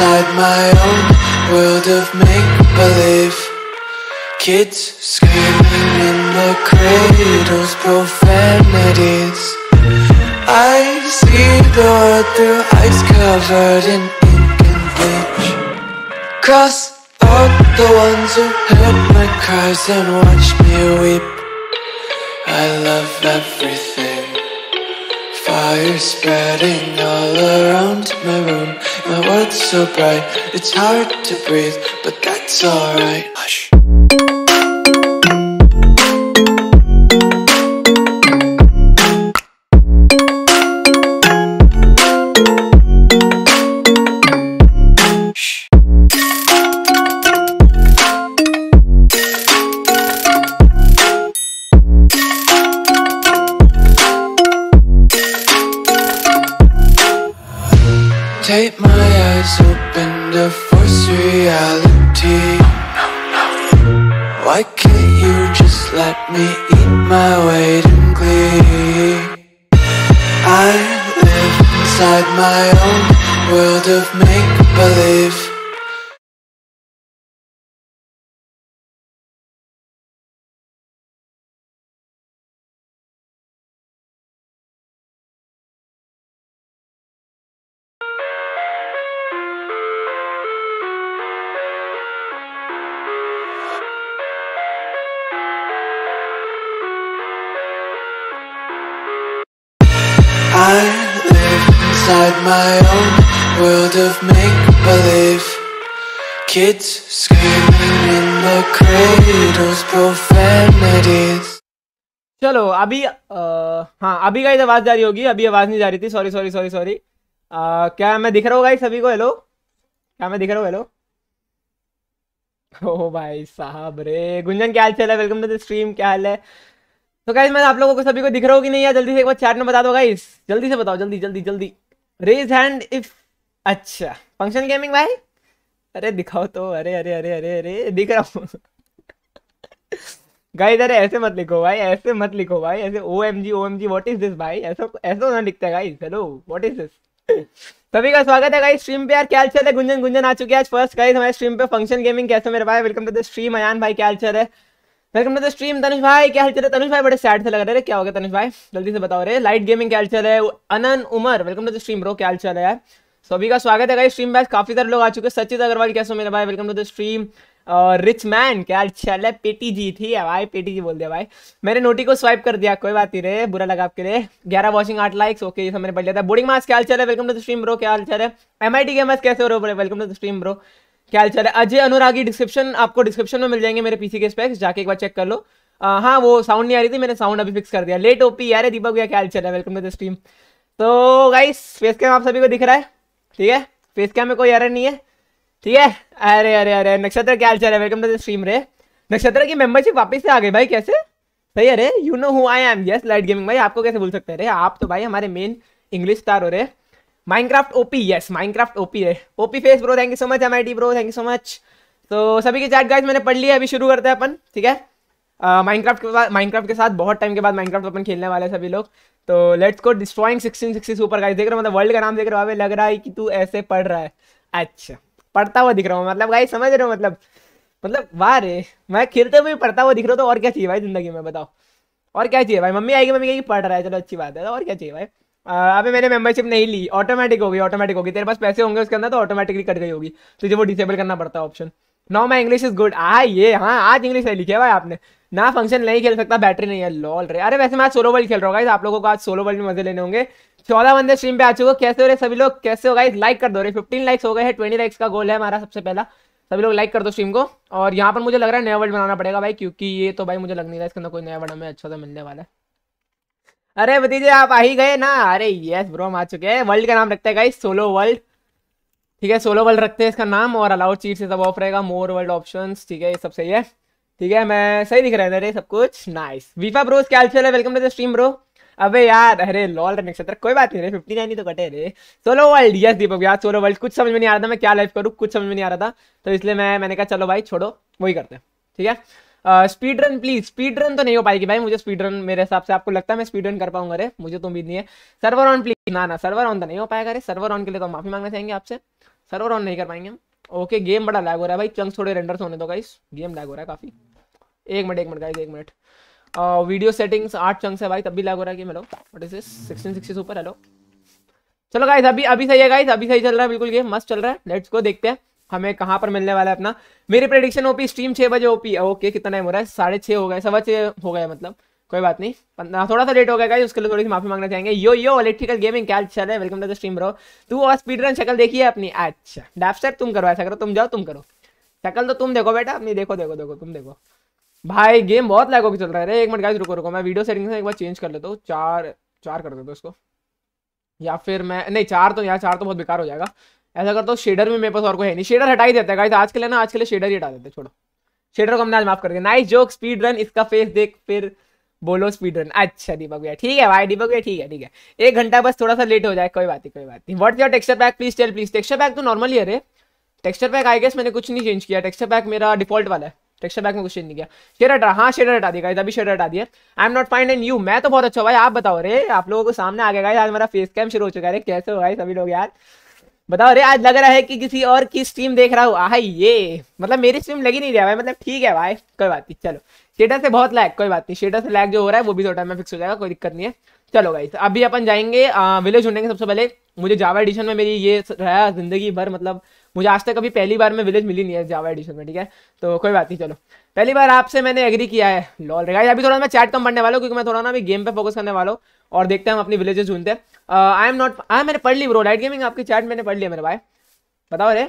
inside my own world of make-believe Kids screaming in the cradles, profanities I see the world through ice covered in ink and bleach Cross out the ones who heard my cries and watched me weep I love everything Fire spreading all around my room. My world's so bright, it's hard to breathe, but that's alright. Hush. Take my eyes open to force reality Why can't you just let me eat my weight in glee? I live inside my own world of make-believe my own world of make-believe Kids screaming in the cradles, profanities चलो अभी आ, हाँ अभी guys आवाज़ जा रही होगी अभी आवाज़ नहीं जा रही थी सॉरी सॉरी सॉरी सॉरी क्या मैं दिख रहा हूँ गाइस सभी को हेलो क्या मैं दिख रहा हूँ हेलो ओ भाई साहब रे गुंजन क्या हाल चल है वेलकम टू द स्ट्रीम क्या हाल है तो गाइज मैं आप लोगों को सभी को दिख रहा हूँ कि नहीं यार जल्दी से एक बार चैट में बता दो गाइस जल्दी से बताओ जल्दी जल्दी जल्दी रेज हैंड इफ अच्छा फंक्शन गेमिंग भाई अरे दिखाओ तो अरे अरे अरे अरे अरे दिख रहा हूँ गाई अरे ऐसे मत लिखो भाई ऐसे मत लिखो भाई ऐसे O M G O M G what is this भाई ऐसा ऐसा होना लिखता है गाई हेलो वॉट इज दिस सभी का स्वागत है गाइस स्ट्रीम पे यार क्या चल है गुंजन गुंजन आ चुके हैं आज फर्स्ट गाइस हमारे स्ट्रीम पे फंक्शन गेमिंग कैसे मेरे भाई welcome to the stream Ayaan भाई क्या चल है welcome to the stream Tanush भाई क्या हाल चल रहा है तनुष भाई बड़े सैड से लग रहे हैं क्या हो गया तनुष भाई जल्दी से बताओ रे लाइट गेमिंग क्या चल रहा है अनन Umar welcome to the stream bro क्या चल रहा है यार सभी का स्वागत है गाइस स्ट्रीम बैच काफी सारे लोग आ चुके हैं सचित अग्रवाल कैसे हो मेरे भाई वेलकम टू द स्ट्रीम और रिच मैन क्या चल है पेटी जी थी भाई पेटी जी बोल दिया भाई मैंने नोटी को स्वाइप कर दिया कोई बात नहीं रे बुरा लगा आपके लिए ग्यारह वॉचिंग आठ लाइक्स ओके ये सब मैंने पढ़ लिया था बोर्डिंग मास क्या चल है welcome to the stream bro क्या चल है एम आई टी गेमर्स कैसे हो रहे हो welcome to the stream bro क्या चल रहा है अजय अनुरागी डिस्क्रिप्शन आपको डिस्क्रिप्शन में मिल जाएंगे मेरे पीसी के स्पेक्स जाके एक बार चेक कर लो आ, हाँ वो साउंड नहीं आ रही थी मैंने साउंड अभी फिक्स कर दिया लेट ओपी यार दीपक भैया क्या चल रहा है वेलकम टू द स्ट्रीम तो गाइस फेस कैम आप सभी को दिख रहा है ठीक है फेस कैम में कोई एरर नहीं है ठीक है अरे अरे अरे नक्षत्र क्या चल रहा है वेलकम टू द स्ट्रीम रे नक्षत्र की मेंबरशिप वापस से आ गई भाई कैसे सही अरे you know who I am yes light gaming भाई आपको कैसे भूल सकते हैं आप तो भाई हमारे मेन इंग्लिश स्टार हो रहे हैं Minecraft OP yes Minecraft OP है OP face bro thank you so much एम bro thank you so much तो सभी के चैट गाइस मैंने पढ़ लिया अभी शुरू करते हैं अपन ठीक है माइनक्राफ्ट के बाद माइनक्राफ्ट के साथ बहुत टाइम के बाद माइनक्राफ्ट अपन खेलने वाले हैं सभी लोग तो let's go destroying sixteen sixty super guys देख रहे हो मतलब वर्ल्ड का नाम देख रहे हो अभी लग रहा है कि तू ऐसे पढ़ रहा है अच्छा पढ़ता हुआ दिख रहा हूँ मतलब गाइस समझ रहे हो मतलब मतलब वाह रे मैं खेलते हुए पढ़ता हुआ दिख रहा हूँ तो और क्या चाहिए भाई जिंदगी में बताओ और क्या चाहिए भाई मम्मी आएगी मम्मी कहेगी पढ़ रहा है चलो अच्छी बात है तो और क्या चाहिए भाई अभी मैंने मेंबरशिप नहीं ली ऑटोमेटिक होगी ऑटोमेटिक होगी तेरे पास पैसे होंगे उसके अंदर तो ऑटोमेटिकली कट गई होगी तुझे वो डिसेबल करना पड़ता है option no my English is good आ ये हाँ आज इंग्लिश है लिखे भाई आपने ना फंक्शन नहीं खेल सकता बैटरी नहीं है लॉल रे अरे वैसे मैं आज सोलो वर्ल्ड खेल रहा हूँ आप लोगों को आज सोलो वर्ल्ड में मजे लेने होंगे चौदह बंदे स्ट्रीम पे आ चुके कैसे हो रहे सभी लोग कैसे हो गाइस लाइक कर दो रे फिफ्टीन लाइक्स हो गए हैं ट्वेंटी लाइक्स का गोल है हमारा सबसे पहला सभी लोग लाइक कर दो स्ट्रीम को और यहाँ पर मुझे लग रहा है नया वर्ल्ड बनाना पड़ेगा भाई क्योंकि ये तो भाई मुझे लग नहीं रहा है इसके अंदर कोई नया वर्ल्ड हमें अच्छा सा मिलने वाला है अरे भतीजे आप आ ही गए ना अरे यस ब्रो हम आ चुके हैं वर्ल्ड का नाम रखते हैं गाइस सोलो वर्ल्ड ठीक है सोलो वर्ल्ड रखते हैं इसका नाम और अलाउड चीट से सब ऑफ रहेगा मोर वर्ल्ड ऑप्शन ठीक है ये सब सही है ठीक है मैं सही दिख रहा है अरे सब कुछ नाइस वीफा ब्रो क्या चल है welcome to the stream bro अबे यार अरे लॉल नक्षत्र कोई बात नहीं रे फिफ्टी नाइन ही तो कटे रे सोलो वर्ल्ड यस दीपक यार सोलो वर्ल्ड कुछ समझ में नहीं आ रहा था मैं क्या लाइफ करूँ कुछ समझ में नहीं आ रहा था तो इसलिए मैं मैंने कहा चलो भाई छोड़ो वही करते हैं ठीक है speed run please speed run तो नहीं हो पाएगी भाई मुझे स्पीड रन मेरे हिसाब से आपको लगता है मैं स्पीड रन कर पाऊंगा अरे मुझे तो उम्मीद नहीं है सर्वर ऑन प्लीज ना ना सर्वर ऑन तो नहीं हो पाएगा अरे सर्वर ऑन के लिए तो माफी मांगना चाहेंगे आपसे सर्वर ऑन नहीं कर पाएंगे हम ओके गेम बड़ा लैग हो रहा है भाई चंग थोड़े रेंडर्स होने दो गाइस गेम लैग हो रहा है काफी एक मिनट एक मिनट गाइस एक मिनट वीडियो uh, सेटिंग्स आठ चंग्स है भाई तब भी लैग हो रहा है game hello what is sixteen sixty super hello चलो गाइस अभी अभी सही है गाइस अभी सही चल रहा है बिल्कुल गेम मस्त चल रहा है लेट्स को देखते हैं हमें कहाँ पर मिलने वाला है अपना मेरी प्रेडिक्शन ओपी स्ट्रीम छः बजे ओपी ओके कितना टाइम हो रहा है साढ़े छः हो गए सवा छः हो गए मतलब कोई बात नहीं थोड़ा सा लेट हो गया उसके लिए थोड़ी सी माफी मांगना चाहेंगे यो यो इलेक्ट्रिकल गेमिंग क्या चल रहा है welcome to the stream bro तू और स्पीड रन शक्ल देखिए अपनी अच्छा डैपस्टर तुम करो ऐसा करो तुम जाओ तुम करो शक्ल तो तुम देखो बेटा अपनी देखो देखो देखो तुम देखो भाई गेम बहुत लैग होकर चल रहा है एक मिनट गाइस रुको रुको मैं वीडियो सेटिंग से एक बार चेंज कर लेता हूँ चार चार कर देता हूँ उसको या फिर मैं नहीं चार तो यार चार तो बहुत बेकार हो जाएगा ऐसा करता हूँ शेडर में मेरे पास और कोई है नहीं शेडर हटा ही देता है आज के लिए ना आज के लिए शेडर ही हटा देते छोड़ो शेडर को हमने आज माफ कर दिया नाइस जोक स्पीड रन इसका फेस देख फिर बोलो स्पीड रन अच्छा दीपक भैया ठीक है भाई दीपक भैया ठीक है ठीक है एक घंटा बस थोड़ा सा लेट हो जाए कोई बात नहीं कोई बात नहीं what your texture pack please tell please texture pack तो नॉर्मल ही है रे टेक्सचर पैक आई गेस मैंने कुछ नहीं चेंज किया टेक्सचर पैक मेरा डिफॉल्ट वाला है टेक्सचर पैक में कुछ चेंज नहीं किया शेडर हटा हाँ शेडर हटा दिया अभी शेडर हटा दिया I am not find and you मैं तो बहुत अच्छा भाई आप बताओ रे आप लोगों को सामने आ गया आज मेरा फेस कैम शुरू हो चुका है कैसे हो गए सभी लोग यार बताओ रे आज लग रहा है कि किसी और की स्ट्रीम देख रहा हूँ आह ये मतलब मेरी स्ट्रीम लगी नहीं रहा भाई मतलब ठीक है भाई कोई बात नहीं चलो शेटर से बहुत लैग कोई बात नहीं शेटर से लैग जो हो रहा है वो भी थोड़ा टाइम फिक्स हो जाएगा कोई दिक्कत नहीं है चलो भाई अभी अपन जाएंगे विलेज ढूंढेंगे सबसे पहले मुझे जावा एडिशन में मेरी ये रहा जिंदगी भर मतलब मुझे आज तक अभी पहली बार में विलेज मिली नहीं है जावा एडिशन में ठीक है तो कोई बात नहीं चलो पहली बार आपसे मैंने एग्री किया है लॉल रेगा अभी थोड़ा मैं चैट कम पढ़ने वाला हूँ क्योंकि मैं थोड़ा ना अभी गेम पे फोकस करने वाला हूँ और देखते हैं हम अपनी विलेजेस ढूंढते हैं आई एम नॉट हाँ मैंने पढ़ ली ब्रो लाइट गेमिंग आपकी चैट मैंने पढ़ लिया मेरे भाई बताओ रे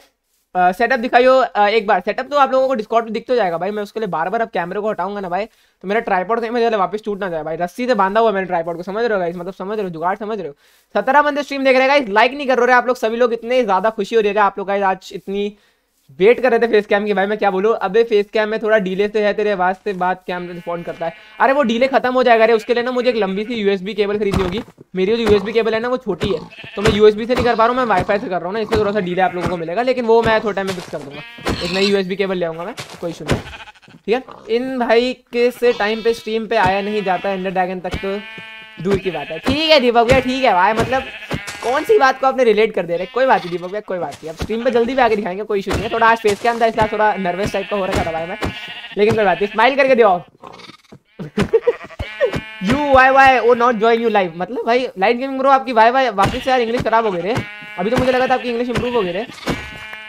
सेटअप uh, दिखाइयो uh, एक बार सेटअप तो आप लोगों को डिस्कॉर्ड पे दिख तो जाएगा भाई मैं उसके लिए बार बार अब कैमरे को हटाऊंगा ना भाई तो मेरा ट्राईपॉड कहीं मेरे वापस टूट ना जाए भाई रस्सी से बांधा हुआ मैंने ट्राईपॉड को समझ रहे हो गाइस मतलब समझ रहे हो जुगाड़ समझ रहे हो सत्रह बंदे स्ट्रीम देख रहे गाइस लाइक नहीं कर रहे आप लोग सभी लोग इतने ज़्यादा खुशी हो रही है आप लोग आज इतनी वेट कर रहे थे फेस कैम की भाई मैं क्या बोलूँ अबे फेस कैम में थोड़ा डिले से है तेरे आवाज से बात कैम रिस्पॉन्ड करता है अरे वो डिले खत्म हो जाएगा अरे उसके लिए ना मुझे एक लंबी सी यूएसबी केबल खरीदी होगी मेरी जो यूएसबी केबल है ना वो छोटी है तो मैं यूएसबी से नहीं कर पा रहा हूँ मैं वाईफाई से कर रहा हूँ ना इससे थोड़ा सा डिले आप लोगों को मिलेगा लेकिन वो मैं थोड़ा टाइम में फिक्स कर दूंगा एक नई यूएसबी केबल ले आऊंगा मैं कोई इशू नहीं ठीक है इन भाई के से टाइम पे स्ट्रीम पे आया नहीं जाता है इंडर ड्रैगन तक तो दूर की बात है ठीक है दीपक भैया ठीक है भाई मतलब कौन सी बात को आपने रिलेट कर दे रहे कोई बात नहीं भैया कोई बात नहीं अब स्क्रीन पे जल्दी भी आगे दिखाएंगे कोई इशू नहीं है थोड़ा आज फेस के अंदर इसका थोड़ा नर्वस टाइप का हो रहा था भाई मैं लेकिन कोई बात नहीं स्माइल करके दिया you why why oh not join you live मतलब भाई लाइट गेमिंग ब्रो आपकी वाई वाई वापस से यार इंग्लिश खराब हो गए रे अभी तो मुझे लगा था आपकी इंग्लिश इंप्रूव हो गए रे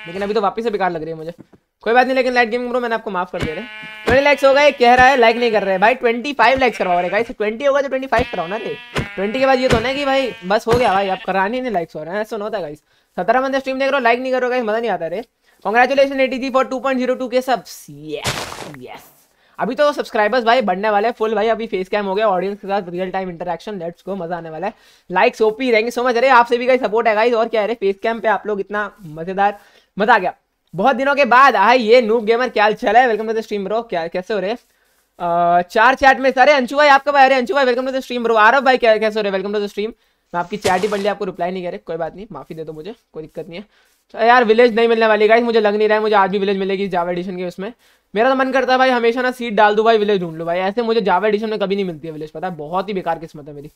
लेकिन अभी तो वापस से बेकार लग रही है मुझे कोई बात नहीं लेकिन लाइट गेमिंग ब्रो मैंने आपको माफ कर दे रहे ट्वेंटी लाइक्स हो गए कह रहा है लाइक नहीं कर रहे भाई ट्वेंटी फाइव लाइक्स करवाओ रहे भाई ट्वेंटी होगा तो ट्वेंटी फाइव कराओ ना रे ट्वेंटी के बाद ये तो ना कि भाई बस हो गया भाई आप कराने नहीं लाइक्स हो रहे हैं ऐसा होता है गाइस सत्रह बंदे स्ट्रीम देख रहे हो लाइक नहीं करो गाइस मजा नहीं आता रे congratulation A T G for two point zero two K subs yes अभी तो सब्सक्राइबर्स भाई बढ़ने वाले हैं फुल भाई अभी फेस कैम हो गया ऑडियंस के साथ रियल टाइम इंटरेक्शन लेट्स को मजा आने वाला है लाइक्स ओपी रहेंगे सो मच अरे आपसे भी कहीं सपोर्ट है गाइस और क्या है रे फेस कैम पे आप लोग इतना मजेदार मजा आ गया बहुत दिनों के बाद आए ये नूब गेमर क्या चल है welcome to the stream bro क्या कैसे हो रहे चार चैट में सारे अंशु भाई आपका भाई अरे अंशु भाई welcome to the stream bro Aarav भाई क्या कैसे हो रहे वेलकम टू द स्ट्रीम मैं आपकी चैट ही पढ़ लिया आपको रिप्लाई नहीं करे कोई बात नहीं माफी दे दो मुझे कोई दिक्कत नहीं है तो यार विलेज नहीं मिलने वाली गाइस मुझे लग नहीं रहा है मुझे आज भी विलेज मिलेगी जावा एडिशन के उसमें मेरा तो मन करता है भाई हमेशा ना सीट डाल दूँ भाई विलेज ढूंढ लो भाई ऐसे मुझे जावा एडिशन में कभी नहीं मिलती है विलेज पता है बहुत ही बेकार किस्मत है मेरी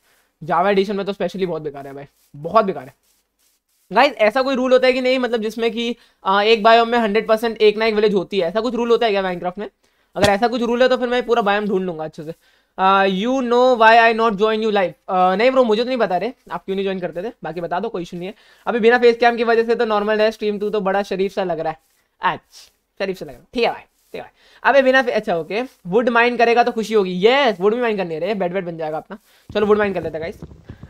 जावा एडिशन में तो स्पेशली बहुत बेकार है भाई बहुत बेकार है गाइज ऐसा कोई रूल होता है कि नहीं मतलब जिसमें कि एक बायोम में हंड्रेड परसेंट एक ना एक विलेज होती है ऐसा कुछ रूल होता है क्या माइनक्राफ्ट में अगर ऐसा कुछ रूल है तो फिर मैं पूरा बायोम ढूंढ लूंगा अच्छे से you know why I not join you life नहीं ब्रो मुझे तो नहीं बता रहे आप क्यों नहीं ज्वाइन करते थे बाकी बता दो कोई इशू नहीं है अभी बिना फेस कैम की वजह से तो नॉर्मल है स्ट्रीम टू तो बड़ा शरीफ सा लग रहा है अच्छा शरीफ सा लग रहा है ठीक है भाई ठीक है अभी बिना अच्छा ओके वुड माइन करेगा तो खुशी होगी येस वुड भी माइन करने रहे बेड बेड बन जाएगा अपना चलो वुड माइन कर लेते गाइस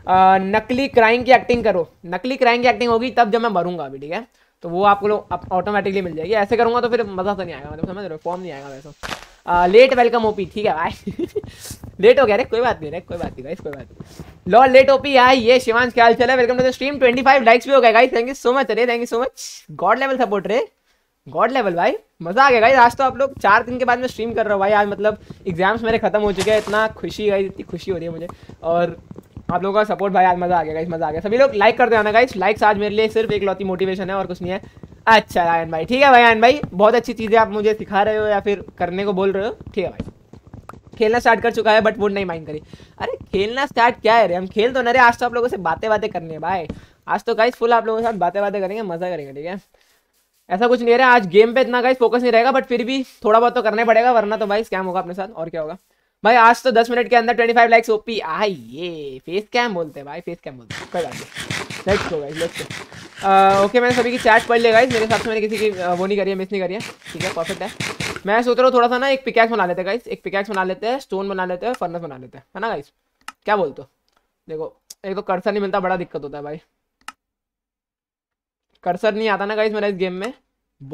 नकली क्राइम की एक्टिंग करो नकली क्राइम की एक्टिंग होगी तब जब मैं मरूंगा अभी ठीक है तो वो आपको लोग ऑटोमेटिकली मिल जाएगी ऐसे करूंगा तो फिर मज़ा तो नहीं आएगा मतलब समझ रहे फॉर्म नहीं आएगा वैसे लेट वेलकम ओपी ठीक है भाई लेट हो गया रे कोई बात नहीं रे कोई बात नहीं भाई कोई बात नहीं लॉ लेट ओपी आई ये शिवान क्या चला welcome to the stream 25 likes भी हो गए guys thank you so much रे thank you so much god level support रे गॉड लेवल भाई मजा आ गया गाइस आज तो आप लोग चार दिन के बाद मैं स्ट्रीम कर रहा हूँ भाई आज मतलब एग्जाम्स मेरे खत्म हो चुके हैं इतना खुशी गाइस इतनी खुशी हो रही है मुझे और आप लोगों का सपोर्ट भाई आज मज़ा आ गया गाइस मज़ा आ गया सभी लोग लाइक करते आना गाइस लाइक्स आज मेरे लिए सिर्फ एक लौती मोटिवेशन है और कुछ नहीं है अच्छा आयन भाई ठीक है भाई आयन भाई बहुत अच्छी चीज़ें आप मुझे सिखा रहे हो या फिर करने को बोल रहे हो ठीक है भाई खेलना स्टार्ट कर चुका है बट वो नहीं माइंड करी अरे खेलना स्टार्ट क्या है रे हम खेल तो ना रे आज तो आप लोगों से बातें बातें करनी है भाई आज तो गाइस फुल आप लोगों के साथ बातें बातें करेंगे मज़ा करेंगे ठीक है ऐसा कुछ नहीं रहा आज गेम पे इतना गाइस फोकस नहीं रहेगा बट फिर भी थोड़ा बहुत तो करना पड़ेगा वरना तो भाई स्कैम होगा अपने साथ और क्या होगा भाई आज तो दस मिनट के अंदर ट्वेंटी फाइव लाइक्स ओपी ये फेस कैम बोलते हैं भाई फेस कैम बोलते हैं कोई बात नहीं लेट्स ओके मैंने सभी की चैट पढ़ लिया गाइस मेरे हिसाब से मैंने किसी की वो नहीं करी है मिस नहीं करी है ठीक है परफेक्ट है मैं सोच रहा हूँ थोड़ा सा ना एक पिकैक्स बना लेते हैं गाइस एक पिकैक्स बना लेते हैं स्टोन बना लेते हैं फर्नेस बना लेते हैं है ना गाइस क्या बोलते हो देखो एक तो कर्सर नहीं मिलता बड़ा दिक्कत होता है भाई कर्सर नहीं आता ना गाइस मेरा इस गेम में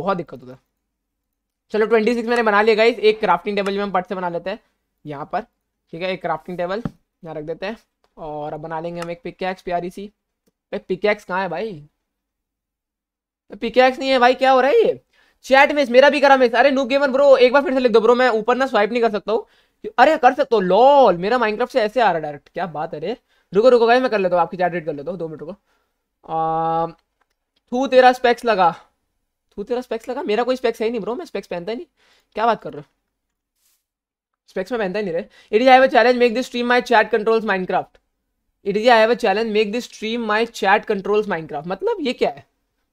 बहुत दिक्कत होता है चलो ट्वेंटी सिक्स मैंने बना लिया गाइस एक क्राफ्टिंग टेबल भी हम पट से बना लेते हैं यहाँ पर ठीक है एक क्राफ्टिंग टेबल यहाँ रख देते हैं और अब बना लेंगे हम एक पिकैक्स प्यारी सी पिकैक्स कहाँ है भाई पिकैक्स नहीं है भाई क्या हो रहा है ये चैट मिस मेरा भी करा मिस अरे नू गेमर ब्रो एक बार फिर से लिख दो ब्रो मैं ऊपर ना स्वाइप नहीं कर सकता हूँ अरे कर सकता हूँ लॉल मेरा माइनक्राफ्ट से ऐसे आ रहा है डायरेक्ट क्या बात अरे रुको रुको भाई मैं कर लेता हूँ आपकी चैट रेड कर लेता हूँ दो मिनट को थू तेरा स्पेक्स लगा थू तेरा स्पेक्स लगा मेरा कोई स्पेक्स है नहीं ब्रो मैं स्पेक्स पहनता ही नहीं क्या बात कर रहा हूँ स्पेक्स में पहनता ही नहीं रहे it is I challenge make this stream my chat controls Minecraft it is I challenge make this stream my chat controls Minecraft मतलब ये क्या है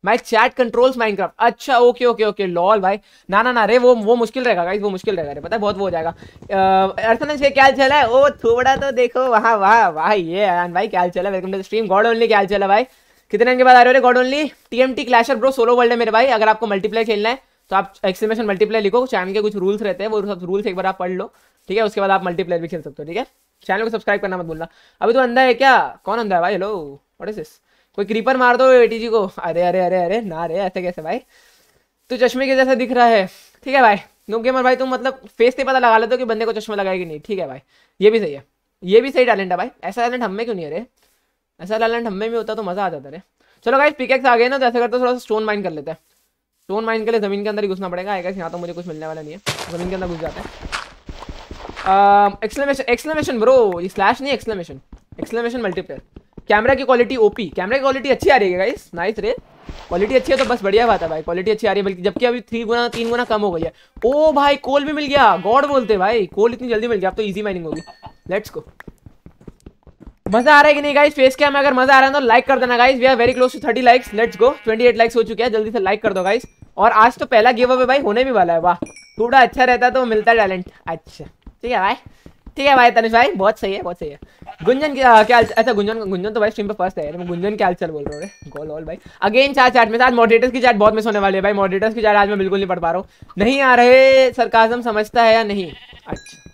माई चैट कंट्रोल्स माइनक्राफ्ट अच्छा ओके ओके ओके लॉल भाई ना ना ना रे वो वो मुश्किल रहेगा गाइस वो मुश्किल रहेगा रे पता है बहुत वो हो जाएगा अर्थन से क्या चला है ओ थोड़ा तो देखो वहाँ वाह वाह ये अन भाई क्या चला welcome to stream god only क्या चला भाई कितने के बाद आ रहे हो रे god only T M T clasher bro solo world है मेरे भाई अगर आपको मल्टीप्लाई खेलना है तो आप एक्सक्लेमेशन मल्टीप्लाई लिखो चैनल के कुछ रूल्स रहते हैं वो सब रूल्स एक बार आप पढ़ लो ठीक है उसके बाद आप मल्टीप्लाई भी खेल सकते हो ठीक है चैनल को सब्सक्राइब करना मत बोलना अभी तो अंधा है क्या कौन अंधा है भाई हेलो व्हाट इज दिस कोई क्रीपर मार दो जी को अरे अरे अरे अरे ना रे ऐसे कैसे भाई तो चश्मे के जैसा दिख रहा है ठीक है भाई नो गेमर भाई तुम मतलब फेस से पता लगा लेते हो कि बंदे को चश्मा लगाएगी नहीं ठीक है भाई ये भी सही है ये भी सही टैलेंट है भाई ऐसा टैलेंट हमें क्यों नहीं अरे ऐसा टैलेंट हमें भी होता तो मज़ा आ जाता रे चलो भाई पिकेक्स आ गए ना तो ऐसा करते थोड़ा सा स्टोन माइन कर लेते हैं स्टोन तो माइन के लिए ज़मीन के अंदर ही घुसना पड़ेगा आएगा यहाँ तो मुझे कुछ मिलने वाला नहीं है ज़मीन के अंदर घुस जाता है एक्सलेमेशन एक्सलेमेशन ब्रो ये स्लैश नहीं एक्सलेमेशन एक्सलेमेशन मल्टीप्लेयर कैमरा की क्वालिटी ओपी कैमरा की क्वालिटी अच्छी आ रही है गाइस नाइस रे क्वालिटी अच्छी है तो बस बढ़िया बात है भाई क्वालिटी अच्छी आ रही है बल्कि जबकि अभी थ्री गुना तीन गुना कम हो गई है ओ भाई कोल भी मिल गया गॉड बोलते भाई कोल इतनी जल्दी मिल गया अब तो ईजी माइनिंग होगी लेट्स को मजा आ रहा है कि नहीं गाइस फेस कैम अगर मजा आ रहा है तो लाइक कर देना guys we are very close to thirty likes let's go twenty eight likes हो चुके हैं जल्दी से लाइक कर दो गाइस और आज तो पहला गिव अवे भाई होने भी वाला है वाह थोड़ा अच्छा रहता तो मिलता टैलेंट अच्छा ठीक है भाई ठीक है भाई तनिष भाई बहुत सही है बहुत सही है गुंजन क्या क्या अच्छा गुंजन गुंजन तो भाई स्ट्रीम पे फर्स्ट है मैं गुंजन क्या हालचाल बोल रहा हूँ गोल ऑल भाई अगेन चार चार्ट में आज मॉडरेटर्स की चार्ट बहुत मिस होने वाली है भाई मॉडरेटर्स की चार्ट आज मैं बिल्कुल नहीं पढ़ पा रहा हूँ नहीं आ रहे सरकाजम समझता है या नहीं अच्छा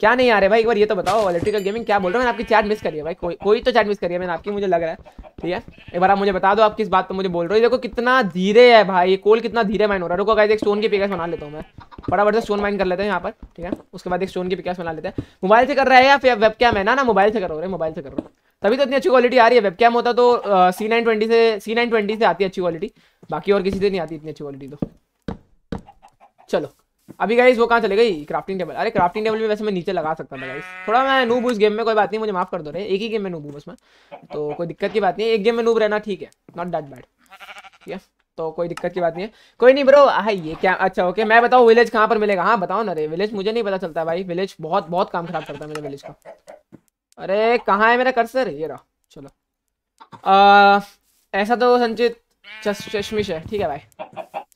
क्या नहीं आ रहे भाई एक बार ये तो बताओ इलेक्ट्रिकल गेमिंग क्या बोल रहा हूँ मैंने आपकी चैट मिस करी है भाई कोई कोई तो चैट मिस करी है मैंने आपकी मुझे लग रहा है ठीक है एक बार आप मुझे बता दो आप किस बात पर मुझे बोल रहे हो देखो कितना धीरे है भाई कोल कितना धीरे माइन हो रहा है रुको गाइस एक स्टोन की पिकस बना लेता हूँ मैं बड़ा बड़ा स्टोन माइन कर लेते हैं यहाँ पर ठीक है उसके बाद एक स्टोन की पिकस बना लेते हैं मोबाइल से कर रहा है या फिर वेब कैम है ना ना मोबाइल से करो रहे मोबाइल से करो तभी तो इतनी अच्छी क्वालिटी आ रही है वेब कैम होता तो सी नाइन ट्वेंटी से सी नाइन ट्वेंटी से आती है अच्छी क्वालिटी बाकी और किसी से नहीं आती इतनी अच्छी क्वालिटी तो चलो अभी गाइस वो कहाँ चले गई क्राफ्टिंग टेबल अरे क्राफ्टिंग टेबल भी वैसे मैं नीचे लगा सकता था गाइस थोड़ा मैं नूब उस गेम में कोई बात नहीं मुझे माफ कर दो रहे एक ही गेम में नूब हूँ उसमें तो कोई दिक्कत की बात नहीं एक गेम में नूब रहना ठीक है नॉट डैट बैड ठीक है तो कोई दिक्कत की बात नहीं है कोई नहीं ब्रो हाई ये क्या अच्छा ओके मैं बताऊँ विलेज कहाँ पर मिलेगा हाँ बताओ ना रे विलेज मुझे नहीं पता चलता भाई विलेज बहुत बहुत काम खराब करता है मेरे विलेज का अरे कहाँ है मेरा कर्सर ये रहा चलो ऐसा तो संचित चश्मिश है ठीक है भाई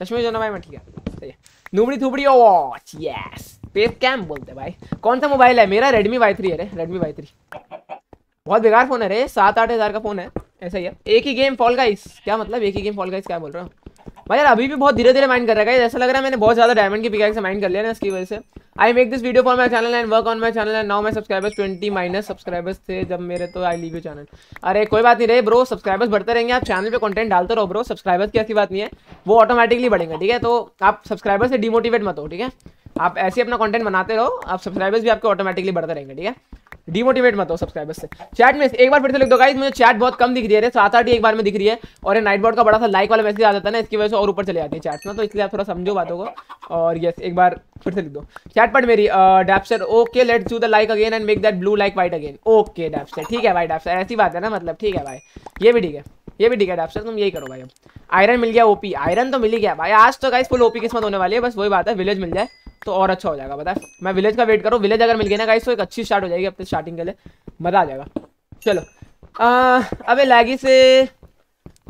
चश्मिश जो ना भाई मैं ठीक है सही है नुबड़ी थुबड़ी ओ वॉच यस पेप कैम बोलते भाई कौन सा मोबाइल है मेरा रेडमी वाई थ्री है रे रेडमी वाई थ्री बहुत बेकार फोन है रे सात आठ हज़ार का फोन है ऐसा ही है एक ही गेम फॉल गाइस क्या मतलब एक ही गेम फॉल गाइस क्या बोल रहा हूँ भाई यार अभी भी बहुत धीरे धीरे माइंड कर रहा है ऐसा लग रहा है मैंने बहुत ज्यादा डायमंड की पिकैक्स से माइंड कर लिया ना इसकी वजह से I make this video for my channel and work on my channel and now my subscribers twenty minus subscribers थे जब मेरे तो आई लीव यू चैनल अरे कोई बात नहीं रहे ब्रो सब्सक्राइबर्स बढ़ते रहेंगे आप चैनल पे कंटेंट डालते रहो ब्रो सब्सक्राइबर्स की ऐसी बात नहीं है वो ऑटोमेटिकली बढ़ेंगे ठीक है तो आप सब्सक्राइबर से डिमोटिवेट मत हो ठीक है आप ऐसे अपना कंटेंट बनाते रहो आप सब्सक्राइबर्स भी आपके ऑटोमेटिकली बढ़ते रहेंगे ठीक है डिमोटिवेट मत हो सब्सक्राइबर्स से चैट में एक बार फिर से लिख दो गाइस मुझे चैट बहुत कम दिख रही है सात आठ एक बार में दिख रही है और ये नाइट बोर्ड का बड़ा सा लाइक वाला मैसेज आ जाता है ना इसकी वजह से और ऊपर चले जाती है चैट में तो इसलिए आप थोड़ा समझो बातों को और यस एक बार फिर से लिख दो चैट पर मेरी डैपसर okay let do the like again and make that blue like white again okay डैपसर ठीक है भाई डैपसर ऐसी बात है ना मतलब ठीक है भाई ये भी ठीक है ये भी ठीक है डैपसर तुम यही करो भाई अब आयरन मिल गया ओपी आयरन तो मिल ही गया भाई आज तो गाइस फुल ओपी किस्मत होने वाली है बस वही बात है विलेज मिल जाए तो और अच्छा हो जाएगा पता है मैं विलेज का वेट करूँ विलेज अगर मिल गया ना गाइस तो एक अच्छी स्टार्ट हो जाएगी अपने स्टार्टिंग के लिए मज़ा आ जाएगा चलो आ, अबे लैगी से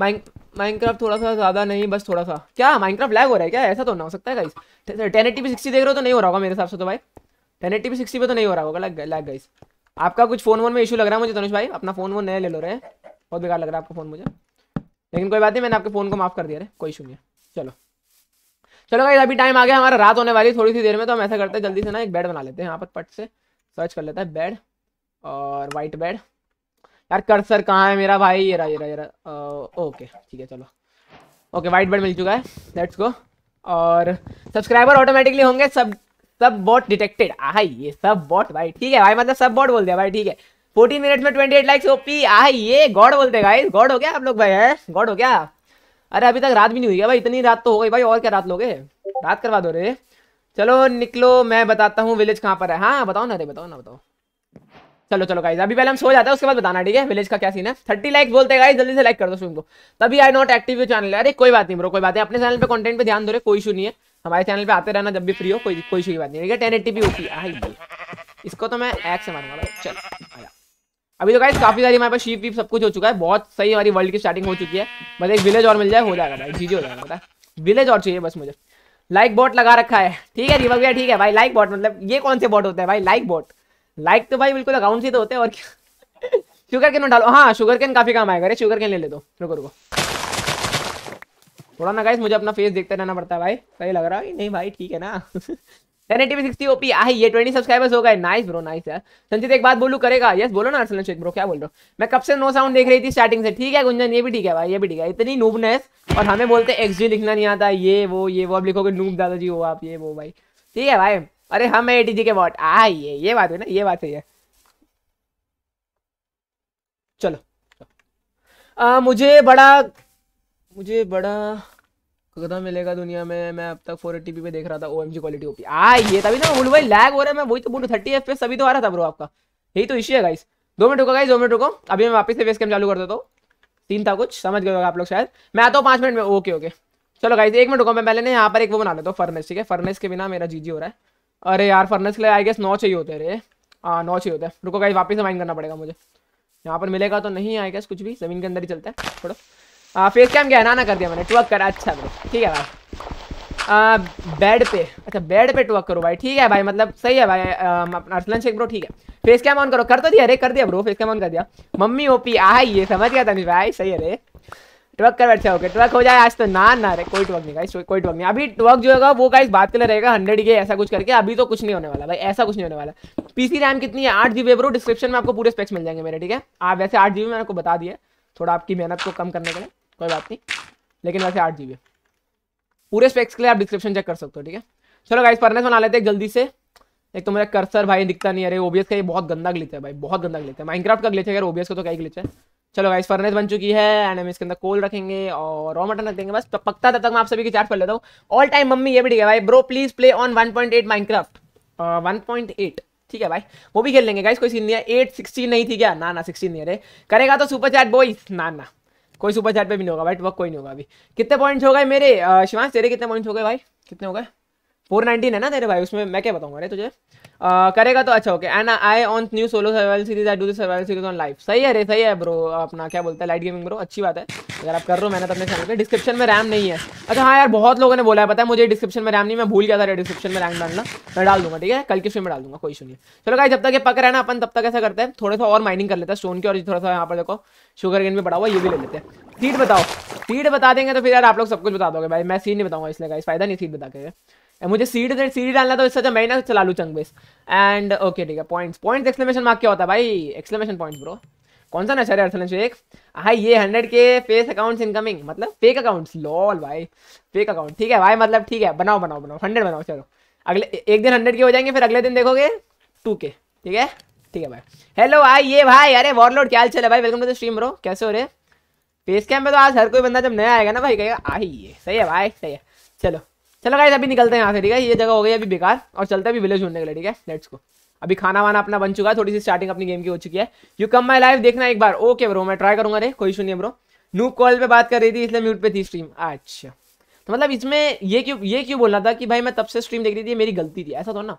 माइनक्राफ्ट थोड़ा सा ज़्यादा नहीं बस थोड़ा सा क्या माइनक्राफ्ट लैग हो रहा है क्या ऐसा तो ना हो सकता है guys ten eighty p sixty देख रहे हो तो नहीं हो रहा होगा मेरे हिसाब से तो भाई टेन एट्टी पी सिक्सटी पे तो नहीं हो रहा होगा लैग गाइस आपका कुछ फ़ोन वोन में इशू लग रहा है मुझे तनुष भाई अपना फ़ोन वो नया ले लो रहे हैं बहुत बेकार लग रहा है आपका फ़ोन मुझे लेकिन कोई बात नहीं मैंने आपके फ़ोन को माफ़ कर दिया रे कोई इशू नहीं है चलो चलो भाई अभी टाइम आ गया हमारा रात होने वाली थोड़ी सी देर में तो हम ऐसा करते हैं जल्दी से ना एक बेड बना लेते हैं यहाँ पर पट से सर्च कर लेता है बेड और वाइट बेड यार कर सर कहाँ है मेरा भाई ये रहा ये रहा ये रहा ओके ठीक है चलो ओके वाइट बेड मिल चुका है लेट्स गो और सब्सक्राइबर ऑटोमेटिकली होंगे सब सब बॉट डिटेक्टेड आई ये सब बॉट भाई ठीक है भाई मतलब सब बॉट बोल दिया भाई ठीक है फोर्टीन मिनट में ट्वेंटी एट लाइक्स ओपी आई ये गॉड बोलते गाइस गॉड हो गया आप लोग भाई है गॉड हो गया अरे अभी तक रात भी नहीं हुई है भाई इतनी रात तो हो गई भाई और क्या रात लोगे रात करवा दो रे चलो निकलो मैं बताता हूँ विलेज कहाँ पर है हाँ बताओ ना अरे बताओ ना बताओ चलो चलो गाइज अभी पहले हम सो जाते हैं उसके बाद बताना ठीक है विलेज का क्या सीन है थर्टी लाइक बोलते गाइज जल्दी से लाइक कर दो सुन को तभी आई नॉट एक्टिव चैनल अरे कोई बात नहीं ब्रो कोई बात नहीं अपने चैनल पे कंटेंट पे ध्यान दो रहे कोई इशू नहीं है हमारे चैनल पे आते रहना जब भी फ्री हो कोई कोई इशू की बात नहीं ठीक है टेन एट्टी भी होती है इसको तो मैं एक्स से मारूंगा चलो आया अभी तो गाइस काफी सारी हमारे पास शीप वीप सब कुछ हो चुका है बहुत सही हमारी वर्ल्ड की स्टार्टिंग हो चुकी है बस मतलब एक विलेज और मिल जाए हो जाएगा भाई जी हो जाएगा पता विलेज और चाहिए बस मुझे लाइक बॉट लगा रखा है ठीक है दीपक भैया ठीक है भाई लाइक बॉट मतलब ये कौन से बॉट होते हैं भाई लाइक बॉट लाइक तो भाई बिल्कुल अकाउंट ही तो होते हैं और शुगर कैन डालो हाँ शुगर कैन काफी काम आएगा अरे शुगर कैन ले ले दो तो। रुको रुको थोड़ा ना गाइस मुझे अपना फेस देखते रहना पड़ता है भाई सही लग रहा है नहीं भाई ठीक है ना सिक्सटी ओपी आई ये ट्वेंटी सब्सक्राइबर्स हो गए नाइस ब्रो नाइस यार संजीत एक बात बोलू करेगा यस बोलो ना अर्सलन ब्रो क्या बोल रहे हो मैं कब से नो साउंड देख रही थी स्टार्टिंग से ठीक है गुंजन ये भी ठीक है भाई ये भी ठीक है इतनी नूबनेस और हमें बोलते एक्स जी लिखना नहीं आता ये वो ये वो अब लिखोगे नूब दादाजी वो आप ये वो भाई ठीक है भाई अरे हम ए टी जी के वॉट आ ये ये बात है ना ये बात है ये चलो आ, मुझे बड़ा मुझे बड़ा कदम मिलेगा दुनिया में मैं अब तक फोर एटी पे देख रहा था O M G quality OP आ ये तभी ना बोलू भाई लैग हो रहा है मैं वही तो बोलू थर्टी एफ सभी तो आ रहा था ब्रो आपका यही तो इश्यू है गाइस दो मिनट रुको गाइस दो मिनट रुको अभी मैं वापस से फेस कैम चालू कर देता हूँ तीन तो। था कुछ समझ गए आप लोग शायद मैं आता हूँ पाँच मिनट में ओके ओके चलो गाइस एक मिनट रुको मैं पहले ना यहाँ पर एक वो बना लेता हूँ फर्नेस ठीक है फर्नेस के बिना मेरा जी हो रहा है अरे यार फर्नेस के लिए आई गेस नौ चाहिए होते रे हाँ नौ चाहिए होते हैं रुको गाइस वापस से माइन करना पड़ेगा मुझे यहाँ पर मिलेगा तो नहीं आई गेस कुछ भी जमीन के अंदर ही चलता है थोड़ा आ, फेस कैम क्या ना ना कर दिया मैंने ट्वक करा अच्छा ब्रो ठीक है भाई बेड पे अच्छा बेड पे ट्वक करो भाई ठीक है भाई मतलब सही है भाई अर्थलन शेख ब्रो ठीक है फेस कैम ऑन करो कर तो दिया अरे कर दिया ब्रो फेस कैम ऑन कर दिया मम्मी ओपी पी ये समझ गया था नहीं भाई सही है रे ट्रक कर बैठे ओके ट्रक हो जाए आज तो ना ना रे कोई ट्रक नहीं गाइस कोई ट्रक नहीं अभी ट्रक जो होगा वो गाइस बात के लिए रहेगा हंड्रेड के ऐसा कुछ करके अभी तो कुछ नहीं होने वाला भाई ऐसा कुछ नहीं होने वाला पीसी रैम कितनी है आठ जीबी ब्रो डिस्क्रिप्शन में आपको पूरे स्पेक्स मिल जाएंगे मेरे ठीक है आप वैसे आठ जीबी मैंने आपको बता दिया थोड़ा आपकी मेहनत को कम करने के लिए कोई बात नहीं लेकिन वैसे आठ जी पूरे स्पेक्स के लिए आप डिस्क्रिप्शन चेक कर सकते हो ठीक है चलो गाइस पर बना लेते हैं जल्दी से एक तो मेरा कर्सर भाई दिखता नहीं अरे ओबीएस का ये बहुत गंदा ग्लिच है भाई बहुत गंदा ग्लिच है माइनक्राफ्ट का ग्लिच है अगर ओबीएस का तो क्या ग्लिच है चलो गाइस फर्नेस बन चुकी है एंड हम इसके अंदर कोल रखेंगे और रॉ मटन रख देंगे बस तो पकता तब तक मैं आप सभी की चार्ज कर लेता हूँ ऑल टाइम मम्मी ये भी ठीक है भाई bro please play on one point eight Minecraft one point eight ठीक है भाई वो भी खेल लेंगे गाइस कोई सीन नहीं है एट सिक्सटीन नहीं थी क्या ना ना सिक्सटीन नहीं अरे करेगा तो सुपर चैट बॉय ना ना कोई सुपर चैट पे भी नहीं होगा बट वक कोई नहीं होगा अभी कितने पॉइंट्स हो गए मेरे शिवांश तेरे कितने पॉइंट्स हो गए भाई कितने हो गए फोर नाइनटीन है ना तेरे भाई उसमें मैं क्या बताऊंगा अरे तुझे Uh, करेगा तो अच्छा okay and I on new solo survival series I do the survival series on life सही है रे सही है ब्रो अपना क्या बोलता है लाइट गेमिंग ब्रो अच्छी बात है अगर आप कर रहे हो मैंने अपने चैनल पे डिस्क्रिप्शन में रैम नहीं है अच्छा हाँ यार बहुत लोगों ने बोला है पता है मुझे डिस्क्रिप्शन में रैम नहीं मैं भूल गया था डिस्क्रिप्शन में रैम डालना मैं डाल दूंगा ठीक है कल की स्ट्रीम में डाल दूंगा कोई सुनिए चलो भाई जब तक ये पक रहा है ना अपन तब तक ऐसा करते हैं थोड़ा सा और माइनिंग कर लेते हैं स्टोन की और थोड़ा सा यहाँ पर देखो शुगर गेन भी बढ़ा हुआ ये भी ले लेते हैं सीट बताओ सीट बता देंगे तो फिर यार आप लोग सब कुछ बता दोगे भाई मैं सीट नहीं बताऊंगा इसलिए फायदा नहीं सीट बता के मुझे सीड सीढ़ी डालना तो इससे तो मैं ना चला लू चंग बेस एंड ओके ठीक है पॉइंट्स पॉइंट्स एक्सलेमेशन मार्क क्या होता है भाई एक्सलेमेशन पॉइंट्स ब्रो कौन सा नशा अर्थन शेख हाई ये हंड्रेड के फेस अकाउंट्स इनकमिंग मतलब फेक अकाउंट्स लॉल भाई फेक अकाउंट ठीक है भाई मतलब ठीक है बनाओ बनाओ बनाओ हंड्रेड बनाओ चलो अगले एक दिन हंड्रेड के हो जाएंगे फिर अगले दिन देखोगे टू के ठीक है ठीक है भाई हेलो भाई ये भाई अरे वॉरलोड क्या चल है भाई welcome to the stream bro कैसे हो रहे फेस कैम पे तो आज हर कोई बंदा जब नया आएगा ना भाई कहेगा आई ये सही है भाई सही है चलो चलो गाइस अभी निकलते हैं यहाँ से ठीक है ये जगह हो गई अभी बेकार और चलते हैं अभी विलेज ढूंढने के लिए ठीक है लेट्स को अभी खाना वाना अपना बन चुका है थोड़ी सी स्टार्टिंग अपनी गेम की हो चुकी है यू कम माई लाइफ देखना एक बार ओके ब्रो मैं ट्राई करूंगा रे कोई सुनिए नहीं है ब्रो न्यू कॉल पर बात कर रही थी इसलिए म्यूट पर थी स्ट्रीम अच्छा तो मतलब इसमें ये क्यों ये क्यों बोलना था कि भाई मैं तब से स्ट्रीम देख रही थी मेरी गलती थी ऐसा तो ना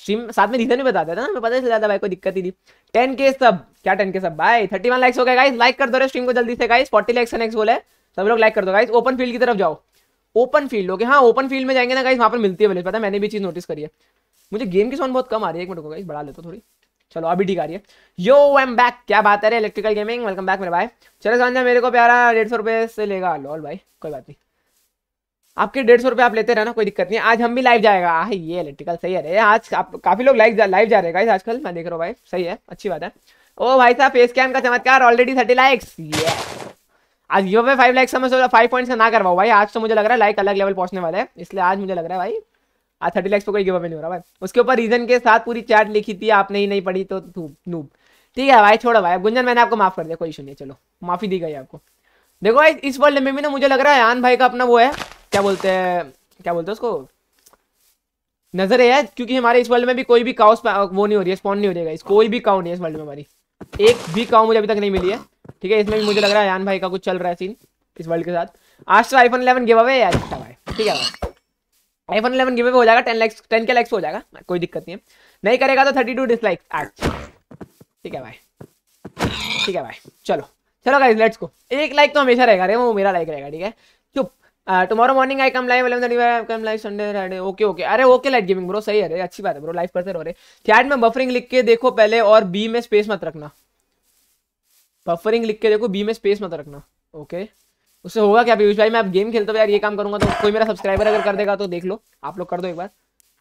स्ट्रीम साथ में रीजन भी बताता था ना मैं पता चल जाता भाई कोई दिक्कत ही थी टेन के सब क्या टेन के सब भाई थर्टी वन लाइक्स हो गए गाइस लाइक कर दो रहे स्ट्रीम को जल्दी से गाइस फोर्टी लाइक्स नेक्स्ट बोले सब लोग लाइक कर दो गाइस ओपन फील्ड की तरफ जाओ ओपन फील्ड ओके हाँ ओपन फील्ड में जाएंगे ना गाइस वहाँ पर मिलती है विलेज पता है मैंने भी चीज़ नोटिस करी है मुझे गेम की साउंड बहुत कम आ रही है एक मिनट को गाइस बढ़ा लेता थोड़ी चलो अभी ठीक आ रही है यो आई एम बैक क्या बात है इलेक्ट्रिकल गेमिंग वेलकम बैक मेरे भाई चलो समझा मेरे को प्यारा डेढ़ सौ रुपये से लेगा लॉल भाई कोई बात नहीं आपके डेढ़ सौ रुपये आप लेते रहना कोई दिक्कत नहीं आज हम भी लाइव जाएगा आ, ये इलेक्ट्रिकल सही है रे आज आप काफ़ी लोग लाइव जा लाइव जा रहे गाइस आजकल मैं देख रहा हूँ भाई सही है अच्छी बात है ओ भाई साहब फेस कैम का चमत्कार ऑलरेडी थर्टी लाइक्स ये आज यो पे फाइव लाइक समझ फाइव पॉइंट्स का ना करवाओ भाई आज तो मुझे लग रहा है लाइक अलग लेवल पहुंचने वाला है इसलिए आज मुझे लग रहा है भाई आज थर्टी लाइक्स पर कोई गिव नहीं हो रहा भाई उसके ऊपर रीजन के साथ पूरी चैट लिखी थी आपने ही नहीं पढ़ी तो नूब ठीक है भाई छोड़ो भाई गुंजन मैंने आपको माफ कर दिया कोई इशू नहीं चलो माफी दी गई आपको देखो भाई इस वर्ल्ड में भी ना मुझे लग रहा है आन भाई का अपना वो है क्या बोलते हैं क्या बोलते हैं उसको नजर है क्योंकि हमारे इस वर्ल्ड में भी कोई भी काउ वो नहीं हो रही है स्पॉन नहीं हो रही है कोई भी काउ नहीं है इस वर्ल्ड में हमारी एक भी काउ मुझे अभी तक नहीं मिली है ठीक है इसमें भी मुझे लग रहा है यान भाई का कुछ चल रहा है सीन इस वर्ल्ड के साथ आज तो आईफोन इलेवन गिव अवे अच्छा भाई ठीक है आईफोन इलेवन गिव अवे हो जाएगा टेन लैक्स टेन के लैक्स हो जाएगा कोई दिक्कत नहीं है नहीं करेगा तो थर्टी टू डिसलाइक अच्छा ठीक है भाई ठीक है भाई चलो चलो गाइस लेट्स गो एक लाइक तो हमेशा रहेगा रे वो मेरा लाइक रहेगा ठीक है चुप tomorrow morning I come live thirty five come live Sunday okay okay अरे ओके लाइट गेमिंग ब्रो सही है रे अच्छी बात है ब्रो लाइफ करते रहो रे चैट में बफरिंग लिख के देखो पहले और बी में स्पेस मत रखना बफरिंग लिख के देखो बी में स्पेस मत रखना ओके उससे होगा क्या पीयूष भाई मैं आप गेम खेलता हूँ यार ये काम करूंगा तो कोई मेरा सब्सक्राइबर अगर कर देगा तो देख लो आप लोग कर दो एक बार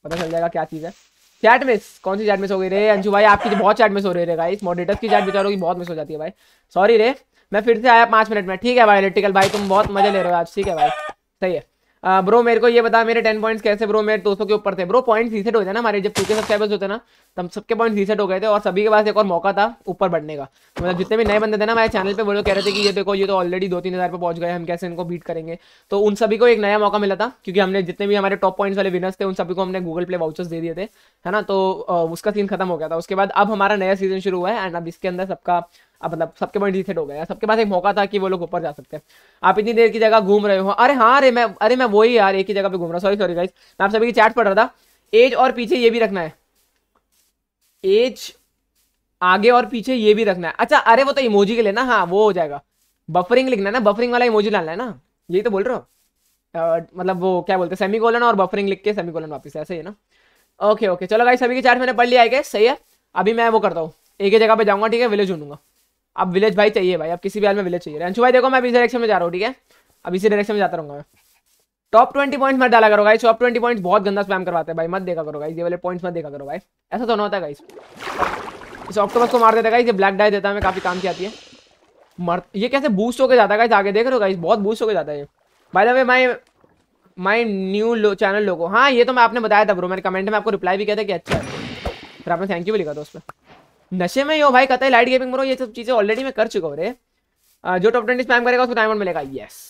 पता चल जाएगा क्या चीज़ है चैट मिस कौन सी चैट मिस हो गई रे अंशु भाई आपकी तो बहुत चैट मिस हो रही है इस मॉडिटर्स की चैट बेचारों की बहुत मिस हो जाती है भाई सॉरी रे मैं फिर से आया पाँच मिनट में ठीक है भाई इलेक्ट्रिकल भाई तुम बहुत मजे ले रहे हो आज ठीक है भाई सही है आ, ब्रो मेरे को ये बता मेरे टेन पॉइंट्स कैसे ब्रो मेरे दो के ऊपर थे ब्रो पॉइंट रीसेट हो जाए ना हमारे जब टू के सब्सक्राइबर्स होते ना तब सबके पॉइंट रीसेट हो गए थे और सभी के पास एक और मौका था ऊपर बढ़ने का मतलब जितने भी नए बंदे थे ना हमारे चैनल पे वो कह रहे थे कि ये देखो ये तो ऑलरेडी दो तीन हज़ार पे पहुंच गए हम कैसे इनको बीट करेंगे तो उन सभी को एक नया मौका मिला था क्योंकि हमने जितने भी हमारे टॉप पॉइंट्स वाले विनर्स थे उन सभी को हमने गूगल प्ले वाउचर्स दे दिए थे है ना तो उसका सीन खत्म हो गया था उसके बाद अब हमारा नया सीजन शुरू हुआ है एंड अब इसके अंदर सबका अब मतलब सबके पास रीसेट हो गया सबके पास एक मौका था कि वो लोग ऊपर जा सकते हैं आप इतनी देर की जगह घूम रहे हो अरे हाँ अरे मैं अरे मैं वही यार एक ही जगह पे घूम रहा हूँ सॉरी सॉरी गाइस मैं आप सभी की चैट पढ़ रहा था एज और पीछे ये भी रखना है एज आगे और पीछे ये भी रखना है अच्छा अरे वो तो इमोजी के लिए ना हाँ वो हो जाएगा बफरिंग लिखना है ना बफरिंग वाला इमोजी डालना है ना यही तो बोल रहे हो मतलब वो क्या बोलते हैं सेमी कोलन और बफरिंग लिख के सेमी कोलन वापस ऐसे ही ना ओके ओके चलो गाइस सभी की चार्ट मैंने पढ़ लिया है सही है अभी मैं वो करता हूँ एक ही जगह पे जाऊँगा ठीक है विलेज ढूंढूंगा अब विलेज भाई चाहिए भाई अब किसी भी हाल में विलेज चाहिए अंशु भाई देखो मैं इस डायरेक्शन में जा रहा हूँ ठीक है अब इसी डायरेक्शन में जाता रहूँगा मैं टॉप ट्वेंटी पॉइंट्स मत डाला करो गाइस टॉप ट्वेंटी पॉइंट्स बहुत गंदा स्पैम करवाते हैं भाई मत देखा करो गाइस ये वाले पॉइंट्स मत देखा करो भाई ऐसा तो नहीं होता है गाइस इस ऑक्टोपस को मार देता गाइस ये ब्लैक डाई देता है काफ़ी काम की आती है मर ये कैसे बूस्ट होकर जाता है आगे देख रहे हो गाइस बहुत बूस्ट होकर जाता है ये बाय माई माई न्यू लो, चैनल लोगो हाँ ये तो मैं आपने बताया था ब्रो मेरे कमेंट में आपको रिप्लाई भी किया था कि अच्छा है फिर आपने थैंक यू भी लिखा था उस पर नशे में यो भाई कतई लाइट गेमिंग मरो ये सब चीज़ें ऑलरेडी मैं कर चुका हूँ रे जो टॉप ट्वेंटी स्पैम करेगा उसको डायमंड मिलेगा यस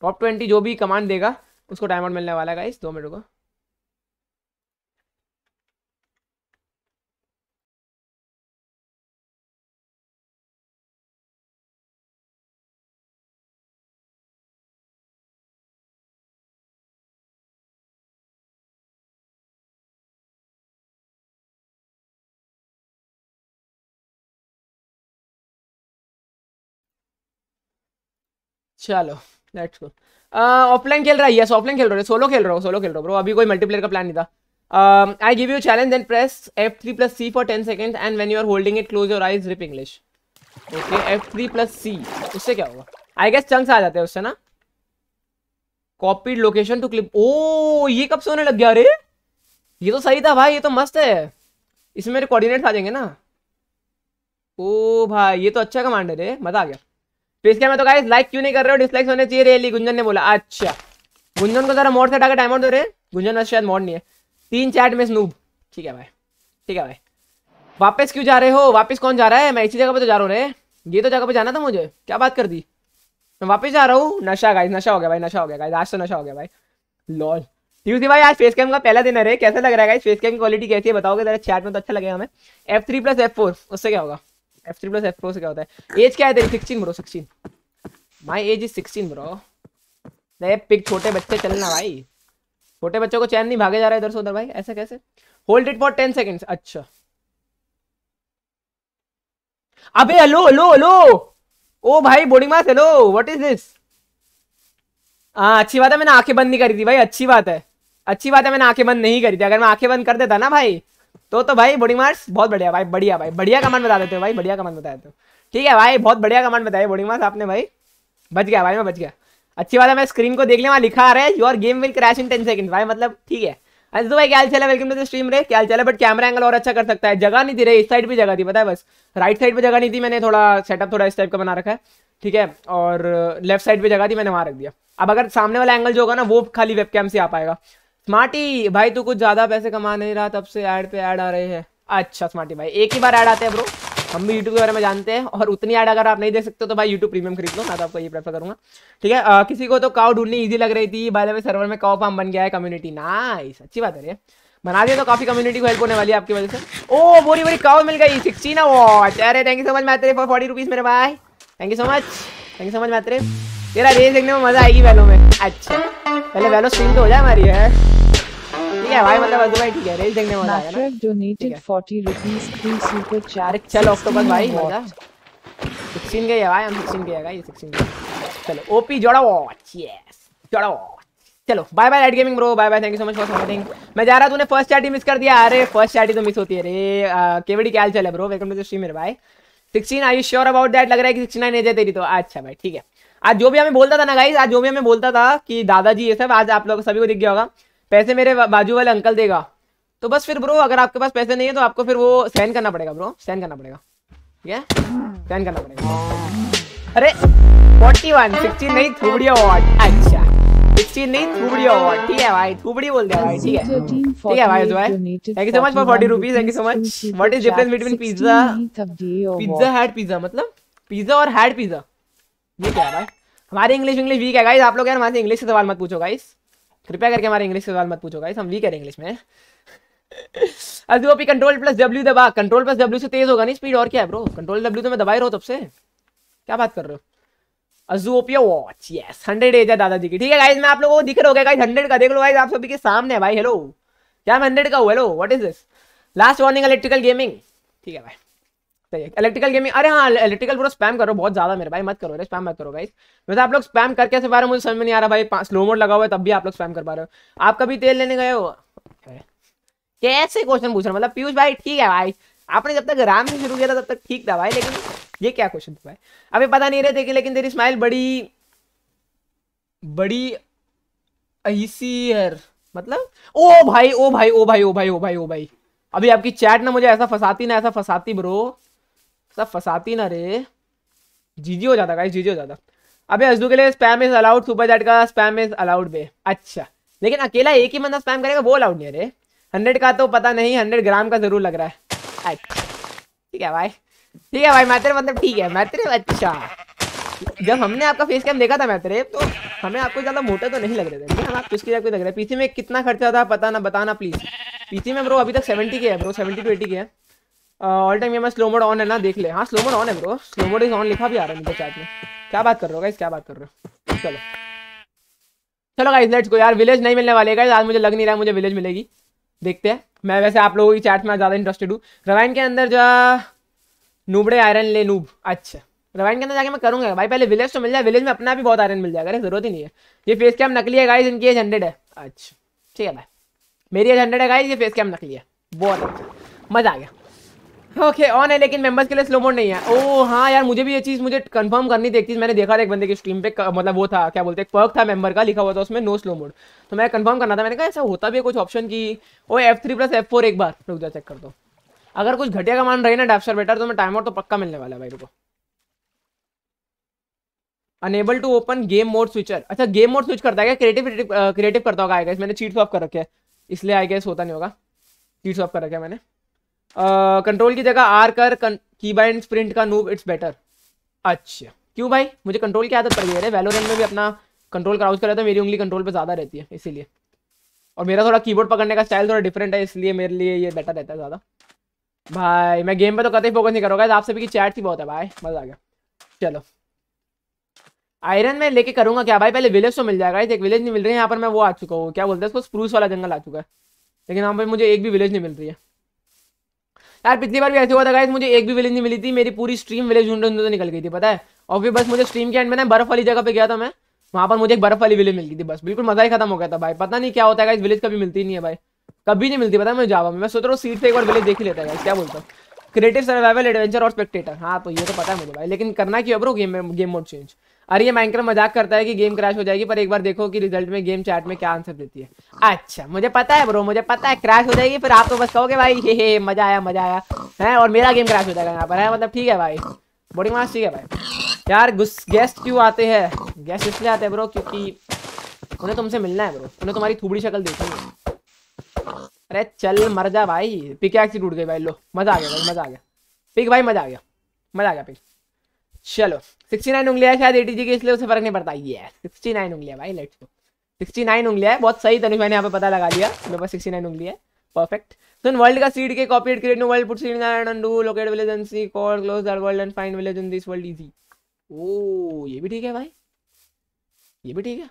टॉप ट्वेंटी जो भी कमांड देगा उसको डायमंड मिलने वाला है इस दो मिनट को चलो लेट्स गो ऑफलाइन खेल रहा है यस ऑफलाइन खेल रहा है सोलो खेल रहा हूँ सोलो खेल रहा हूँ अभी कोई मल्टीप्लेयर का प्लान नहीं था I give you challenge then press F three plus C for ten second and when you are holding it close your eyes rip English okay F three plus C उससे क्या होगा I guess chunks आ जाते हैं उससे ना copied location to clip ओ ये कब सोने लग गया अरे ये तो सही था भाई ये तो मस्त है इसमें मेरे कोऑर्डिनेट्स आ जाएंगे ना ओ भाई ये तो अच्छा कमांड है रे मजा आ गया तो इसके में तो गाइस लाइक क्यों नहीं कर रहे हो डिसलाइक होने चाहिए रेली गुंजन ने बोला अच्छा गुंजन को जरा मोड से डाकर डायमंड दे रहे गुंजन शायद मोड नहीं है तीन चैट में स्नूब ठीक है भाई ठीक है भाई वापस क्यों जा रहे हो वापस कौन जा रहा है मैं इसी जगह पर तो जा रहा हूँ ये तो जगह पे जाना था मुझे क्या बात कर दी मैं वापस जा रहा हूँ नशा गाइस नशा हो गया भाई नशा हो गया गाइस आज तो नशा हो गया भाई लॉल ट्यूजडे भाई आज फेस कैम का पहला दिन है रे कैसा लग रहा है गाइस फेस कैम की क्वालिटी कैसी है बताओगे जरा चैट में तो अच्छा लगेगा हमें F three plus F four उससे क्या होगा F3 plus F4 से क्या होता है एज क्या है तेरी 16 bro 16 my age is 16 bro नहीं पिक छोटे बच्चे चलना भाई छोटे बच्चों को चैन नहीं भागे जा रहा है इधर से उधर भाई ऐसा कैसे होल्ड इट फॉर 10 सेकेंड्स अच्छा अबे हेलो हेलो हेलो ओ भाई बोर्डिंग मास हेलो व्हाट इज दिस हाँ अच्छी बात है मैंने आंखें बंद नहीं करी थी भाई अच्छी बात है अच्छी बात है मैंने आंखें बंद नहीं करी थी अगर मैं आंखें बंद कर देता ना भाई तो तो भाई बॉडी मार्स बहुत बढ़िया भाई बढ़िया भाई बढ़िया कमान बता देते हो भाई बढ़िया कमांड बता देते हो ठीक है भाई बहुत बढ़िया कमांड बताया बॉडी मार्स आपने भाई बच गया भाई मैं बच गया अच्छी बात है मैं स्क्रीन को देख लिया वहाँ लिखा आ रहा है your game will crash in ten second भाई मतलब ठीक है अच्छा, तो भाई क्या चला वेलकम टू द स्ट्रीम रे क्या चला बट कैमरा एंगल और अच्छा कर सकता है जगह नहीं थी रही इस साइड भी जगह थी पता है बस राइट साइड पर जगह नहीं थी मैंने थोड़ा सेटअप थोड़ा इस टाइप का बना रखा है ठीक है और लेफ्ट साइड पर जगह थी मैंने वहाँ रख दिया अब अगर सामने वाला एंगल जो होगा ना वो खाली वेब से आ पाएगा स्मार्टी भाई तू कुछ ज़्यादा पैसे कमा नहीं रहा तब से ऐड पे ऐड आ रहे हैं अच्छा स्मार्टी भाई एक ही बार ऐड आते हैं ब्रो हम भी यूट्यूब के बारे में जानते हैं और उतनी ऐड अगर आप नहीं देख सकते तो भाई यूट्यूब प्रीमियम खरीद लो मैं तो आपको ये प्रेफर करूंगा ठीक है आ, किसी को तो काव ढूंढनी ईजी लग रही थी बाय द वे सर्वर में काव फार्म बन गया है कम्युनिटी नाइस अच्छी बात है रे बना दिया तो काफी कम्युनिटी को हेल्प होने वाली है आपकी वजह से ओ बोरी बोरी काव मिल गई सिक्सटी ना वॉच अरे thank you so much Maitrey for forty rupees मेरे भाई thank you so much thank you so much Maitrey तेरा रेस देखने में मजा आएगी वैलो में अच्छा पहले वैलो स्ट्रीम तो हो जाए हमारी है ठीक है भाई मतलब अदर भाई ठीक है रेस देखने वाला है ना डोनेटेड 40 रुपीस थ्री सुपर चार चल ऑक्टोबस भाई मजा 16 गई भाई हम 16 गए गाइस 16 गए चलो ओपी जोड़ा वॉच यस जोड़ा वॉच चलो bye bye light gaming bro bye bye thank you so much for supporting मैं जा रहा तूने फर्स्ट चैट ही मिस कर दिया अरे फर्स्ट चैट ही तो मिस होती है रे केवडी क्या हाल चाल है bro welcome to the stream मेरे भाई 16 I you sure about that लग रहा है कि 69 एज है तेरी तो अच्छा भाई ठीक है आज जो भी हमें बोलता था ना गाइज आज जो भी हमें बोलता था कि दादाजी ये सब आज आप लोग सभी को दिख गया होगा पैसे मेरे बाजू वाले अंकल देगा तो बस फिर ब्रो अगर आपके पास पैसे नहीं है तो आपको फिर वो सहन करना पड़ेगा ब्रो सहन करना पड़ेगा ठीक है सहन करना पड़ेगा अरे फोर्टी वन सिक्सटी नहीं थोड़ी अवार्ड अच्छा सिक्सटी नहीं थुबड़ी अवार्ड ठीक है भाई थुबड़ी बोल दिया भाई ठीक है ठीक है भाई जो thank you so much for forty rupees thank you so much what is difference between pizza pizza had pizza मतलब पिज्जा और हैड पिज्जा ये क्या है भाई हमारी इंग्लिश इंग्लिश वीक है गाइस आप लोग यार हमारे इंग्लिश से सवाल मत पूछो गाइस कृपया करके हमारे इंग्लिश से सवाल मत पूछो गाइस हम वीक है इंग्लिश में अभी वो कंट्रोल प्लस डब्ल्यू दबा कंट्रोल प्लस डब्ल्यू से तेज होगा नहीं स्पीड और क्या है ब्रो कंट्रोल डब्ल्यू तो मैं दबाई रहा हूँ तब से क्या बात कर रहे हो अजूपिया वॉच यस हंड्रेड एज है दादाजी की ठीक है गाइज मैं आप लोगों को दिख रहा होगा हंड्रेड का देख लो गाइज आप सभी के सामने है भाई हेलो क्या हंड्रेड का hello what is this last warning electrical gaming ठीक है भाई सही है इलेक्ट्रिकल गेमिंग अरे हाँ इलेक्ट्रिकल पूरा स्पैम करो बहुत ज्यादा मेरे भाई मत करो रे स्पैम मत करो भाई वैसे आप लोग स्पैम करके से बारे मुझे समझ में नहीं आ रहा भाई स्लो मोड लगा हुआ है तब भी आप लोग स्पैम कर पा रहे हो आप कभी तेल लेने गए हो कैसे क्वेश्चन पूछ रहे मतलब पीयूष भाई ठीक है भाई आपने जब तक राम से शुरू किया था तब तक ठीक था भाई लेकिन ये क्या क्वेश्चन था भाई अभी पता नहीं रहे थे लेकिन तेरी स्माइल बड़ी बड़ी ऐसी मतलब ओ भाई ओ भाई ओ भाई ओ भाई ओ भाई ओ भाई अभी आपकी चैट ना मुझे ऐसा फंसाती ना ऐसा फंसाती ब्रो सब फंसाती ना रे जीजी हो जाता गाइस जीजी हो जाता अबे अजू के लिए spam is allowed super chat का स्पैम इज अलाउड बे अच्छा लेकिन अकेला एक ही बंदा स्पैम करेगा वो अलाउड नहीं रे हंड्रेड का तो पता नहीं हंड्रेड ग्राम का जरूर लग रहा है ठीक है भाई ठीक है भाई मैत्रेव मतलब ठीक है मैत्रेव अच्छा जब हमने आपका फेस कैम देखा था मैत्रेव तो हमें आपको ज़्यादा मोटे तो नहीं लग रहे थे हम आपको इसकी लग रहे पीछे में कितना खर्चा था पता ना बताना प्लीज़ पीछे में ब्रो अभी तक सेवेंटी के है ब्रो सेवेंटी टू एटी के है ऑल टाइम ये मैं स्लो मोड ऑन है ना देख ले हाँ स्लो मोड ऑन है bro slow mode is on लिखा भी आ रहा है मेरे चैट में क्या बात कर रहे हो गाइस क्या बात कर रहे हो चलो चलो गाइस लेट्स गो यार विलेज नहीं मिलने वाले गाइस आज मुझे लग नहीं रहा है मुझे विलेज मिलेगी देखते हैं मैं वैसे आप लोगों की चैट में ज़्यादा इंटरेस्टेड हूँ रवाइन के अंदर जो नूबड़े आयरन ले नूब अच्छा रवाइन के अंदर जाके मैं करूँगा भाई पहले विलेज तो मिल जाए विलेज में अपना भी बहुत आयरन मिल जाएगा अरे जरूरत ही नहीं है ये फेस कैम नकली है गाइज इनकी एज हंड्रेड है अच्छा ठीक है भाई मेरी एज हंड्रेड है गाइज ये फेस कैम नकली है बहुत अच्छा मज़ा आ गया ओके ऑन है लेकिन मेंबर्स के लिए स्लो मोड नहीं है ओ oh, हाँ यार मुझे भी ये चीज़ मुझे कंफर्म करनी देखती मैंने देखा था एक बंदे की स्ट्रीम पे मतलब वो था क्या बोलते हैं पर्क था मेंबर का लिखा हुआ था उसमें नो स्लो मोड तो मैं कंफर्म करना था मैंने कहा ऐसा होता भी है कुछ ऑप्शन की ओ F three plus F four एक बार रुक जा चेक कर दो अगर कुछ घटिया का मान रही ना डापस्टर बेटर तो मैं टाइम आउट तो पक्का मिलने वाला है भाई रुको unable to open game mode switcher अच्छा गेम मोड स्विच करता है क्रिएटिव क्रिएटिव uh, करता होगा आई गैस मैंने चीट ऑफ कर रखे है इसलिए आई गैस होता नहीं होगा चीट ऑफ कर रखे मैंने कंट्रोल की जगह आर कर की बाइंड स्प्रिंट का नूव इट्स बेटर अच्छा क्यों भाई मुझे कंट्रोल की आदत पड़ गई है वेलोरेंट में भी अपना कंट्रोल क्राउच कर रहा था तो मेरी उंगली कंट्रोल पे ज़्यादा रहती है इसीलिए और मेरा थोड़ा कीबोर्ड पकड़ने का स्टाइल थोड़ा डिफरेंट है इसलिए मेरे लिए ये बेटर रहता है ज़्यादा भाई मैं गेम पे तो ही फोकस नहीं करूँगा आप सभी की चैट ही बहुत है भाई मज़ा आ गया चलो आयरन में लेके करूंगा क्या भाई पहले विलेज तो मिल जाएगा एक विलेज नहीं मिल रही है यहाँ पर मैं वो आ चुका हूँ क्या बोलते हैं उसको स्प्रूस वाला जंगल आ चुका है लेकिन यहाँ पर मुझे एक भी विलेज नहीं मिल रही है यार पिछली बार भी ऐसे हुआ था गाइस मुझे एक भी विलेज नहीं मिली थी मेरी पूरी स्ट्रीम विलेज ढूंढ ढूंढते निकल गई थी पता है और फिर बस मुझे स्ट्रीम के एंड में ना बर्फ वाली जगह पे गया था मैं वहाँ पर मुझे एक बर्फ वाली विलेज मिल गई थी बस बिल्कुल मजा ही खत्म हो गया था भाई पता नहीं क्या होता है इस विलेज कभी मिलती नहीं है भाई कभी नहीं मिलती पता मैं जावा में मैं सोच रहा हूँ सीट से एक बार विलेज देख ही लेता है क्या बोलता हूँ क्रिएटिव सर्वाइवल एडवेंचर और स्पेक्टेटर हाँ तो ये तो पता है मुझे भाई लेकिन करना क्यों ब्रो गेम में गेम मोड चेंज अरे ये माइनक्राफ्ट मजाक करता है कि गेम क्रैश हो जाएगी पर एक बार देखो कि रिजल्ट में गेम चैट में क्या आंसर देती है अच्छा मुझे पता है ब्रो मुझे पता है क्रैश हो जाएगी फिर आप तो बस कहोगे भाई हे हे मजा आया मजा आया है और मेरा गेम क्रैश हो जाएगा यहाँ पर है मतलब ठीक है भाई बोर्डिंग मार्क्स ठीक है भाई यार गेस्ट क्यों आते हैं गेस्ट इसलिए आते हैं ब्रो क्योंकि उन्हें तुमसे मिलना है ब्रो उन्हें तुम्हारी थूबड़ी शक्ल देखी है अरे चल मर जा भाई एक्सी टूट गई भाई लो मजा आ गया भाई मजा आ गया पिक भाई मजा आ गया मजा आ गया पिक चलो सिक्सटी नाइन उंगलियाँ शायद एटी जी की इसलिए उसे फर्क नहीं पड़ता ये सिक्सटी नाइन उंगलियाँ भाई लेट्स गो सिक्सटी नाइन उंगलियाँ बहुत सही तनुष मैंने यहाँ पे पता लगा लिया मेरे पास सिक्सटी नाइन है परफेक्ट सुन वर्ल्ड का सीड के copy create no world put seed and do locate village and see call close that world and find village in this world easy ओ ये भी ठीक है भाई ये भी ठीक है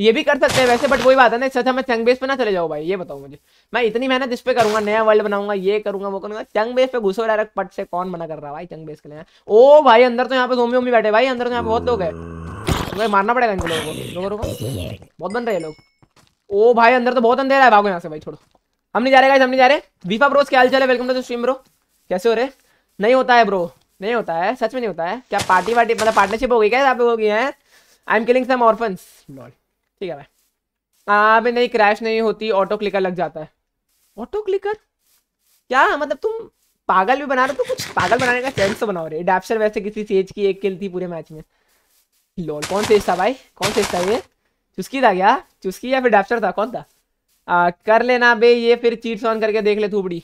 ये भी कर सकते हैं वैसे बट वही बात है ना इस हमें संग बेस पे ना चले जाओ भाई ये बताओ मुझे मैं इतनी मेहनत इस पे करूंगा नया वर्ल्ड बनाऊंगा ये करूंगा वो करूंगा चंग बेस पे घुसो डायरेक्ट पट से कौन मना कर रहा भाई चंग बेस के लिए ओ भाई अंदर तो यहाँ पे सोमी ओमी बैठे भाई अंदर तो यहाँ पे बहुत लोग है भाई मारना पड़ेगा इनको लोगों को लोगों को बहुत बन रहे लोग ओ भाई अंदर तो बहुत अंधेरा है भागो यहाँ से भाई छोड़ो हम नहीं जा रहे हम नहीं जा रहे वीफा ब्रोस क्या हाल चाल है वेलकम टू स्ट्रीम ब्रो कैसे हो रहे नहीं होता है ब्रो नहीं होता है सच में नहीं होता है क्या पार्टी वार्टी मतलब पार्टनरशिप हो गई क्या आप हो गई है I am killing some orphan ठीक है भाई हाँ भाई नहीं क्रैश नहीं होती ऑटो क्लिकर लग जाता है ऑटो क्लिकर क्या मतलब तुम पागल भी बना रहे हो तो कुछ पागल बनाने का चांस तो बना रहे डैप्सर वैसे किसी सेज की एक किल थी पूरे मैच में लोल कौन सेज था भाई कौन सेज था ये चुस्की था क्या चुस्की या फिर डैप्सर था कौन था आ, कर लेना बे ये फिर चीट्स ऑन करके देख ले थूबड़ी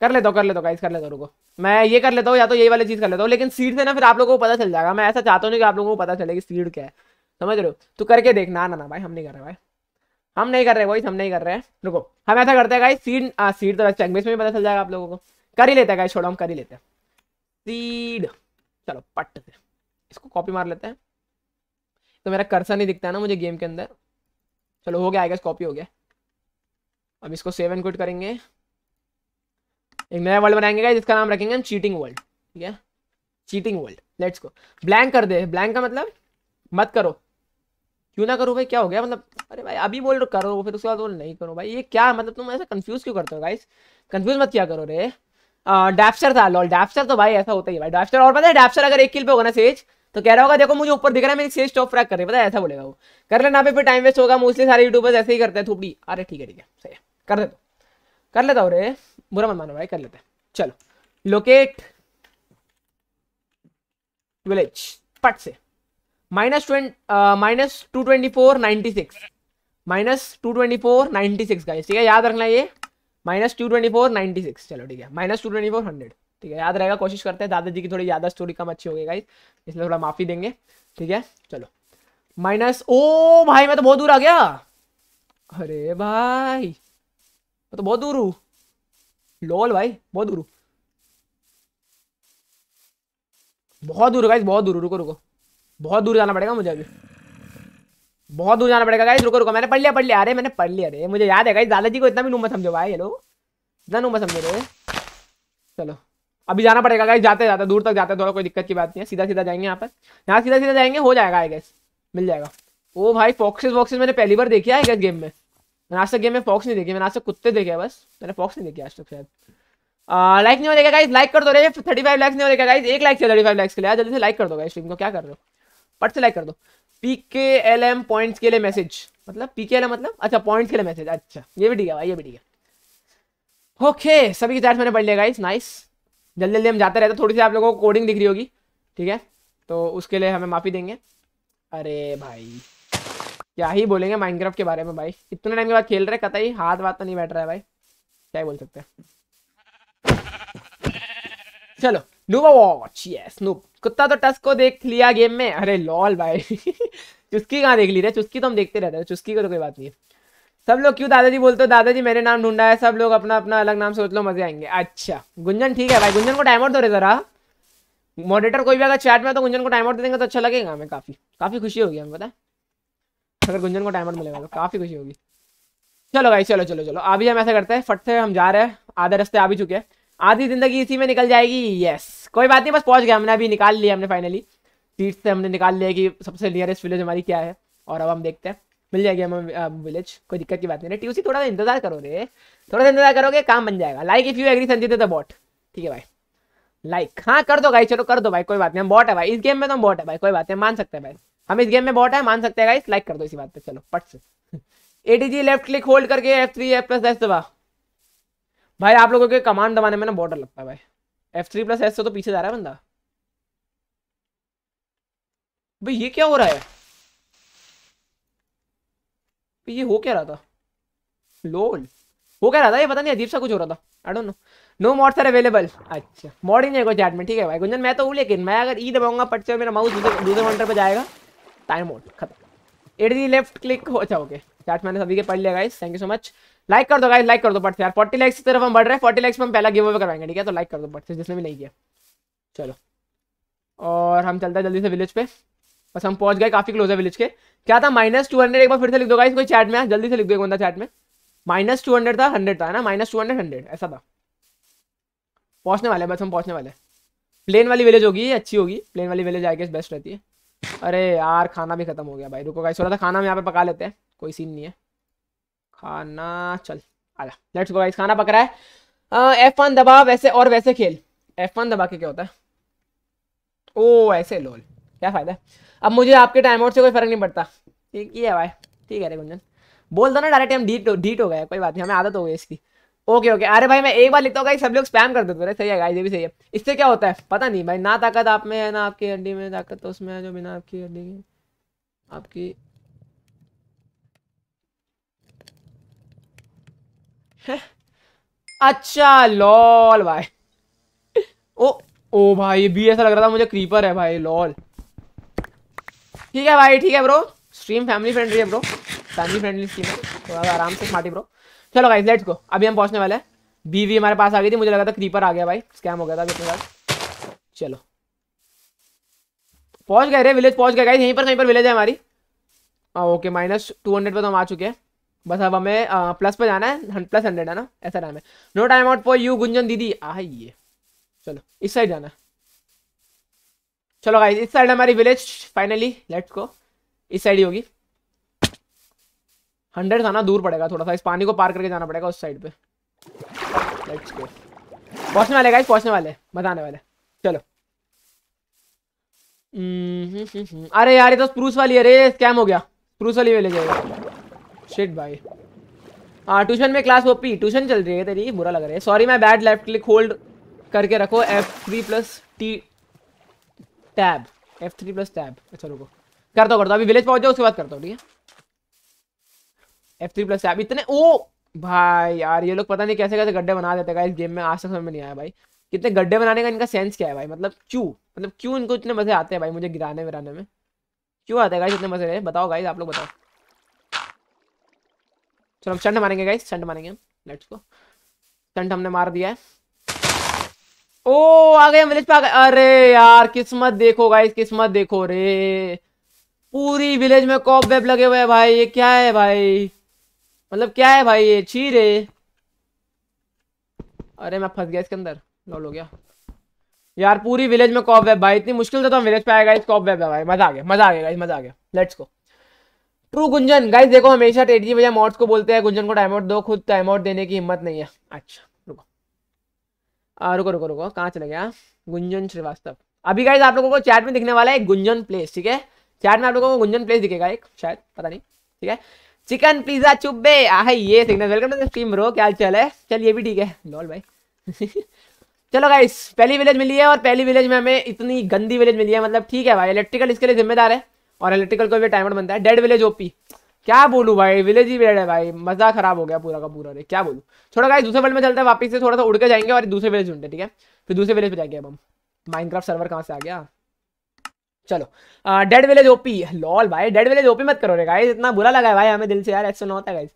कर ले हूँ कर ले हूँ गाइस कर लेता हूँ मैं ये कर लेता हूँ या तो यही वाली चीज़ कर लेता हूँ लेकिन सीट से ना फिर आप लोगों को पता चल जाएगा मैं ऐसा चाहता हूँ कि आप लोगों को पता चले कि सीट क्या है समझ रहे हो तो करके देखना ना ना भाई हम नहीं कर रहे भाई हम नहीं कर रहे वॉइस हम नहीं कर रहे हैं रुको हम ऐसा करते हैं गाइस सीड आ, सीड तो अच्छा इंग्लिश में पता चल जाएगा आप लोगों को कर ही लेते हैं गाइस छोड़ो हम कर ही लेते हैं सीड चलो पट से इसको कॉपी मार लेते हैं तो मेरा कर्सर नहीं दिखता है ना मुझे गेम के अंदर चलो हो गया आई कॉपी हो गया अब इसको सेवन क्विट करेंगे एक नया वर्ल्ड बनाएंगे जिसका नाम रखेंगे हम चीटिंग वर्ल्ड ठीक है cheating world let's go blank कर दे ब्लैंक का मतलब मत करो क्यों ना करूँ भाई क्या हो गया मतलब अरे भाई अभी बोल करो फिर उसके बाद बोल नहीं करो भाई ये क्या मतलब तुम ऐसा कन्फ्यूज क्यों करते हो गाइस कन्फ्यूज मत क्या करो रे डैप्सर था लॉल डैप्सर तो भाई ऐसा होता ही भाई डैप्सर और पता है डैप्सर अगर एक किल पे होगा ना सेज तो कह रहा होगा देखो मुझे ऊपर दिख रहा है मेरी सेज टॉप फ्रैक कर रही है पता है ऐसा बोलेगा वो कर लेना पे फिर टाइम वेस्ट होगा मोस्टली सारे यूट्यूबर्स ऐसे ही करते हैं थोड़ी अरे ठीक है ठीक है सही कर देता कर लेता हूँ रे बुरा मत मानो भाई कर लेते हैं चलो लोकेट विलेज पट से minus minus two twenty four ninety six minus two twenty four ninety six का ठीक है याद रखना ये minus two twenty four ninety six चलो ठीक है minus two twenty four hundred ठीक है याद रहेगा कोशिश करते हैं दादाजी की थोड़ी ज़्यादा स्टोरी कम अच्छी होगी गाइस इसलिए थोड़ा माफ़ी देंगे ठीक है चलो माइनस ओ भाई मैं तो बहुत दूर आ गया अरे भाई मैं तो बहुत दूर हूँ लोल भाई बहुत दूर हूँ बहुत दूर गाइस बहुत दूर रुको रुको बहुत दूर जाना पड़ेगा मुझे अभी बहुत दूर जाना पड़ेगा गाइस रुको रुको मैंने पढ़ लिया पढ़ लिया अरे मैंने पढ़ लिया अरे मुझे याद है गाइज दादाजी को इतना भी नुमा समझो भाई ये लोग इतना नुमा समझो रे चलो अभी जाना पड़ेगा गाइस जाते जाते दूर तक जाते थोड़ा कोई दिक्कत की बात नहीं है सीधा सीधा जाएंगे यहाँ पर यहाँ सीधा सीधा जाएंगे हो जाएगा आई गैस मिल जाएगा ओ भाई फॉक्सेस वॉक्सेस मैंने पहली बार देखी है गैस गेम में मैंने आज तक गेम में फॉक्स नहीं देखी मैंने आज तक कुत्ते देखे बस मैंने फॉक्स नहीं देखी आज तक शायद लाइक नहीं हो रहेगा गाइस लाइक कर दो रे थर्टी फाइव लैक्स नहीं हो रहेगा गाइस एक लाइक से थर्टी फाइव लैक्स के लिए जल्दी से लाइक कर दो गाइस स्ट्रीम को क्या कर रहे हो पट सेलेक्ट कर दो पीके एल एम पॉइंट्स के लिए मैसेज मतलब पीके एल एम मतलब अच्छा पॉइंट्स के लिए मैसेज अच्छा ये भी ठीक है भाई ये भी ठीक है ओके सभी की चैट्स मैंने पढ़ लिया गाइस नाइस जल्दी जल्दी हम जाते रहते थोड़ी सी आप लोगों को कोडिंग दिख रही होगी ठीक है तो उसके लिए हमें माफ़ी देंगे अरे भाई क्या ही बोलेंगे माइनक्राफ्ट के बारे में भाई इतने टाइम के बाद खेल रहे कतई हाथ वाथ तो नहीं बैठ रहा है भाई क्या ही बोल सकते हैं चलो वॉच यस कुत्ता तो टस्क को देख लिया गेम में अरे लॉल भाई चुस्की कहाँ देख ली रहे चुस्की तो हम देखते रहते हैं चुस्की को तो कोई बात नहीं है सब लोग क्यों दादाजी बोलते हो दादाजी मेरे नाम ढूंढा है सब लोग अपना अपना अलग नाम सोच लो मजे आएंगे अच्छा गुंजन ठीक है भाई गुंजन को टाइम आउट दो रहे जरा मॉडरेटर कोई भी अगर चैट में तो गुंजन को टाइम आउट दे देंगे तो अच्छा लगेगा हमें काफी काफी खुशी होगी हमें पता है अगर गुंजन को टाइम आउट मिलेगा तो काफी खुशी होगी चलो भाई चलो चलो चलो अभी हम ऐसा करते हैं फट से हम जा रहे हैं आधे रास्ते आ भी चुके हैं आधी जिंदगी इसी में निकल जाएगी यस कोई बात नहीं बस पहुंच गए हमने अभी निकाल लिया हमने फाइनली सीट से हमने निकाल लिया कि सबसे नियरेस्ट विलेज हमारी क्या है और अब हम देखते हैं मिल जाएगी हमें विलेज कोई दिक्कत की बात नहीं उसी थोड़ा सा इंतजार करो रे थोड़ा सा इंतजार करोगे काम बन जाएगा like if you agree Sanjeet the bot ठीक है भाई लाइक हाँ कर दो भाई चलो कर दो भाई कोई बात नहीं हम बॉट है भाई इस गेम में तो हम बॉट है भाई कोई बात नहीं मान सकते हैं भाई हम इस गेम में बॉट है मान सकते हैं गाइस लाइक कर दो इसी बात पे चलो पट से एटीजी लेफ्ट क्लिक होल्ड करके एफ थ्री एफ प्लस दस दबा भाई आप लोगों के कमांड दबाने में ना बॉर्डर लगता है भाई एफ थ्री प्लस एस से तो पीछे जा रहा है बंदा भाई ये क्या हो रहा है ये हो क्या रहा था लोल हो क्या रहा था ये पता नहीं अजीब सा कुछ हो रहा था I don't know no mods are available अच्छा मॉड ही नहीं है चैट में ठीक है भाई गुंजन मैं तो हूँ लेकिन मैं अगर ई e दबाऊंगा पट से मेरा माउस दूसरे मॉनिटर पर जाएगा टाइम मोड खत्म एट दी लेफ्ट क्लिक हो अच्छा ओके चैट मैंने सभी के पढ़ लिया guys thank you so much like कर दो गाइस लाइक कर दो बट यार 40 लाइक्स की तरफ हम बढ़ रहे हैं 40 लाइक्स में हम पहला गिव अवे करवाएंगे ठीक है तो लाइक कर दो बट जिसने भी नहीं किया चलो और हम चलते हैं जल्दी से विलेज पे बस हम पहुंच गए काफी क्लोज है विलेज के क्या था माइनस टू हंड्रेड एक बार फिर से लिख दो गाइस कोई चैट में हाँ, जल्दी से लिख दो एक बंदा चैट में माइनस टू हंड्रेड था हंड्रेड था ना माइनस टू हंड्रेड हंड्रेड ऐसा था पहुंचने वाले बस हम पहुंचने वाले प्लेन वाली विलेज होगी अच्छी होगी प्लेन वाली विलेज आएगी बेस्ट रहती है अरे यार खाना भी खत्म हो गया भाई रुको गाइस सो था खाना हम यहाँ पे पका लेते हैं कोई सीन नहीं है खाना चल आजा लेट्स गो गाइस खाना पक रहा है एफ वन दबा वैसे और वैसे खेल एफ वन दबा के क्या होता है ओ ऐसे लोल क्या फ़ायदा अब मुझे आपके टाइम आउट से कोई फ़र्क नहीं पड़ता ठीक है भाई ठीक है रे गुंजन बोल दो ना डायरेक्ट हम डीट डीट हो गया कोई बात नहीं हमें आदत हो गई इसकी ओके ओके अरे भाई मैं एक बार लिखता हूँ सब लोग स्पैम कर देते सही है गाइस ये भी सही है इससे क्या होता है पता नहीं भाई ना ताकत आप में है ना आपकी हड्डी में ताकत तो उसमें है जो बिना आपकी हड्डी की आपकी अच्छा लॉल भाई ओ ओ भाई भी ऐसा लग रहा था मुझे क्रीपर है भाई लॉल ठीक है भाई ठीक है ब्रो स्ट्रीम फैमिली फ्रेंडली है ब्रो फैमिली फ्रेंडली स्ट्रीम है थोड़ा सा आराम से स्मार्टी ब्रो चलो भाई लेट्स गो अभी हम पहुंचने वाले हैं बीवी हमारे पास आ गई थी मुझे लगा था क्रीपर आ गया भाई स्कैम हो गया था अपने पास चलो पहुंच गए रे विलेज पहुंच गए गाइस यहीं पर कहीं पर विलेज है हमारी ओके माइनस टू हंड्रेड पर तो हम आ चुके हैं बस अब हमें आ, प्लस पर जाना है प्लस हंड्रेड है ना ऐसा टाइम है no time out for you Gunjan दीदी आइए चलो इस साइड जाना चलो गाइस इस साइड हमारी विलेज फाइनली लेट्स गो इस साइड ही होगी हंड्रेड खाना दूर पड़ेगा थोड़ा सा इस पानी को पार करके जाना पड़ेगा उस साइड पे लेट्स गो पहुंचने वाले गाइस पहुंचने वाले बताने वाले चलो हम्म, हम्म, हम्म, अरे यार ये तो स्प्रूस वाली है रे स्कैम हो गया स्प्रूस वाली विलेज है शिट भाई हाँ ट्यूशन में क्लास ओपी ट्यूशन चल रही है तेरी बुरा लग रहा है सॉरी मैं बैड लेफ्ट क्लिक होल्ड करके रखो F three plus T tab F three plus tab अच्छा रुको करता हूँ करता अभी विलेज पहुंच जाओ उसके बाद करता हूँ ठीक है एफ थ्री प्लस टैब इतने ओ भाई यार ये लोग पता नहीं कैसे कैसे गड्ढे बना देते इस गेम में आज तक समझ में नहीं आया भाई कितने गड्ढे बनाने का इनका सेंस क्या है भाई मतलब क्यों मतलब क्यों इनको इतने मजे आते हैं भाई मुझे गिराने विराने में क्यों आते हैं गाइस इतने मजे रहे बताओ गाइस आप लोग बताओ चलो हम चंड मारेंगे गाइस चंड मारेंगे लेट्स गो चंड हमने मार दिया है ओ आ गए विलेज पे आ गए अरे यार किस्मत देखो गाइस किस्मत देखो रे पूरी विलेज में कॉप वेब लगे हुए हैं भाई ये क्या है भाई मतलब क्या है भाई ये छी रे अरे मैं फंस गया इसके अंदर लॉल हो गया यार पूरी विलेज में कॉप वेब भाई इतनी मुश्किल से तो हम विलेज पे आएगा इस कॉप वेब है भाई मजा आ गया मजा आ गया गाइस मजा आ गया लेट्स गो ट्रू तो गुंजन गाइस देखो हमेशा टेडी भैया मॉड्स को बोलते हैं गुंजन को टाइम आउट दो खुद टाइम आउट देने की हिम्मत नहीं है अच्छा रुको आ, रुको रुको रुको कहाँ चले गया गुंजन श्रीवास्तव अभी गाइज आप लोगों को चैट में दिखने वाला है गुंजन प्लेस ठीक है चैट में आप लोगों को गुंजन प्लेस दिखेगा एक शायद पता नहीं ठीक है चिकन पिज्जा चुब्बे आह ये signal welcome to stream bro क्या चल है चल ये भी ठीक है लॉल भाई चलो गाइस पहली विलेज मिली है और पहली विलेज में हमें इतनी गंदी विलेज मिली है मतलब ठीक है भाई इलेक्ट्रिकल इसके लिए जिम्मेदार है और इलेक्ट्रिकल का भी टाइमर बनता है डेड विलेज ओपी क्या बोलूँ भाई विलेज ही डेड है भाई मजा खराब हो गया पूरा का पूरा रे क्या बोलूँ छोड़ा गाइस दूसरे वर्ल्ड में चलते हैं वापस से थोड़ा सा उड़ के जाएंगे और दूसरे विलेज ढूंढते ठीक है फिर दूसरे विलेज पे जाएंगे अब हम माइनक्राफ्ट सर्वर कहाँ से आ गया चलो डेड विलेज ओपी लॉल भाई डेड विलेज ओपी मत करो रे गाइस इतना बुरा लगा है भाई हमें दिल से यार ऐसा ना होता है गाइस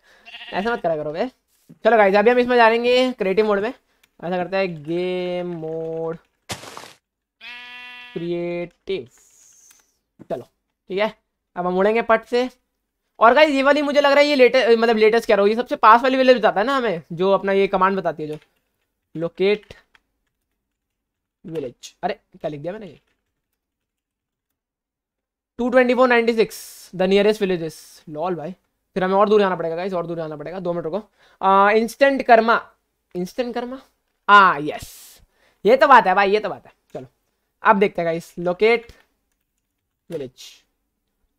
ऐसा मत करा करो भाई चलो गाइस अभी हम इसमें जाएंगे क्रिएटिव मोड में ऐसा करते हैं गेम मोड क्रिएटिव चलो ठीक है अब हम उड़ेंगे पट से और गाइज ये वाली मुझे लग रहा है ये लेटे मतलब लेटेस्ट कह रहा हूँ ये सबसे पास वाली विलेज बताता है ना हमें जो अपना ये कमांड बताती है जो लोकेट विलेज अरे क्या लिख दिया मैंने ये two twenty four ninety six the nearest villages lol भाई फिर हमें और दूर जाना पड़ेगा गाइस और दूर जाना पड़ेगा दो मिनट को इंस्टेंट कर्मा इंस्टेंट कर्मा हाँ यस ये तो बात है भाई ये तो बात है चलो अब देखते हैं गाइस लोकेट विलेज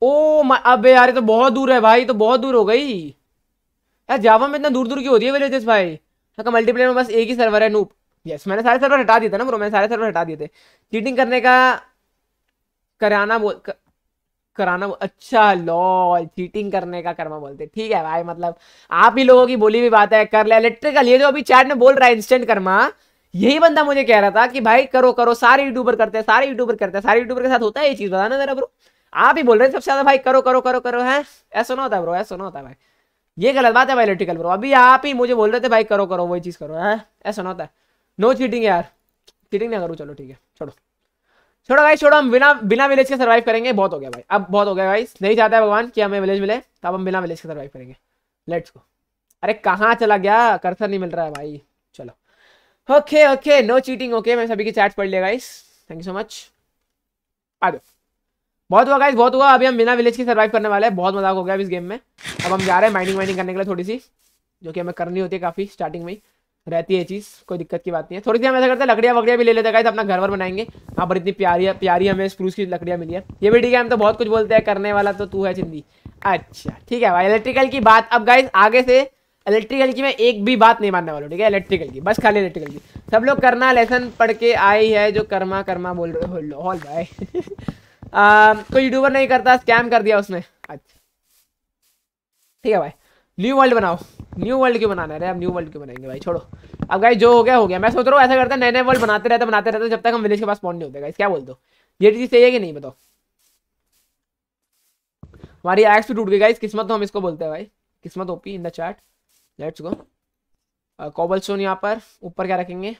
ओ अबे यार ये तो बहुत दूर है भाई तो बहुत दूर हो गई यार जावा में इतना दूर दूर की होती है विलेजेस भाई तो मल्टीप्लेयर में बस एक ही सर्वर है नूप यस मैंने सारे सर्वर हटा दिए थे ना ब्रो मैंने सारे सर्वर हटा दिए थे चीटिंग करने का कराना बोल कर, कराना बोल, अच्छा लॉल चीटिंग करने का कर्मा बोलते ठीक है भाई मतलब आप ही लोगों की बोली हुई बात है कर ले इलेक्ट्रिकल ये जो अभी चैट में बोल रहा है इंस्टेंट कर्मा यही बंदा मुझे कह रहा था कि भाई करो करो सारे यूट्यूबर करते हैं सारे यूट्यूबर करते हैं सारे यूट्यूबर के साथ होता है ये चीज बताना जरा ब्रो आप ही बोल रहे हैं सबसे ज्यादा भाई करो करो करो करो है ऐसा ना होता है ब्रो ऐसा ना होता भाई ये गलत बात है भाई इलेक्ट्रिकल ब्रो अभी आप ही मुझे बोल रहे थे भाई करो करो वही चीज करो है ऐसा ना होता है नो चीटिंग यार चीटिंग ना करो चलो ठीक है छोड़ो छोड़ो भाई छोड़ो हम बिना बिना विलेज के सर्वाइव करेंगे बहुत हो गया भाई अब बहुत हो गया भाई नहीं चाहता है भगवान कि हमें विलेज मिले तब हम बिना विलेज के सर्वाइव करेंगे लेट्स गो अरे कहाँ चला गया कर्सर नहीं मिल रहा है भाई चलो okay okay no cheating okay मैं सभी की चैट पढ़ लिया guys thank you so much आ जाओ बहुत हुआ गाइस बहुत हुआ अभी हम बिना विलेज के सर्वाइव करने वाले हैं बहुत मजाक हो गया अब इस गेम में अब हम जा रहे हैं माइनिंग वाइनिंग करने के लिए थोड़ी सी जो कि हमें करनी होती है काफ़ी स्टार्टिंग में रहती है चीज़ कोई दिक्कत की बात नहीं है थोड़ी सी हम ऐसा करते हैं लकड़ियाँ वकड़िया भी ले लेते हैं तो अपना घर वर बनाएंगे यहाँ पर इतनी प्यारी प्यारी हमें स्क्रूज की लकड़ियाँ मिली है ये भी ठीक है हम तो बहुत कुछ बोलते हैं करने वाला तो तू है चिंदी अच्छा ठीक है भाई इलेक्ट्रिकल की बात अब गाइज आगे से इलेक्ट्रिकल की मैं एक भी बात नहीं मानने वाला ठीक है इलेक्ट्रिकल की बस खाली इलेक्ट्रिकल की सब लोग करना लेसन पढ़ के आई है जो कर्मा कर्मा बोल रहे हो हॉल भाई Um, कोई यूट्यूबर नहीं करता स्कैम कर दिया उसने अच्छा ठीक है भाई न्यू वर्ल्ड बनाओ न्यू वर्ल्ड क्यों बनाना है अब न्यू वर्ल्ड क्यों बनाएंगे भाई छोड़ो अब भाई जो हो गया हो गया मैं सोच रहा हूँ ऐसा करते है नए नए वर्ल्ड बनाते रहते बनाते रहते जब तक हम विलेज के पास पहुंच नहीं होते गाइस क्या बोलते हो ये चीज़ सही है कि नहीं बताओ हमारी एक्स भी टूट गई गाइस किस्मत तो हम इसको बोलते हैं भाई किस्मत OP in the chat let's go cobblestone यहाँ पर ऊपर क्या रखेंगे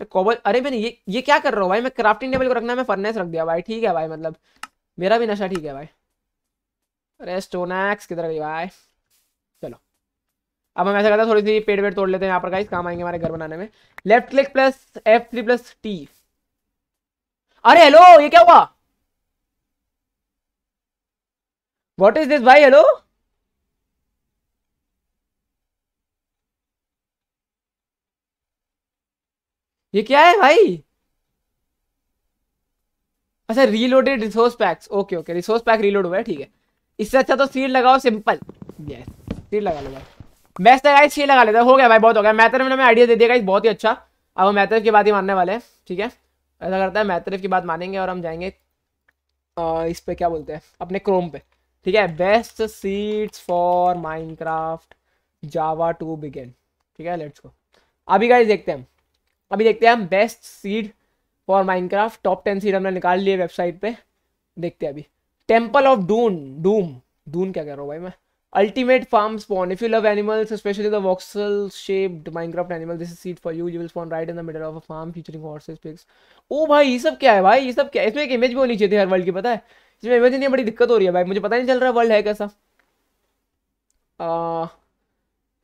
मैं कॉबल अरे मैंने ये ये क्या कर रहा हूँ भाई मैं क्राफ्टिंग टेबल को रखना मैं फर्नेस रख दिया भाई ठीक है भाई मतलब मेरा भी नशा ठीक है भाई अरे स्टोनैक्स किधर गई भाई चलो अब हम ऐसा करते हैं थोड़ी सी पेड़ वेड़ तोड़ लेते हैं यहाँ पर गाइस काम आएंगे हमारे घर बनाने में left click plus F three plus T अरे हेलो ये क्या हुआ वॉट इज दिस भाई हेलो ये क्या है भाई अच्छा reloaded resource packs okay okay resource pack reload हुआ है ठीक है इससे अच्छा तो सीट लगाओ सिंपल सीड लगा लो भाई बेस्ट है गाइस लगा लेता हो गया भाई बहुत हो गया मैथर में आइडिया दे दिया गाइस बहुत ही अच्छा अब हम मैथर की बात ही मानने वाले हैं ठीक है ऐसा करता है मैथर की बात मानेंगे और हम जाएंगे आ, इस पे क्या बोलते हैं अपने क्रोम पे ठीक है best seeds for Minecraft Java to begin ठीक है लेट्स गो अभी गाइस देखते हैं हम अभी देखते हैं हम best seed for Minecraft top ten seed हमने निकाल लिए वेबसाइट पे देखते हैं अभी temple of dune doom dune क्या कह रहा हूँ भाई मैं ultimate farm spawn if you love animals specially the voxel shaped Minecraft animal this is seed for you you will spawn right in the middle of a farm featuring horses ओ भाई ये सब क्या है भाई ये सब क्या इसमें एक इमेज भी होनी चाहिए थी हर वर्ल्ड की पता है इसमें इमेज नहीं बड़ी दिक्कत हो रही है भाई मुझे पता नहीं चल रहा वर्ल्ड है कैसा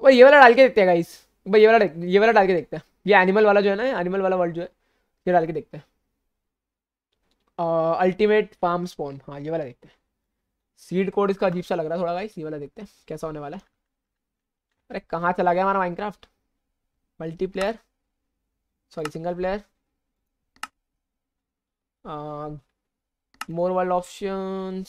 भाई ये वाला डाल के देखते हैं गाइस भाई ये वाला ये वाला डाल के देखते हैं ये एनिमल वाला जो है ना एनिमल वाला वर्ल्ड जो है ये डाल के देखते हैं अल्टीमेट फार्म स्पॉन हाँ ये वाला देखते हैं सीड कोड इसका अजीब सा लग रहा है थोड़ा भाई ये वाला देखते हैं कैसा होने वाला है अरे कहाँ चला गया हमारा Minecraft multiplayer sorry single player more world option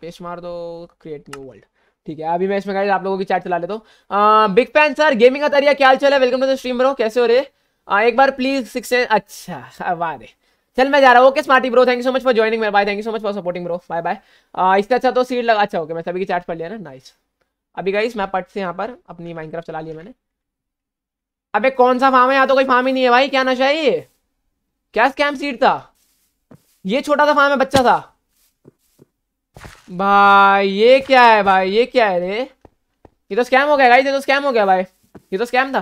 paste मार दो क्रिएट न्यू वर्ल्ड ठीक है अभी मैं इसमें आप लोगों की चैट चला लेता हूँ बिग फैन सर गेमिंग का तरिया क्या चल है welcome to the stream bro कैसे हो रहे आ, एक बार प्लीज सिक्स अच्छा वाह चल मैं जा रहा हूँ okay smarty bro thank you so much for joining मेरे bye thank you so much for supporting bro bye bye इससे अच्छा तो सीट लगा अच्छा ओके मैं सभी की चार्ट पढ़ लिया ना नाइस अभी गई मैं पट से यहाँ पर अपनी माइनक्राफ्ट चला लिया मैंने अबे कौन सा फार्म है यहाँ तो कोई फार्म ही नहीं है भाई क्या नशा है ये क्या स्कैम सीट था ये छोटा सा फार्म है बच्चा था भाई ये क्या है भाई ये क्या है रे ये तो स्कैम तो हो गया भाई ये तो स्कैम हो गया भाई ये तो स्कैम था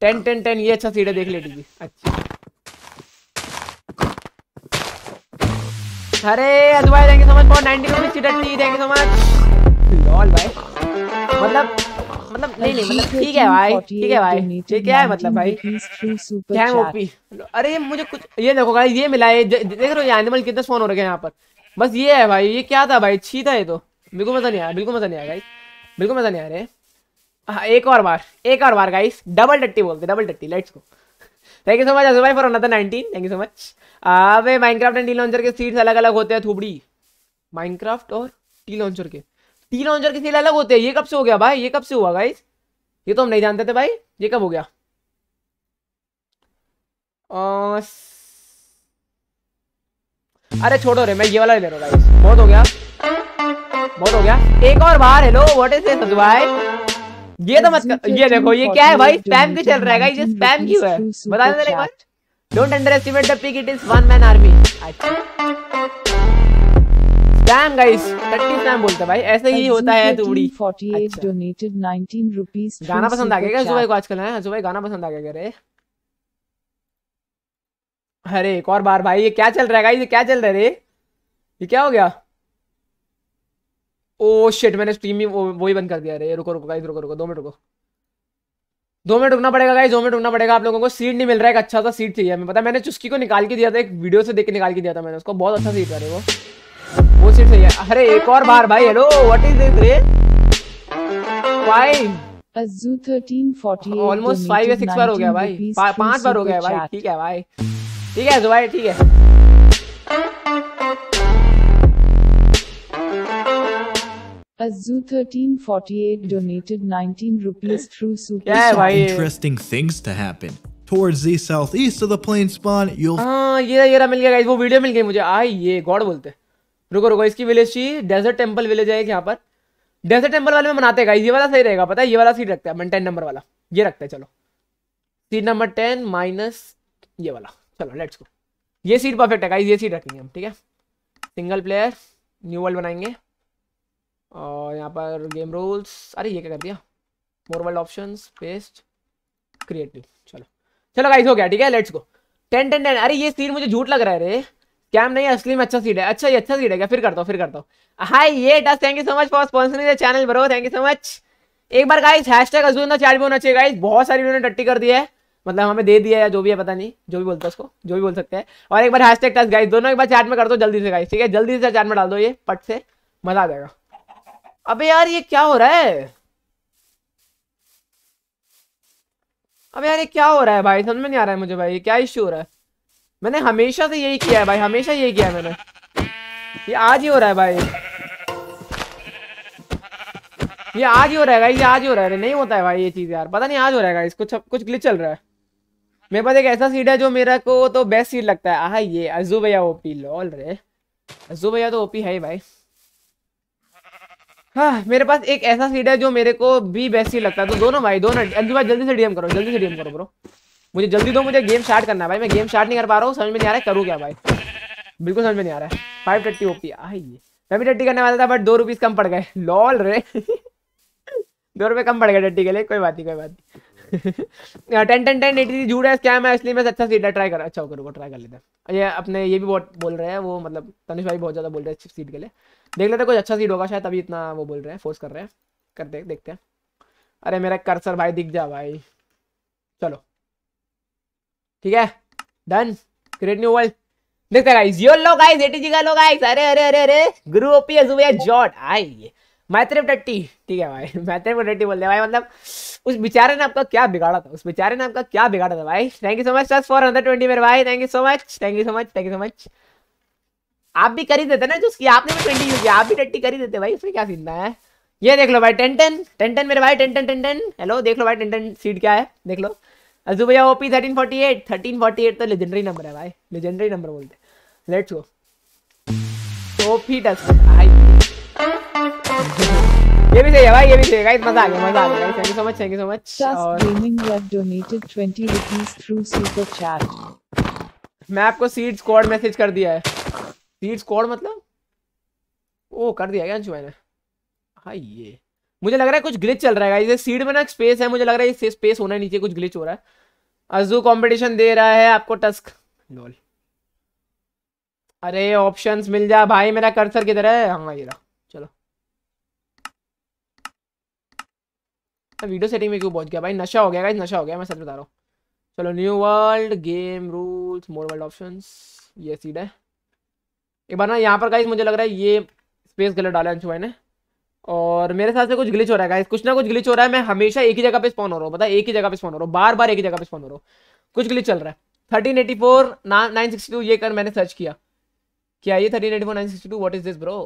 टेन टेन टेन ये अच्छा सीढ़े देख लेती थी अच्छा अरे अदवाई देंगे समझ सो 90 रुपीस सीढ़ा टी थैंक यू सो लॉल भाई मतलब मतलब नहीं नहीं मतलब ठीक है भाई ठीक है भाई ठीक है मतलब भाई क्या है ओपी अरे मुझे कुछ ये देखो गाइस ये मिला है देख रहे हो ये एनिमल कितने स्पॉन हो रखे हैं यहाँ पर बस ये है भाई ये क्या था भाई छी था ये तो बिल्कुल मज़ा नहीं आया बिल्कुल मज़ा नहीं आया गाइस बिल्कुल मज़ा नहीं आ रहे हाँ एक और बार एक और बार गाइस डबल टट्टी बोलते डबल टट्टी let's go thank you so much भाई for another 19 thank you so much अबे माइनक्राफ्ट एंड टी लॉन्चर के सीट्स अलग अलग होते हैं थुबड़ी माइनक्राफ्ट और टी लॉन्चर के टी लॉन्चर के सीट अलग होते हैं ये कब से हो गया भाई ये कब से हुआ गाइस ये तो हम नहीं जानते थे भाई ये कब हो गया अरे छोड़ो रे मैं ये वाला ले रहा हूँ बहुत हो गया बहुत हो गया एक और बार हेलो व्हाट इज दिस भाई ये तो मत कर ये देखो ये क्या है भाई स्पैम क्यों चल रहा है गाइस ये स्पैम क्यों है बता दे एक बार don't underestimate the pig it is one man army spam guys टट्टी स्पैम बोलते भाई ऐसे ही होता है तुड़ी 48 डोनेटेड 19 रुपीस गाना पसंद आ गया क्या सुबह को आजकल है सुबह गाना पसंद आ गया रे अरे एक और बार भाई ये क्या चल रहा है गाइस ये क्या चल रहा है ये क्या हो गया ओ शिट मैंने स्ट्रीम ही वो ही बंद कर दिया अरे रुको रुको गाइस रुको रुको दो मिनट रुको दो मिनट रुकना पड़ेगा गाइस दो मिनट रुकना पड़ेगा आप लोगों को सीट नहीं मिल रहा है एक अच्छा सा सीट चाहिए हमें पता मैंने चुस्की को निकाल के दिया था एक वीडियो से देख के निकाल के दिया था मैंने उसको बहुत अच्छा सीट अरे वो वो सीट सही है अरे एक और बार भाई हेलो व्हाट इज दिस रे अजू फाइन ऑलमोस्ट 5 या 6 बार हो गया भाई पांच बार हो गया भाई ठीक है भाई ठीक है जुबाई ठीक है Azu 1348 donated 19 rupees through Super. Yeah, Some भाई interesting things to happen. Towards the southeast of the plane spawn, you'll हाँ ये रहा ये रहा मिल गया guys वो वीडियो मिल गई मुझे आई ये गॉड बोलते रुको रुको इसकी विलेज थी डेजर्ट टेंपल विलेज है यहाँ पर डेजर्ट टेंपल वाले में मनाते हैं ये वाला सही रहेगा पता है ये वाला सीट रखते हैं मेंटेन नंबर वाला ये रखते हैं चलो सीट नंबर टेन माइनस ये वाला चलो लेट्स गो ये सीट परफेक्ट है ये सीट रखेंगे हम ठीक है सिंगल प्लेयर न्यू वर्ल्ड बनाएंगे और यहाँ पर गेम रूल्स अरे ये क्या कर दिया more world option paste creative चलो चलो गाइस हो गया ठीक है let's go ten ten ten अरे ये सीट मुझे झूठ लग रहा है रे कैम नहीं असली में अच्छा सीट है अच्छा ये अच्छा सीट है क्या फिर करता हूँ फिर करता हूँ हाई ये डस thank you so much for sponsoring the channel bro thank you so much एक बार गाइस हैशटैग अजून द चैट भी होना चाहिए गाइस बहुत सारी उन्होंने टट्टी कर दी है मतलब हमें दे दिया या जो भी है पता नहीं जो भी बोलता है उसको जो भी बोल सकते हैं और एक बार हैश टैग टच गाइस दोनों एक बार चैट में कर दो जल्दी से गाइस ठीक है जल्दी से चैट में डाल दो ये पट से मजा आ जाएगा अबे यार ये क्या हो रहा है अबे यार ये क्या हो रहा है भाई समझ में नहीं आ रहा है मुझे भाई ये क्या इश्यू हो रहा है मैंने हमेशा से यही किया है भाई हमेशा यही किया है मैंने ये आज ही हो रहा है भाई ये आज ही हो रहा है ये आज ही हो रहा है नहीं होता है भाई ये चीज़ यार पता नहीं आज हो रहा है इसको कुछ कुछ ग्लिच चल रहा है मेरे पास एक ऐसा सीट है जो मेरा को तो बेस्ट सीट लगता है आहा ये अजू भैया ओपी लॉल रे अजू भैया तो ओपी है ही भाई हाँ मेरे पास एक ऐसा सीट है जो मेरे को भी बेस्ट सीट लगता है तो दोनों भाई दोनों अजू भाई जल्दी से डीएम करो जल्दी से डीएम करो ब्रो मुझे जल्दी दो मुझे गेम स्टार्ट करना है भाई मैं गेम स्टार्ट नहीं कर पा रहा हूँ समझ में नहीं आ रहा है करूँ क्या भाई बिल्कुल समझ में नहीं आ रहा है फाइव टट्टी ओपी आई मैं भी टट्टी करने वाला था बट दो रुपीज़ कम पड़ गए लॉल रे दो रुपये कम पड़ गए टट्टी के लिए कोई बात नहीं कोई बात नहीं टेन टेन टेन एटी जूड है स्कैम है इसलिए मैं अच्छा सीट ट्राई कर अच्छा करूँगा ट्राई कर लेते हैं ये अपने ये भी बहुत बोल रहे हैं वो मतलब तनिष भाई बहुत ज़्यादा बोल रहे हैं सीट के लिए देख लेते हैं कुछ अच्छा सीट होगा शायद अभी इतना वो बोल रहे हैं फोर्स कर रहे हैं कर करते देखते हैं अरे मेरा कर्सर भाई दिख जा भाई चलो ठीक है डन क्रिएट न्यू वर्ल्ड देखते गाइस यो लो गाइस एटीजी का लो गाइस अरे अरे अरे अरे गुरु ओपी हुए जॉट आई मैं तेरे डट्टी ठीक है भाई मैं तेरे डट्टी बोल दिया भाई मतलब उस बेचारे ने आपका क्या बिगाड़ा था उस बेचारे ने आपका क्या बिगाड़ा था भाई thank you so much for hundred twenty मेरे भाई thank you so much thank you so much thank you so much आप भी कर ही देते ना जो उसकी आपने भी ट्वेंटी यूज किया आप भी टट्टी कर ही देते भाई उसमें क्या सीखना है ये देख लो भाई टेंटन टेंटन मेरे भाई टेंटन टेंटन हेलो देख लो भाई टेंटन सीट क्या है देख लो अजू भैया OP thirteen forty eight thirteen forty eight तो लेजेंडरी नंबर है भाई लेजेंडरी नंबर बोलते लेट्स गो ओपी डस्ट भाई ये भी सही है भाई ये भी सही है गाइस मजा आ गया मजा आ गया thank you so much thank you so much और gaming love donated 20 rupees through super chat मैं आपको सीड स्क्वाड मैसेज कर दिया है सीड स्क्वाड मतलब ओ कर दिया क्या अंशु भाई ने हाय ये मुझे लग रहा है कुछ ग्लिच चल रहा है गाइस ये सीड में ना स्पेस है मुझे लग रहा है ये स्पेस होना नीचे कुछ ग्लिच हो रहा है अजू कंपटीशन दे रहा है आपको टस्क लोल अरे ऑप्शंस मिल जा भाई मेरा कर्सर किधर है हां ये रहा मैं वीडियो सेटिंग में क्यों पहुंच गया भाई नशा हो गया गाइस नशा हो गया मैं सच बता रहा हूँ चलो new world game rules more world option ये सीड है एक बार ना यहाँ पर गाइस मुझे लग रहा है ये स्पेस गलत डाला अंशु भाई ने और मेरे साथ से कुछ ग्लिच हो रहा है गाइस कुछ ना कुछ ग्लिच हो रहा है मैं हमेशा एक ही जगह पे स्पॉन हो रहा हूँ बता एक ही जगह पे स्पॉन हो रहा हूँ बार बार एक ही जगह पे स्पॉन हो रहा हूँ कुछ ग्लिच चल रहा है थर्टीन एटी फोर ये कर मैंने सर्च किया क्या ये thirteen eighty four nine sixty two what is this bro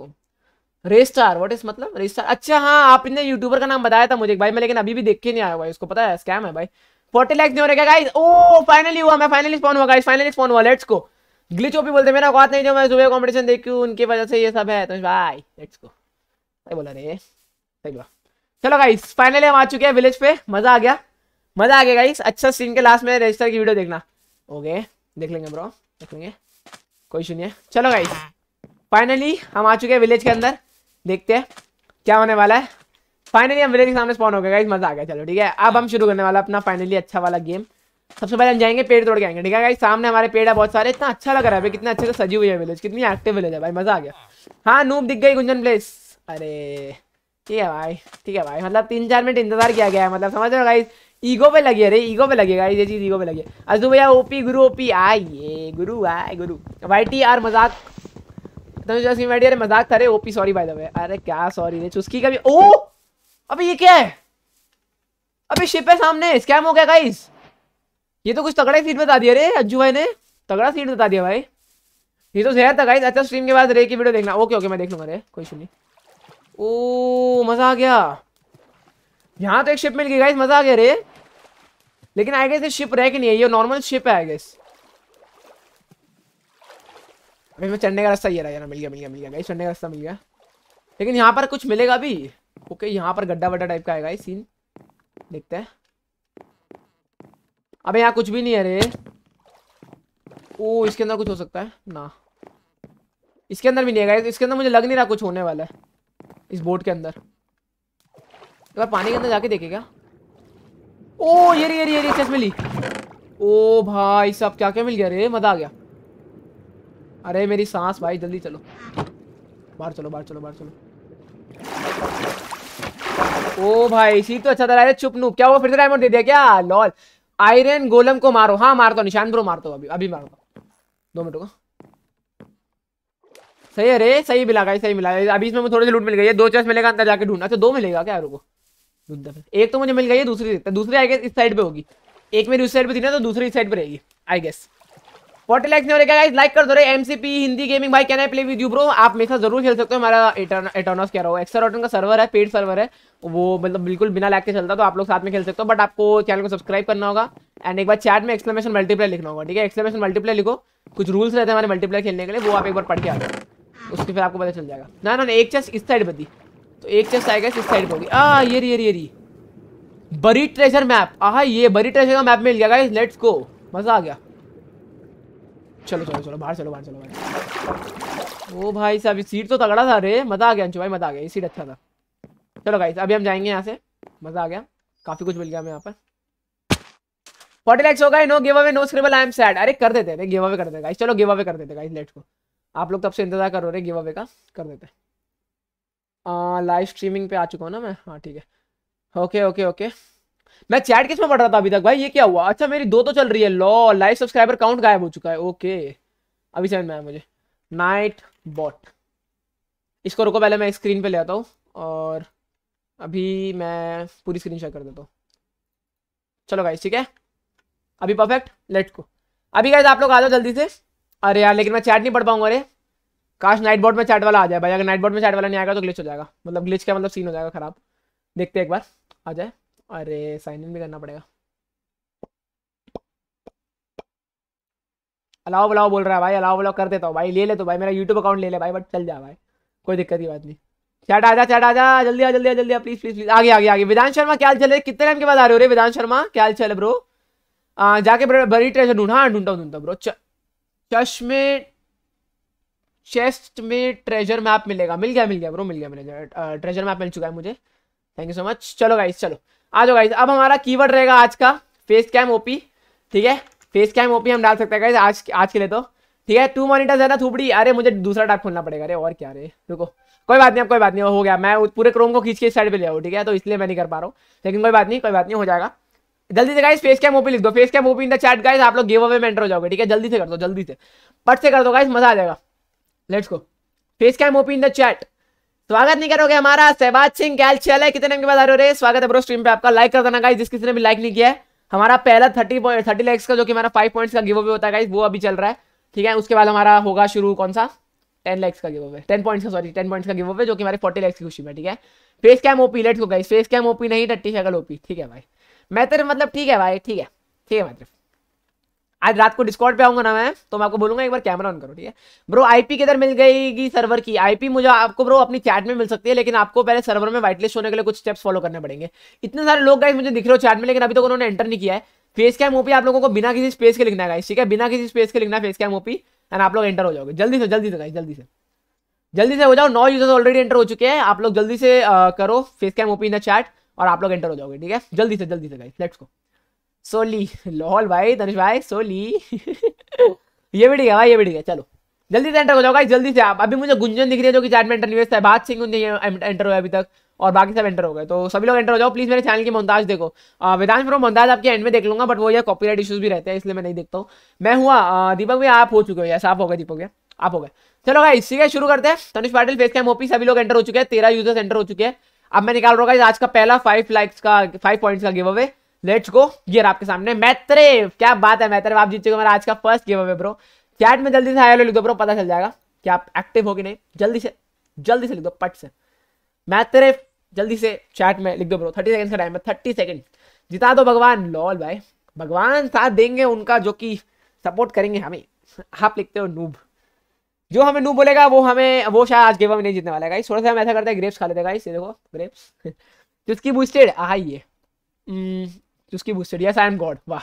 रेस्टार वॉट इज मतलब रेस्टार अच्छा हाँ आपने यूट्यूबर का नाम बताया था मुझे भाई मैं लेकिन अभी भी देख के नहीं आया हुआ उसको पता है स्कैम है भाई फोर्टी लैक्स नहीं हो रहा गाइस ओ फाइनली हुआ मैं फाइनली स्पॉन हुआ गाइस फाइनली स्पॉन हुआ लेट्स को ग्लिच ओपी बोलते मेरा बात नहीं जो मैं सुबह कॉम्पिटिशन देखी उनकी वजह से ये सब है तो भाई लेट्स को सही बोला रे सही बोला चलो गाइस फाइनली हम आ चुके हैं विलेज पे मजा आ गया मजा आ गया गाइस अच्छा सीन के लास्ट में रजिस्टर की वीडियो देखना ओके देख लेंगे ब्रो देख लेंगे कोई सुनिए है चलो गाइस फाइनली हम आ चुके हैं विलेज के अंदर देखते हैं क्या होने वाला है फाइनली हम विलेज के सामने स्पॉन हो गए गाइस मजा आ गया चलो ठीक है अब हम शुरू करने वाला अपना फाइनली अच्छा वाला गेम सबसे पहले हम जाएंगे पेड़ तोड़ के आएंगे ठीक है गाइस सामने हमारे पेड़ है बहुत सारे इतना अच्छा लग रहा है कितने अच्छे से सजी हुई है विलेज कितनी एक्टिव विलेज है भाई मजा आ गया हाँ नूब दिख गई गुंजन प्लेस अरे ठीक है भाई ठीक है भाई मतलब तीन चार मिनट इंतजार किया गया है मतलब समझ रहे हो गाइस ईगो पे लगी अरे ईगो पे लगेगा ये चीज ईगो पे लगी अजू भैया ओपी गुरु ओपी आए गुरु आए गुरु वाई टी आर मजाक तनुज जस्ट गिव मजाक था रे OP sorry by the way अरे क्या सॉरी रे चुस्की का भी ओ अबे ये क्या है अबे शिप है सामने स्कैम हो गया गाइस ये तो कुछ तगड़ा सीट बता दिया रे अज्जू भाई ने तगड़ा सीट बता दिया भाई ये तो जहर था गाइस अच्छा स्ट्रीम के बाद रे की वीडियो देखना ओके ओके मैं देख लूंगा रे कोई सुनी ओ मजा आ गया यहां तो एक शिप मिल गई गाइस मजा आ गया रे लेकिन आई गेस ये शिप रह के नहीं है ये नॉर्मल शिप है आई गेस अभी मैं चढ़ने का रास्ता ये रहा यार मिल गया मिल गया मिल गया गाइस चढ़ने का रास्ता मिल गया लेकिन यहाँ पर कुछ मिलेगा भी ओके यहाँ पर गड्ढा वड्डा टाइप का आएगा सीन देखते हैं अबे यहाँ कुछ भी नहीं है रे ओ इसके अंदर कुछ हो सकता है ना इसके अंदर भी नहीं है इसके अंदर मुझे लग नहीं रहा कुछ होने वाला है इस बोट के अंदर तो पानी के अंदर जाके देखेगा ओ ये रे ये रे ये रे चेस मिली ओ भाई साहब क्या क्या मिल गया रे मजा आ गया अरे मेरी सांस भाई जल्दी चलो बाहर चलो बाहर चलो बाहर चलो ओ भाई इसी तो अच्छा था अरे चुप नूप क्या वो फिर से डायमंड दे दिया क्या लॉल आयरन गोलम को मारो हाँ मार दो निशान ब्रो मार दो अभी अभी मार दो दो मिनट को सही है रे सही मिला गाइस सही मिला अभी इसमें थोड़ी सी लूट मिल गई है दो चार मिलेगा अंदर जाके ढूंढना अच्छा दो मिलेगा क्या रुको एक तो मुझे मिल गई है दूसरी तो दूसरी आई गेस इस साइड पे होगी एक मेरी उस साइड पे थी ना तो दूसरी इस साइड पे रहेगी आई गेस फोर्टी लैक्स नहीं गाइस लाइक कर दो रहे एमसीपी हिंदी गेमिंग भाई can I play with you bro आप मेरे साथ जरूर खेल सकते हो हमारा एटोनस कह रहा हूँ एक्सर ऑटन का सर्वर है पेड सर्वर है वो मतलब बिल्कुल बिना लैग के चलता तो आप लोग साथ में खेल सकते हो बट आपको चैनल को सब्सक्राइब करना होगा एंड एक बार चैट में एक्सप्लेमेशन मल्टीप्लेयर लिखना होगा ठीक है एक्सप्लेमेशन मल्टीप्लेयर लिखो कुछ रूल्स रहते हैं हमारे मल्टीप्लेयर खेलने के लिए वो आप एक बार पढ़ के आ उसके फिर आपको पता चल जाएगा ना ना, एक चेस्ट इस साइड बदी तो एक चेस्ट आएगा इस साइड पर होगी आ ये ये ये बरी ट्रेजर मैप आह ये बरी ट्रेजर का मैप मिल गया लेट्स गो मज़ा आ गया चलो चलो चलो बाहर चलो बाहर चलो बाहर ओ भाई साहब सीट तो तगड़ा था अरे मज़ा आ गया अंशु भाई मज़ा आ गया ये सीट अच्छा था चलो गाइस अभी हम जाएंगे यहाँ से मज़ा आ गया काफ़ी कुछ मिल गया हमें यहाँ पर फोर्टी लैक्स होगा no giveaway no scribble I am sad अरे कर देते गिव अवे कर देते गाइस चलो गिव अवे कर देते गाइस लेट को आप लोग तब से इंतजार कर रहे गिव अवे का कर देते लाइव स्ट्रीमिंग पे आ चुका हूँ ना मैं हाँ ठीक है ओके ओके ओके मैं चैट किस में पढ़ रहा था अभी तक भाई ये क्या हुआ अच्छा मेरी दो तो चल रही है लॉ लाइव सब्सक्राइबर काउंट गायब हो चुका है ओके अभी समझ में आया मुझे नाइट बॉट इसको रुको पहले मैं स्क्रीन पे ले आता हूँ और अभी मैं पूरी स्क्रीन शेयर कर देता हूँ चलो गाइस ठीक है अभी परफेक्ट लेट को अभी गाइस आप लोग आ जाओ जल्दी से अरे यार लेकिन मैं चैट नहीं पढ़ पाऊंगा अरे काश नाइट बोर्ड में चैट वाला आ जाए भाई अगर नाइट बोर्ड में चैट वाला नहीं आएगा तो ग्लिच हो जाएगा मतलब ग्लिच का मतलब सीन हो जाएगा खराब देखते हैं एक बार आ जाए अरे साइन इन भी करना पड़ेगा अलाव अलाव बोल रहा है भाई अलाव अलाव कर देता हूँ भाई ले ले तो भाई मेरा यूट्यूब अकाउंट ले ले भाई बट चल जा भाई कोई दिक्कत की बात नहीं चैट आ जा चैट आ जा जल्दी आ जल्दी आ जल्दी आ प्लीज प्लीज प्लीज आगे आगे आगे विधान शर्मा क्या हाल चल है कितने टाइम के बाद आ रहे हो रे विधान शर्मा क्या हाल चल ब्रो आ, जाके बड़ी ट्रेजर ढूंढा हाँ, ढूंढा ढूंढा ब्रो चश्मे चेस्ट में ट्रेजर मैप मिलेगा मिल गया मिल गया ब्रो मिल गया मिल गया ट्रेजर मैप मिल चुका है मुझे थैंक यू सो मच चलो गाइस चलो आ जाओ गाइज अब हमारा कीवर्ड रहेगा आज का फेस कैम ओपी ठीक है फेस कैम ओपी हम डाल सकते हैं गाइज आज आज के लिए तो ठीक है टू मोनिटर है ना थुपड़ी अरे मुझे दूसरा टैब खोलना पड़ेगा अरे और क्या रे रुको कोई बात नहीं अब कोई बात नहीं हो गया मैं पूरे क्रोम को खींच के साइड पे ले आऊँ ठीक है तो इसलिए मैं नहीं कर पा रहा हूँ लेकिन कोई बात नहीं कोई बात नहीं हो जाएगा जल्दी से गाइस फेस कैम ओपी लिख दो face cam OP in the chat guys आप लोग गिव अवे में एंटर हो जाओगे ठीक है जल्दी से कर दो जल्दी से पट से कर दो गाइस मजा आ जाएगा let's go face cam OP in the chat स्वागत नहीं करोगे हमारा सहबाज सिंह गैलचल है कितने के बाद आ रहे हो स्वागत है ब्रो स्ट्रीम पे आपका लाइक कर देना गाइस जिस किसी ने भी लाइक नहीं किया है हमारा पहला थर्टी थर्टी लैक्स का जो कि हमारा फाइव पॉइंट्स का गिव अवे होता है गाइस वो अभी चल रहा है ठीक है उसके बाद हमारा होगा शुरू कौन सा टेन लैक्स का गिव अवे टेन पॉइंट्स का सॉरी टेन पॉइंट्स का गिव अवे जो कि हमारे फोर्टी लैक्स की खुशी में ठीक है face cam OP let's go guys face cam OP नहीं टट्टी शकल ओपी ठीक है भाई मैं तेरे मतलब ठीक है भाई ठीक है ठीक है मतलब आज रात को डिस्कॉर्ड पे आऊंगा ना मैं तो मैं आपको बोलूंगा एक बार कैमरा ऑन करो ठीक है ब्रो आईपी किधर मिल गएगी सर्वर की आईपी मुझे आपको ब्रो अपनी चैट में मिल सकती है लेकिन आपको पहले सर्वर में वाइट लिस्ट होने के लिए कुछ स्टेप्स फॉलो करने पड़ेंगे इतने सारे लोग गाइस मुझे दिख रहे हो चैट में लेकिन अभी तक तो उन्होंने एंटर नहीं किया है फेस कैम ओपी आप लोगों को बिना किसी स्पेस के लिखना है ठीक है बिना किसी स्पेस के लिखना है फेस कैम ओपी एंड आप लोग एंटर हो जाओगे जल्दी से जल्दी से गाइस जल्दी से जल्दी से हो जाओ नौ यूजर्स ऑलरेडी एंटर हो चुके हैं आप लोग जल्दी से करो face cam OP in the chat और आप लोग एंटर हो जाओगे ठीक है जल्दी से जल्दी से गाइस लेट्स गो सोली लोहल भाई धनुष भाई सोली ये भी ठीक है भाई ये भी ठीक है चलो जल्दी से एंटर हो जाओ जल्दी से आप अभी मुझे गुंजन दिख रही है जो कि चैट में एंटर निवेश है बात सिंह नहीं एंटर हुआ अभी तक और बाकी सब एंटर हो गए तो सभी लोग एंटर हो जाओ प्लीज मेरे चैनल की मोहताज देखो विधान प्रो मोहताज आपके एंड में देख लूंगा बट वो ये कॉपीराइट इश्यूज भी रहते हैं इसलिए मैं नहीं देखता हूँ मैं हुआ दीपक भैया आप हो चुके हो यस आप हो गए दीपक भैया आप हो गए चलो भाई इसी के शुरू करते हैं Tanush Patil face cam OP सभी लोग एंटर हो चुके हैं तेरह यूजर्स एंटर हो चुके हैं अब मैं निकाल रहा हूँ आज का पहला फाइव लाइक्स का फाइव पॉइंट्स का गिव अवे लेट्स गो ये आपके सामने मैत्रे क्या बात है मैत्रे आप जीत चुके हमारा आज का फर्स्ट गेम है ब्रो चैट में जल्दी से हाई लिख दो ब्रो पता चल जाएगा कि आप एक्टिव हो कि नहीं जल्दी से जल्दी से लिख दो पट से मैत्रे जल्दी से चैट में लिख दो ब्रो थर्टी सेकेंड का टाइम है थर्टी सेकेंड जिता दो भगवान लॉल भाई भगवान साथ देंगे उनका जो कि सपोर्ट करेंगे हमें आप लिखते हो नूब जो हमें नूब बोलेगा वो हमें वो शायद आज गेम में नहीं जीतने वाला है थोड़ा सा हम ऐसा करते हैं ग्रेप्स खा लेते हैं देखो ग्रेप्स चुस्की बूस्टेड आइए जिसकी boosted yes I am god वाह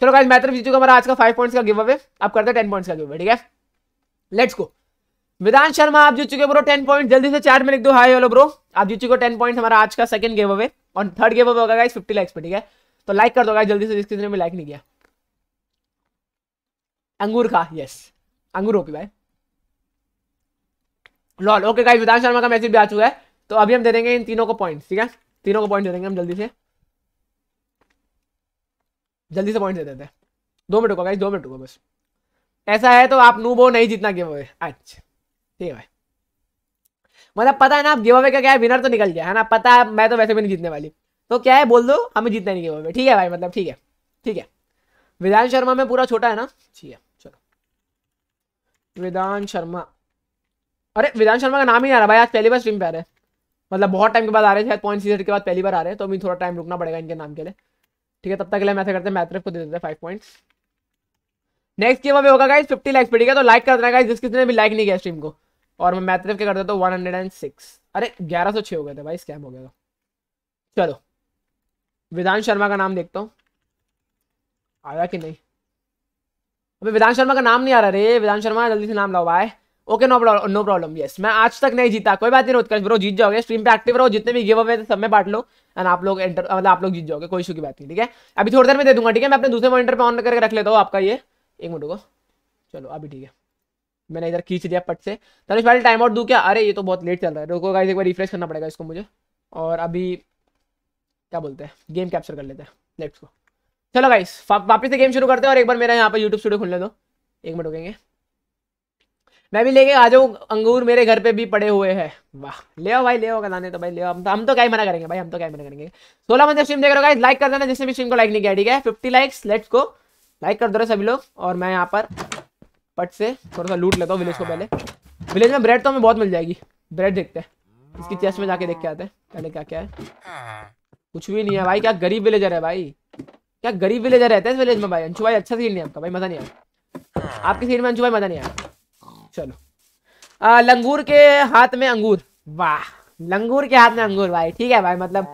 चलो गाइस मैं तरफ जीतू हमारा आज का फाइव पॉइंट्स का गिव अवे आप करते हैं टेन पॉइंट्स का गिव अवे ठीक है लेट्स गो वेदांत शर्मा आप जीत चुके ब्रो टेन पॉइंट जल्दी से चैट में लिख दो हाय हेलो ब्रो आप जीत चुके टेन पॉइंट हमारा आज का सेकंड गिव अवे और थर्ड गिव अवे होगा गाइस फिफ्टी लाइक्स पे ठीक है तो लाइक कर दो गाइस जल्दी से जिस किसी ने भी लाइक नहीं किया अंगूर का यस अंगूर ओपी भाई lol okay guys Vedant Sharma का मैसेज भी आ चुका है तो अभी हम दे देंगे इन तीनों को पॉइंट ठीक है तीनों को पॉइंट दे देंगे हम जल्दी से जल्दी से पॉइंट दे देते हैं दो मिनट होगा दो मिनट होगा बस ऐसा है तो आप नूबो नहीं जीतना गिव अवे अच्छा ठीक है भाई मतलब पता है ना आप गिव अवे का क्या है विनर तो निकल गया है ना पता है मैं तो वैसे भी नहीं जीतने वाली तो क्या है बोल दो हमें जीतना नहीं गिव अवे ठीक है भाई मतलब ठीक है ठीक है विधान शर्मा में पूरा छोटा है ना ठीक है चलो विधान शर्मा अरे विधान शर्मा का नाम ही आ रहा भाई आज पहली बार स्ट्रीम पे आ रहे हैं मतलब बहुत टाइम के बाद आ रहे हैं शायद पॉइंट सीजर के बाद पहली बार आ रहे हैं तो अभी थोड़ा टाइम रुकना पड़ेगा इनके नाम के लिए ठीक है तब तक के लिए हम ऐसा करते हैं मैथ्रेफ को दे देते हैं फाइव पॉइंट्स नेक्स्ट गेम अभी होगा गाइज फिफ्टी लाइक्स पे ठीक है तो लाइक कर देना गाइस जिस किसी ने भी लाइक नहीं किया स्ट्रीम को और मैं मैथ्रेफ के कर देता हूँ वन हंड्रेड एंड सिक्स अरे ग्यारह सौ छः हो गए थे भाई स्कैम हो गया चलो विधान शर्मा का नाम देखता हूँ आया कि नहीं अभी विधान शर्मा का नाम नहीं आ रहा रे विधान शर्मा जल्दी से नाम लाओ भाई okay no problem no problem yes मैं आज तक नहीं जीता कोई बात नहीं उत्कर्ष ब्रो जीत जाओगे स्ट्रीम पे एक्टिव रहो जितने भी गिव अवे सब में बांट लो एंड आप लोग एंटर मतलब आप लोग जीत जाओगे कोई इशू की बात नहीं ठीक है अभी थोड़ी देर में दे दूंगा ठीक है मैं अपने दूसरे मॉनिटर पे ऑन करके रख लेता हूँ आपका ये एक मिनट को चलो अभी ठीक है मैंने इधर खींच दिया पट से तनुष पहले टाइम आउट दू क्या अरे ये तो बहुत लेट चल रहा है रोको गाइस एक बार रिफ्रेश करना पड़ेगा इसको मुझे और अभी क्या बोलते हैं गेम कैप्चर कर लेते हैं लेट्स को चलो गाइस वापस से गेम शुरू करते हैं और एक बार मेरा यहाँ पर यूट्यूब स्टूडियो खुल ले दो एक मिनट रुकेंगे मैं भी लेके आ जाऊँ अंगूर मेरे घर पे भी पड़े हुए हैं वाह ले आओ भाई ले आओ कदाने तो भाई ले आओ हम तो हम तो क्या मना करेंगे भाई हम तो क्या मना करेंगे सोलह मंदिर स्ट्रीम देख रहे हो लाइक कर देना जिसने भी स्ट्रीम को लाइक नहीं किया ठीक है फिफ्टी लाइक्स लेट्स को लाइक कर दो रहे सभी लोग और मैं यहाँ पर पट से थोड़ा सा लूट लेता हूँ विलेज को पहले विलेज में ब्रेड तो हमें बहुत मिल जाएगी ब्रेड देखते हैं इसकी चेस्ट में जाके देख के आते हैं पहले क्या क्या है कुछ भी नहीं है भाई क्या गरीब विलेजर है भाई क्या गरीब विलेजर रहता है इस विलेज में भाई अंशु भाई अच्छा सीन नहीं आपका भाई मजा नहीं आया आपकी सीन में अंशु भाई मजा नहीं आया चलो आ, लंगूर के हाथ में अंगूर वाह लंगूर के हाथ में अंगूर भाई ठीक है भाई मतलब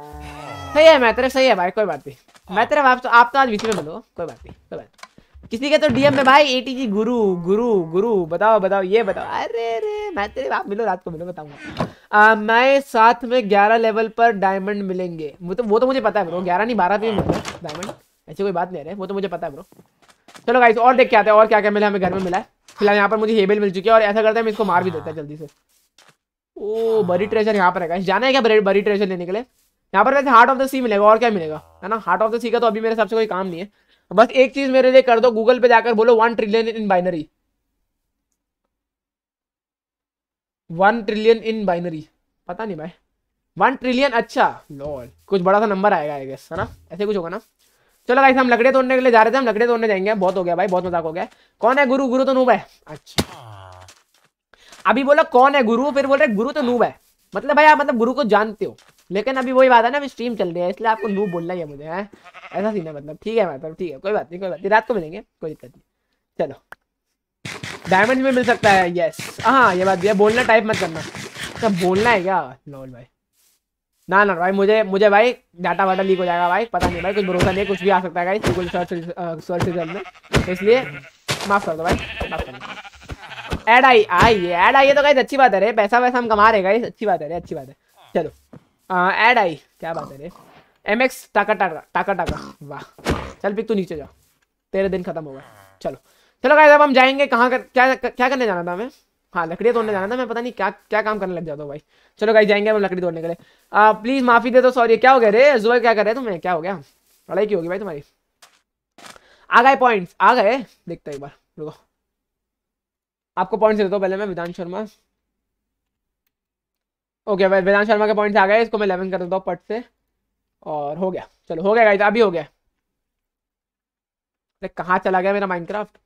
सही है मैत्र सही है भाई कोई बात नहीं हाँ। मैत्र आप तो आप तो आज बीच में बोलो कोई बात नहीं कोई बात नहीं किसी के तो डीएम में भाई एटी जी गुरु गुरु गुरु बताओ बताओ ये बताओ अरे रे तेरे बाप मिलो रात को मिलो बताऊंगा मैं साथ में ग्यारह लेवल पर डायमंड मिलेंगे वो तो वो तो मुझे पता है ब्रो ग्यारह नहीं बारह पे डायमंड ऐसी कोई बात नहीं है वो तो मुझे पता है ब्रो चलो भाई और देख के आते हैं और क्या क्या मिला हमें घर में मिला है फिलहाल यहाँ पर मुझे हेबल मिल चुकी है और ऐसा करता है मैं इसको मार भी देता है जल्दी से ओ बरी ट्रेजर यहाँ पर है जाना है क्या बरी ट्रेजर लेने के लिए यहाँ पर वैसे हार्ट ऑफ द सी मिलेगा और क्या मिलेगा है ना हार्ट ऑफ द सी का तो अभी मेरे सबसे कोई काम नहीं है बस एक चीज मेरे लिए कर दो गूगल पे जाकर बोलो one trillion in binary one trillion in binary पता नहीं भाई वन ट्रिलियन अच्छा लॉल कुछ बड़ा सा नंबर आएगा आई गेस है ना ऐसे कुछ होगा ना चलो भाई हम लकड़े तोड़ने के लिए जा रहे थे हम लकड़े तोड़ने जाएंगे बहुत हो गया भाई बहुत मजाक हो गया कौन है गुरु गुरु तो नूब है अच्छा हाँ। अभी बोला कौन है गुरु फिर बोल रहे गुरु तो नूब है मतलब भाई आप मतलब गुरु को जानते हो लेकिन अभी वही बात है ना अभी स्ट्रीम चल रही है इसलिए आपको नूब बोलना ही है मुझे है ऐसा सीन है मतलब ठीक है मतलब ठीक है कोई बात नहीं कोई बात नहीं रात को मिलेंगे कोई दिक्कत नहीं चलो डायमंड में मिल सकता है यस हाँ ये बात भैया बोलना टाइप मत करना सब अच्छा, बोलना है क्या लॉल भाई ना ना भाई मुझे मुझे भाई डाटा वाटा लीक हो जाएगा भाई पता नहीं भाई कुछ भरोसा नहीं कुछ भी आ सकता है गूगल सर्च सर्च रिजल्ट में तो इसलिए माफ़ कर दो भाई माफ़ कर दो ऐड आई आई ये ऐड आई ये तो गाइस अच्छी बात है रे पैसा वैसा हम कमा रहे गाइस अच्छी बात है रे अच्छी बात है चलो ऐड uh, आई क्या बात है रे एम एक्स टाका टाका टाका टाका वाह चल पिक तू नीचे जा तेरे दिन खत्म हो गए चलो चलो गाइस अब हम जाएंगे कहाँ कर क्या क्या करने जाना था हमें हाँ लकड़ी तोड़ने जाना था मैं पता नहीं क्या क्या काम करने लग जाता हूँ भाई चलो भाई जाएंगे हम लकड़ी तोड़ने के लिए प्लीज माफी दे दो सॉरी क्या हो गया रे जुआ क्या कर रहे तुम्हें क्या हो गया पढ़ाई की होगी भाई तुम्हारी आ गए पॉइंट्स आ गए देखते एक बार रुको आपको पॉइंट्स देता हूँ पहले मैं विधान शर्मा ओके भाई विधान शर्मा के पॉइंट्स आ गए इसको मैं इलेवन कर देता हूँ पट से और हो गया चलो हो गया गाइस अभी हो गया अरे कहाँ चला गया मेरा Minecraft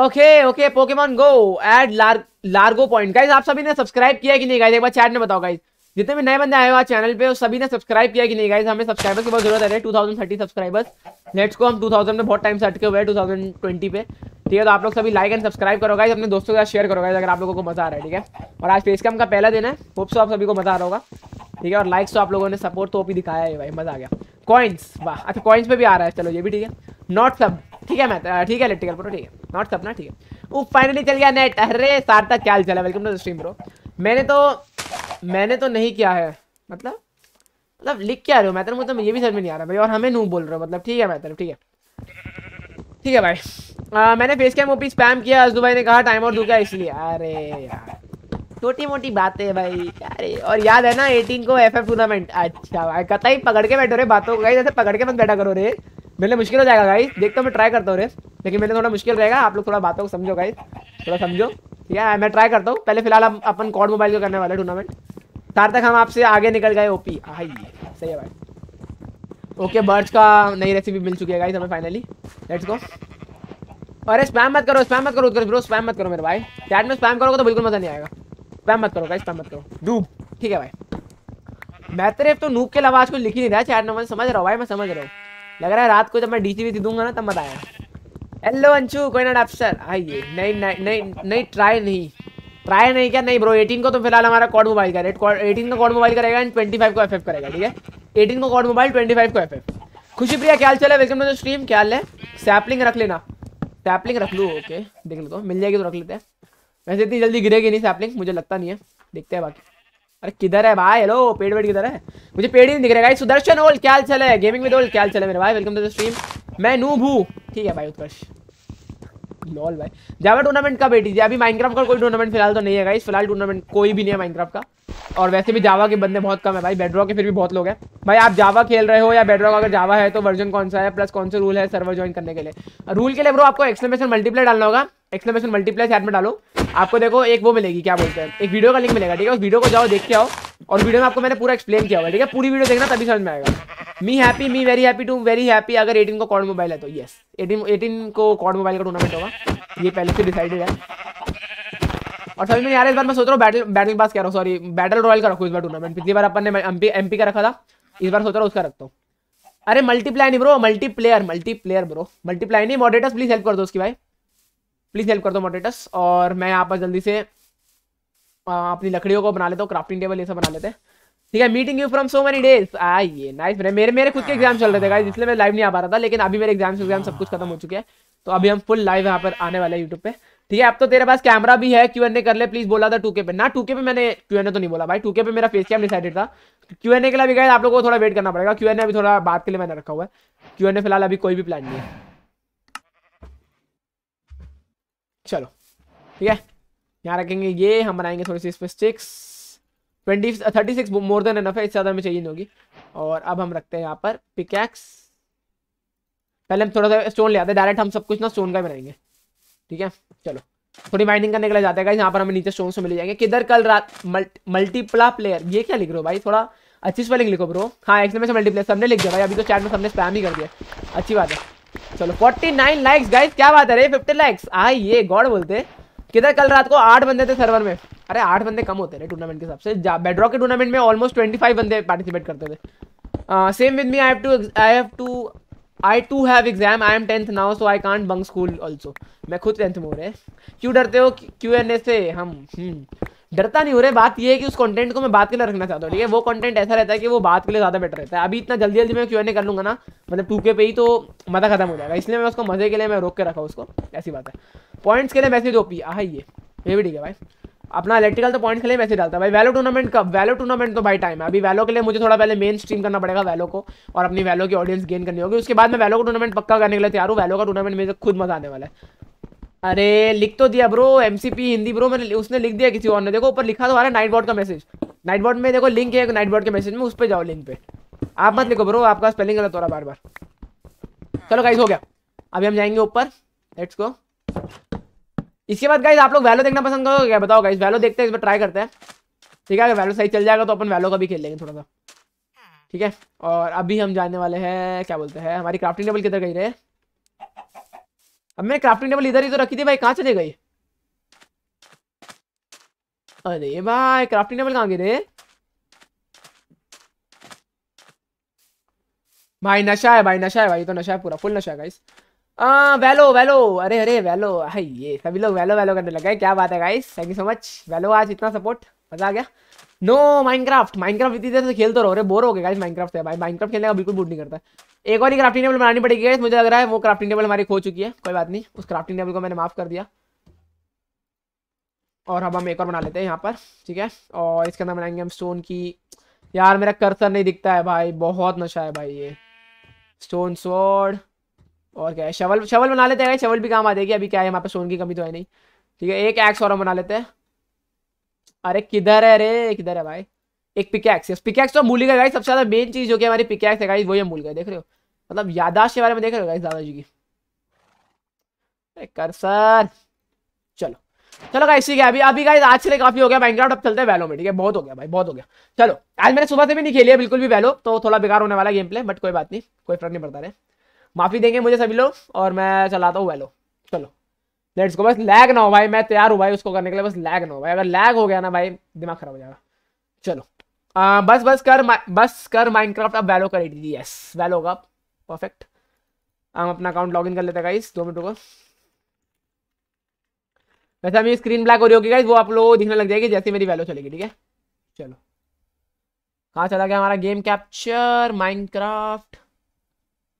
okay okay Pokemon go एड लार, लार्गो पॉइंट गाइज आप सभी ने सब्सक्राइब किया कि नहीं गाइज एक बार चैट में बताओ गाइज जितने भी नए बंदे आए हुआ चैनल पे सभी ने सब्सक्राइब किया कि नहीं गाइज हमें सब्सक्राइबर्स की बहुत जरूरत है टू थाउजेंड थर्टी सब्सक्राइबर्स नेट्स को हम टू थाउजेंड में बहुत टाइम से अटके हुए हैं टू थाउजेंड ट्वेंटी पे ठीक है तो आप लोग सभी लाइक एंड सब्सक्राइब करो गाइज अपने दोस्तों के साथ शेयर करो गाइज अगर आप लोगों को मजा आ रहा है ठीक है और आज फेस कैम का पहला दिन है होप्स आप सभी को मजा आ रहा होगा ठीक है और लाइक्स तो आप लोगों ने सपोर्ट तो भी दिखाया है भाई मजा आ गया कॉइन्स वाह अच्छा कॉइन्स पे भी आ रहा है चलो ये भी ठीक है नॉट सब ठीक है मैं ठीक है इलेक्ट्रिकल ब्रो ठीक है नॉट सब ना ठीक है वो फाइनली चल गया नेट अरे सार्थक क्या चला वेलकम टू स्ट्रीम ब्रो मैंने तो मैंने तो नहीं किया है मतलब मतलब लिख क्या रहे हो मैं तो मुझे ये भी समझ में नहीं आ रहा भाई और हमें नू बोल रहे हो मतलब ठीक है मैं ठीक है ठीक है भाई आ, मैंने फेस कैम ओपी स्पैम किया अजुबाई ने कहा टाइम और क्या इसलिए अरे यार छोटी मोटी बातें भाई अरे और याद है ना एटीन को एफ एफ टूर्नामेंट अच्छा भाई कतई पकड़ के बैठो रे बातों को जैसे पकड़ के मत बैठा करो रे मेरे मुश्किल हो जाएगा गाइस देखता हूँ मैं ट्राई करता हूँ रे लेकिन मेरे थोड़ा मुश्किल रहेगा आप लोग थोड़ा बातों को समझो गाइस थोड़ा समझो ठीक है मैं ट्राई करता हूँ पहले फिलहाल हम अपन कॉड मोबाइल को करने वाले टूर्नामेंट तार तक हम आपसे आगे निकल गए ओपी हाई सही है भाई ओके बर्ड्स का नई रेसिपी मिल चुकी है गाइस हमें फाइनली लेट्स गो अरे स्पैम मत करो स्पैम मत करो ब्रो स्पैम मत करो मेरे भाई चैट में स्पैम करोगे तो बिल्कुल मज़ा नहीं आएगा स्पैम मत करो गाइस स्पैम मत करो डूब ठीक है भाई मैं तेरे तो नूब के लवाज को लिख ही नहीं रहा चैट नंबर समझ रहा हूँ भाई मैं समझ रहा हूँ लग रहा है रात को जब मैं डीसी दे दूंगा ना तब मत आया हेलो अंशु कोई ना अफसर आइए नहीं नहीं नहीं नहीं ट्राई नहीं ट्राई नहीं क्या नहीं ब्रो 18 को तो फिलहाल हमारा कॉड मोबाइल का रेट एटीन का कॉड मोबाइल करेगा एंड 25 को एफएफ करेगा ठीक है 18 को कॉड मोबाइल 25 को एफएफ खुशी प्रिया क्या है वेलकम टू द स्ट्रीम क्या हाल है सैपलिंग रख लेना सैपलिंग रख लूँ ओके देख लो तो मिल जाएगी तो रख लेते हैं वैसे इतनी जल्दी गिरेगी नहीं सैपलिंग मुझे लगता नहीं है देखते हैं बाकी अरे किधर है भाई हेलो पेड़ वेड़ किधर है मुझे पेड़ ही नहीं दिख रहा है सुदर्शन ओल क्या चले गेमिंग विद ओल क्या चल है मेरे भाई वेलकम टू द स्ट्रीम मैं नू भू ठीक है भाई उत्कर्ष लॉल भाई जावा टूर्नामेंट कब बेटी जी अभी माइनक्राफ्ट का कोई टूर्नामेंट फिलहाल तो नहीं है गाइस फिलहाल टूर्नामेंट कोई भी नहीं है माइनक्राफ्ट का और वैसे भी जावा के बंदे बहुत कम है भाई बेडरॉक के फिर भी बहुत लोग हैं भाई आप जावा खेल रहे हो या बेडरॉक अगर जावा है तो वर्जन कौन सा है प्लस कौन सा रूल है सर्वर ज्वाइन करने के लिए रूल के लिए ब्रो आपको एक्सप्लेनेशन मल्टीप्लाई डालना होगा एक्सप्लेन मल्टीप्लाई चैट में डालो आपको देखो एक वो मिलेगी क्या बोलते हैं एक वीडियो का लिंक मिलेगा ठीक है उस वीडियो को जाओ देख के आओ और वीडियो में आपको मैंने पूरा एक्सप्लेन किया हुआ ठीक है पूरी वीडियो देखना तभी समझ में आएगा me happy me very happy too very happy अगर एटीन को कॉर्ड मोबाइल है तो येस एटीन एटीन को कॉर्ड मोबाइल का टूर्नामेंट होगा ये पहले से डिसाइडेड है और समझ में यार इस बार मैं सोच रहा हूँ बैटल बैटल पास कह रहा हूँ सॉरी बैटल रॉयल का रखो इस बार टूर्नामेंट पिछली बार अपन ने एम का रखा था इस बार सोच रहा हूँ उसका रखता हूँ अरे मल्टीप्लाई नहीं bro multiplayer multiplayer bro multiply नहीं मॉडरेटर्स प्लीज हेल्प कर दो उसकी भाई प्लीज़ हेल्प कर दो मोटेटस और मैं यहाँ पर जल्दी से अपनी लकड़ियों को बना लेता हूँ क्राफ्टिंग टेबल ये सब बना लेते हैं ठीक है meeting you from so many days आइए नाइस मेरे मेरे मेरे खुद के एग्जाम चल रहे थे गाइस इसलिए मैं लाइव नहीं आ पा रहा था लेकिन अभी मेरे एग्जाम एग्जाम सब कुछ खत्म हो चुके हैं तो अभी हम फुल लाइव यहाँ पर आने वाले यूट्यूब पे ठीक है अब तो तेरे पास कैमरा भी है क्यू एन ए कर ले प्लीज बोला था टू के पे ना टू के पे मैंने क्यू एन ए तो नहीं बोला भाई टू के पे मेरा फेस कैम डिसाइडेड था क्यू एन ए के लिए अभी गाइस आप लोगों को थोड़ा वेट करना पड़ेगा क्यू एन ए अभी थोड़ा बात के लिए मैंने रखा हुआ है क्यू एन ए फिलहाल अभी कोई भी प्लान नहीं है चलो ठीक है यहाँ रखेंगे ये हम बनाएंगे थोड़ी सी इस पर स्टिक्स twenty thirty six more than enough है इससे ज़्यादा हमें चाहिए होगी और अब हम रखते हैं यहाँ पर पिकैक्स पहले हम थोड़ा सा स्टोन ले आते हैं डायरेक्ट हम सब कुछ ना स्टोन का ही बनाएंगे ठीक है चलो थोड़ी माइनिंग करने के लिए जाते हैं यहाँ पर हमें नीचे स्टोन से मिल जाएंगे किधर कल रात मल्टीप्ला प्लेयर ये क्या लिख रहे हो भाई थोड़ा अच्छी स्पेलिंग लिखो ब्रो हाँ एक्सप्लेन से मल्टीप्लेयर सबने लिख दिया भाई अभी तो चैट में सबने स्पैम ही कर दिया अच्छी बात है चलो 49 लाइक्स गाइस क्या बात है रे 50 लाइक्स आई ये गॉड बोलते किधर कल रात को आठ बंदे थे सर्वर में अरे आठ बंदे कम होते रहे टूर्नामेंट के हिसाब से बेड्रॉ के टूर्नामेंट में ऑलमोस्ट ट्वेंटी बंदे पार्टिसिपेट करते थे same with me I have to I have to I to have exam I am tenth now so I can't bunk school also मैं खुद टेंथ में हो रहे क्यों डरते हो क्यू एन ए से हम हम्म। डरता नहीं हो रहे बात ये है कि उस कंटेंट को मैं बात के लिए रखना चाहता हूँ ठीक है वो कंटेंट ऐसा रहता है कि वो बात के लिए ज़्यादा बेटर रहता है अभी इतना जल्दी जल्दी मैं क्यू एन ए कर लूँगा ना मतलब टू के पे ही तो मज़ा खत्म हो जाएगा इसलिए मैं उसको मज़े के लिए मैं रोक के रखा उसको ऐसी बात है पॉइंट्स के लिए मैसेज ओपी ये ये भी ठीक है भाई अपना इलेक्ट्रिकल तो पॉइंट खेले वैसे डालता है भाई वैलो टूर्नामेंट कब वैलो टूर्नामेंट तो भाई टाइम है अभी वैलो के लिए मुझे थोड़ा पहले मेन स्ट्रीम करना पड़ेगा वैलो को और अपनी वैलो की ऑडियंस गेन करनी होगी उसके बाद मैं वैलो का टूर्नामेंट पक्का करने के लिए तैयार हूँ वैलो का टूर्नामेंट मेरे खुद मजा आने वाला है अरे लिख तो दिया ब्रो एम हिंदी ब्रो मैंने उसने लिख दिया किसी और ने देखो ऊपर लिखा तो आ रहा है नाइट का मैसेज नाइट बॉट में देखो लिंक है नाइट बॉट के मैसेज में उस पर जाओ लिंक पे आप मत लिखो ब्रो आपका स्पेलिंग गलत हो रहा बार बार चलो गाइस हो गया अभी हम जाएंगे ऊपर लेट्स को इसके बाद गाइज आप लोग वैलो देखना पसंद करोगे क्या बताओ गाइज वैलो देखते हैं इस बार ट्राई करते हैं ठीक है अगर वैलो सही चल जाएगा तो अपन वैलो का भी खेल लेंगे थोड़ा सा ठीक है और अभी हम जाने वाले हैं क्या बोलते हैं हमारी क्राफ्टिंग टेबल किधर गई रहे अब मैंने क्राफ्टिंग टेबल इधर ही तो रखी थी भाई कहाँ चले गई अरे भाई क्राफ्टिंग टेबल कहाँ गई रे भाई नशा है भाई नशा है भाई तो नशा है पूरा फुल नशा है गाइस आ, हाँ, वेलो वेलो अरे अरे वेलो हाई ये सभी लोग वेलो वेलो करने लग गए क्या बात है guys thank you so much Valo आज इतना सपोर्ट मजा आ गया नो माइनक्राफ्ट माइनक्राफ्ट इतनी देर से खेल तो रहो रहे बोर हो गए गाइस माइनक्राफ्ट है भाई माइनक्राफ्ट खेलने का बिल्कुल बूट नहीं करता एक और ही क्राफ्टिंग टेबल बनानी पड़ेगी गाइस मुझे लग रहा है वो क्राफ्टिंग टेबल हमारी खो चुकी है कोई बात नहीं उस क्राफ्टिंग टेबल को मैंने माफ कर दिया और अब हम एक और बना लेते हैं यहाँ पर ठीक है और इसके अंदर बनाएंगे हम स्टोन की यार मेरा कर्सर नहीं दिखता है भाई बहुत नशा है भाई ये स्टोन सोड और क्या है शवल शवल बना लेते हैं शवल भी काम आ जाएगी अभी क्या है हमारे सोन की कमी तो है नहीं ठीक है एक एक्स और बना लेते हैं अरे किधर है अरे किधर है भाई एक पिकैक्स पिकैक्स तो भूल ही गए गाइस सबसे ज्यादा मेन चीज जो कि हमारी पिकैक्स है गाइस वो हम भूल गए देख रहे हो मतलब यादाश्त के बारे में देख रहे हो गाइस दादाजी की कर सर चलो चलो गाइस ठीक है अभी अभी गाइस आज से काफी हो गया माइनक्राफ्ट अब चलते हैं वैलो में ठीक है बहुत हो गया भाई बहुत हो गया चलो आज मैंने सुबह से भी नहीं खेली है बिल्कुल भी वैलो तो थोड़ा बेकार होने वाला गेम प्ले बट कोई बात नहीं कोई फर्क नहीं पड़ता रहे माफ़ी देंगे मुझे सभी लोग और मैं चलाता हूँ वेलो चलो लेट्स को बस लैग ना हो भाई मैं तैयार हूँ भाई उसको करने के लिए बस लैग ना हो भाई अगर लैग हो गया ना भाई दिमाग खराब हो जाएगा चलो आ, बस बस कर बस कर माइनक्राफ्ट अब वैलो कर दीजिए यस वैलो होगा परफेक्ट हम अपना अकाउंट लॉगिन कर लेते हैं गाइस दो मिनटों को वैसे अभी स्क्रीन ब्लैक हो रही होगी गाइस वो आप लोगों को दिखने लग जाएगी जैसे मेरी वैल्यू चलेगी ठीक है चलो कहाँ चला गया हमारा गेम कैप्चर माइनक्राफ्ट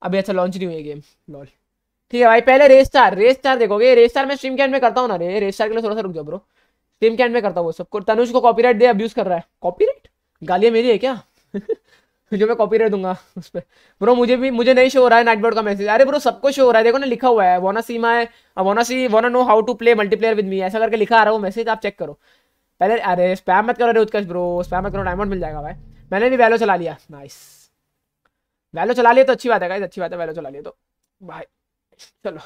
अभी अच्छा लॉन्च नहीं हुई है गेम लॉल ठीक है भाई पहले रेस स्टार रेस स्टार देखोगे रेस स्टार में स्ट्रीम कैंड में करता हूँ ना रे रेस स्टार के लिए थोड़ा सा रुक जाओ ब्रो स्ट्रीम कैंड में करता हूँ वो सबको तनुष को कॉपीराइट दे अब्यूज कर रहा है कॉपीराइट गालियाँ मेरी है क्या जो मैं कॉपीराइट दूंगा उस पर ब्रो मुझे भी मुझे नहीं शो हो रहा है नाइटबोर्ड का मैसेज अरे ब्रो सबको शो हो रहा है देखो ना लिखा हुआ है वोना सीमा है wanna see wanna know how to play multiplayer with me ऐसा करके लिखा आ रहा है वो मैसेज आप चेक करो पहले अरे स्पैम मत करो रे उत्कर्ष ब्रो स्पैम मत करो डायमंड मिल जाएगा भाई मैंने भी वैलो चला लिया नाइस वैलो चला लिए तो अच्छी बात है गाइस अच्छी बात है वैलो चला लिए तो भाई चलो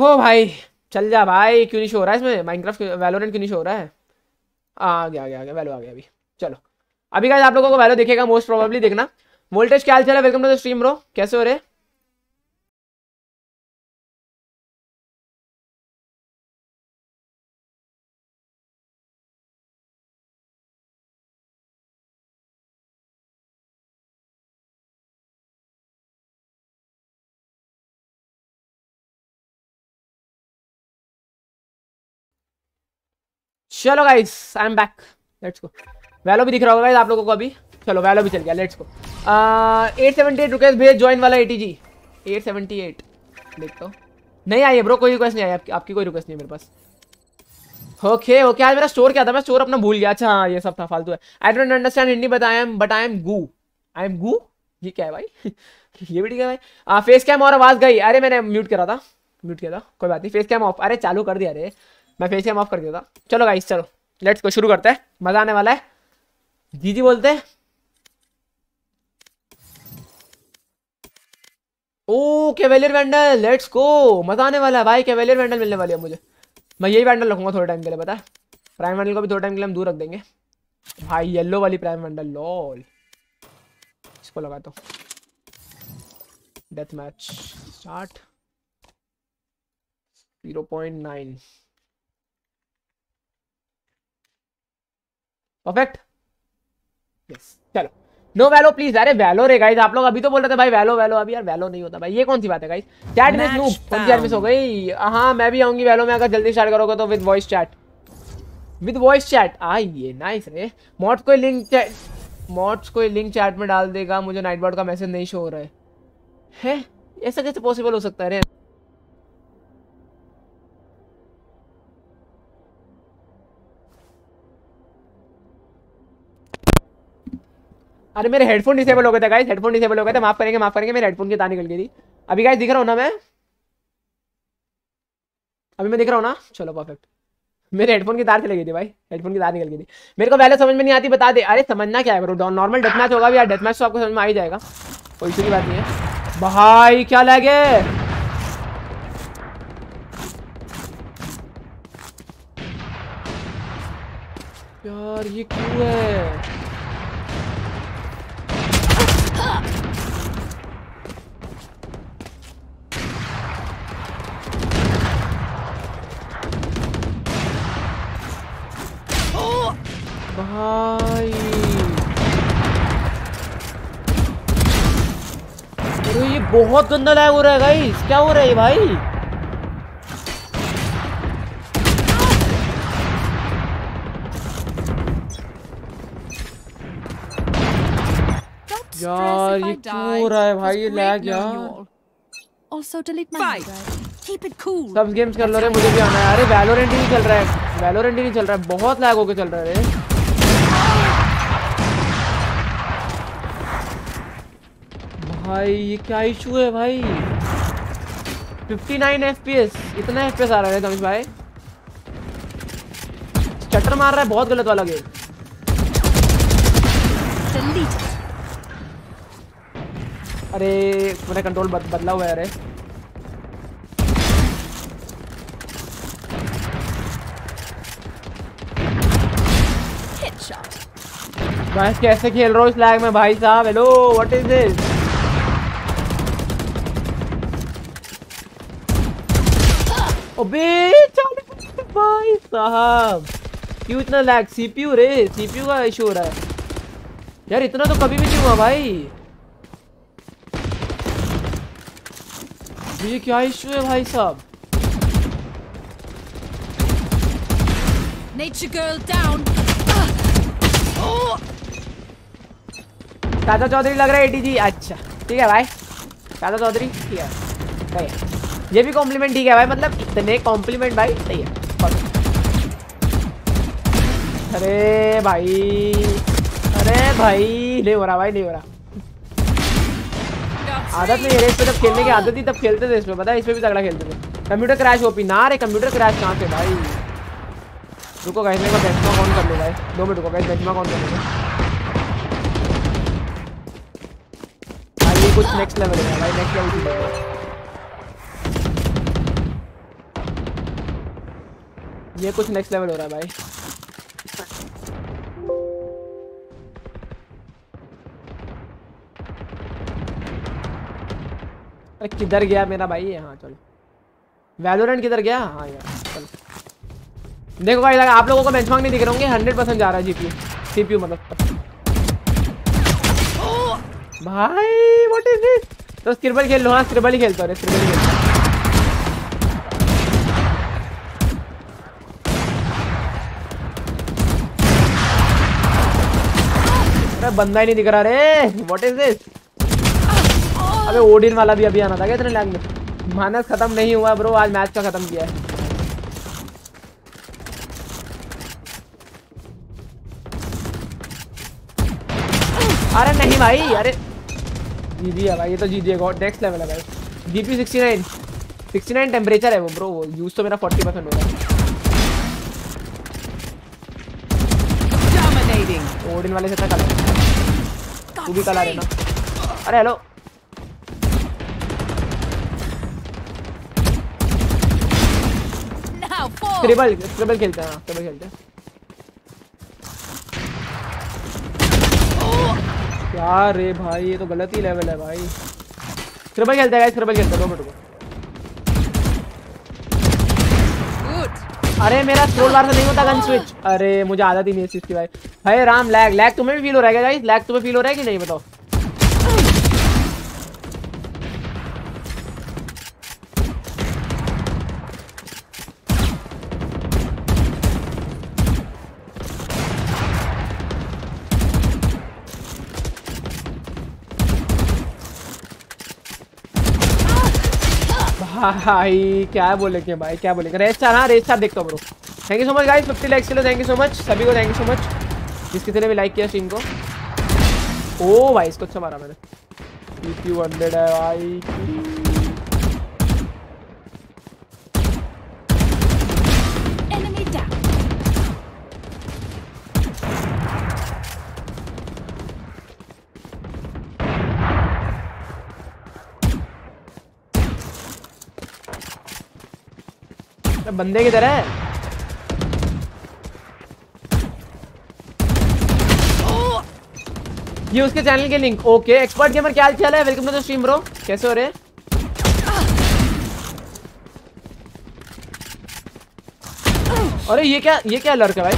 हो भाई चल जा भाई क्यों नहीं शो हो रहा है इसमें माइनक्राफ्ट वैलोरेंट क्यों नहीं शो हो रहा है आ गया आ गया आ गया वैलो आ गया अभी चलो अभी गाइस आप लोगों को वैलो देखेगा मोस्ट प्रोबेबली देखना वोल्टेज क्या हाल है welcome to the stream bro कैसे हो रहे चलो guys I am back let's go Valo भी दिख रहा होगा गाइस आप लोगों को अभी चलो वैलो भी चल गया let's go eight seventy eight Rukesh भेज ज्वाइन वाला एटी जी एट सेवेंटी एट देख हूँ तो. नहीं आई है ब्रो कोई रिक्वेस्ट नहीं आई आपकी आपकी कोई रिक्वेस्ट नहीं है मेरे पास ओके ओके आज मेरा स्टोर क्या था मैं स्टोर अपना भूल गया अच्छा हाँ ये सब था फालतू है I don't understand Hindi but I am but I am गू आई एम गू ये क्या है भाई ये भी ठीक है भाई आ, फेस कैम और आवाज़ गई अरे मैंने म्यूट करा था म्यूट किया था कोई बात नहीं फेस कैम ऑफ अरे चालू कर दिया अरे मैं फिर से माफ कर दिया था चलो गाइस चलो लेट्स को शुरू करते हैं मजा आने वाला है दीदी बोलते हैं oh cavalier vandal let's go मजा आने वाला है भाई कैवेलियर वैंडल मिलने वाली है मुझे मैं यही वैंडल रखूंगा थोड़े टाइम के लिए पता है प्राइम वैंडल को भी थोड़े टाइम के लिए हम दूर रख देंगे भाई येलो वाली प्राइम वैंडल लॉल इसको लगा दो death match start zero point nine perfect yes चलो नो वैलो प्लीज अरे वैलो रे गाइस आप लोग अभी तो बोल रहे थे भाई वैलो वैलो अभी यार वैलो नहीं होता भाई ये कौन सी बात है गाइस चैट मिस नूब कौन सी मिस हो गई हां मैं भी आऊंगी वैलो में अगर जल्दी स्टार्ट करोगे तो with voice chat with voice chat आइए नाइस रे मॉड्स कोई लिंक चैट मॉड्स कोई लिंक चैट में डाल देगा मुझे नाइट बॉर्ड का मैसेज नहीं शो हो रहा है, है? ऐसा कैसे पॉसिबल हो सकता है रे अरे मेरे हेडफोन डिसेबल हो गए थे गाइस हेडफोन डिसेबल हो गए थे माफ करेंगे माफ करेंगे मेरे हेडफोन की तार निकल गई थी अभी गाइस दिख रहा हूँ ना मैं अभी मैं दिख रहा हूँ ना चलो परफेक्ट मेरे हेडफोन की तार चली गई थी भाई हेडफोन की तार निकल गई थी मेरे को पहले समझ में नहीं आती बता दे अरे समझना क्या है करो नॉर्मल डेथ मैच होगा यार डेथ मैच तो आपको समझ में आ ही जाएगा कोई सी बात नहीं है भाई क्या लगे यार ये क्यों है भाई ये बहुत गंदा लैग हो रहा है भाई क्या हो रहा है भाई यार ये क्यों हो रहा है भाई ये लैग सब गेम्स कर लो रे मुझे भी आना है अरे वैलोरेंट नहीं चल रहा है वैलोरेंट नहीं चल रहा है बहुत लैग होकर चल रहा है भाई ये क्या इशू है भाई 59 नाइन इतना एफ आ रहा है तमिश भाई चटर मार रहा है बहुत गलत वाला गेम जल्दी अरे मेरा कंट्रोल बद, बदला हुआ है अरे भाई कैसे खेल रहा हूँ इस लैग में भाई साहब हेलो व्हाट इज दिस अबे भाई साहब क्यों इतना लैग सीपीयू रे सीपीयू का इशू हो रहा है यार इतना तो कभी भी नहीं हुआ भाई तो ये क्या इशू है भाई साहब चौधरी लग रहा है एटीजी अच्छा ठीक है भाई चौधरी ठीक है ये भी कॉम्प्लीमेंट ठीक है भाई मतलब इतने कॉम्प्लीमेंट भाई सही है अरे भाई अरे भाई नहीं हो रहा भाई नहीं हो रहा आदत नहीं है इस पे जब खेलने की आदत ही तब खेलते थे इसमें पता है इसमें भी तगड़ा खेलते थे कंप्यूटर क्रैश ओपी ना रे कंप्यूटर क्रैश कहाँ से भाई रुको गाइस मेरे को बेंचमा कौन कर ले भाई दो मिनट रुको गाइस बेंचमा कौन कर ले भाई ये कुछ नेक्स्ट लेवल है भाई नेक्स्ट लेवल ये कुछ नेक्स्ट लेवल हो रहा है भाई अरे किधर गया मेरा भाई हाँ चलो वैलोरेंट किधर गया हाँ यार चलो देखो भाई लगा आप लोगों को बेंचमार्क नहीं दिख रहे होंगे हंड्रेड परसेंट जा रहा है जीपीयू सीपीयू मतलब भाई व्हाट इज दिस तो स्क्रिबल खेल लो हाँ स्क्रिबल ही खेलता हूँ स्क्रिबल ही खेलता बंदा ही नहीं दिख रहा रे वॉट इज दिस अबे ओडिन वाला भी अभी आना था क्या इतने लैग में मानस खत्म नहीं हुआ ब्रो आज मैच का खत्म किया है अरे नहीं भाई अरे जी है भाई ये तो जी है नेक्स्ट लेवल है भाई जीपी सिक्सटी नाइन टेम्परेचर है वो ब्रो वो यूज तो मेरा फोर्टी परसेंट हो रहा है ओडिन वाले से तक अलग तू भी कल आ रहना अरे हेलो ट्रिबल ट्रिबल खेलते हैं ट्रिबल खेलते हैं यार रे भाई ये तो गलत ही लेवल है भाई क्रिबल खेलते हैं गाइस क्रिबल खेलते हैं दो मिनट को अरे मेरा स्क्रोल बार से नहीं होता गन स्विच अरे मुझे आदत ही नहीं है इस चीज़ की भाई भाई राम लैग लैग तुम्हें भी फील हो रहा है गाइस लैग तुम्हें फील हो रहा है कि नहीं बताओ भाई क्या बोले के भाई क्या बोले रेस्टार हाँ रेस्टार देखता हूँ bro thank you so much guys 50 likes के लिए थैंक यू सो मच सभी को थैंक यू सो मच जिस किसी ने भी लाइक किया स्ट्रीम को ओ भाई इसको अच्छा मारा मैंने क्यू हंड्रेड है भाई बंदे की तरह ये उसके चैनल के लिंक ओके एक्सपर्ट गेमर क्या चल है welcome to the stream bro कैसे हो रहे अरे ये क्या ये क्या लड़का भाई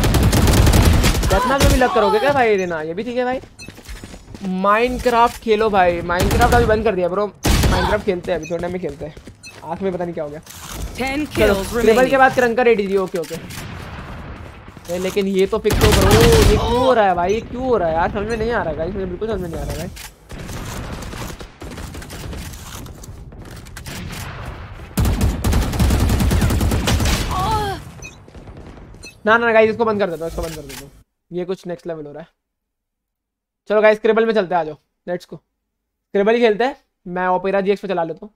रत्ना में भी लग करोगे क्या भाई देना ये भी ठीक है भाई माइनक्राफ्ट खेलो भाई माइनक्राफ्ट अभी बंद कर दिया ब्रो माइनक्राफ्ट खेलते हैं अभी थोड़ा में खेलते हैं आंख में पता नहीं क्या हो गया के बाद क्रंकर रेडी ओके ओके नहीं लेकिन ये तो फिक्स हो ये क्यों हो रहा है भाई ये क्यों हो रहा है यार समझ में नहीं आ रहा गाइस मुझे बिल्कुल समझ में नहीं आ रहा है ना ना गाइस इसको बंद कर देता हूँ इसको बंद कर देता हूँ ये कुछ नेक्स्ट लेवल हो रहा है चलो गाइस क्रिबल में चलते हैं आ जाओ लेट्स को क्रिबल ही खेलते हैं मैं ओपेरा जी पे चला लेता हूँ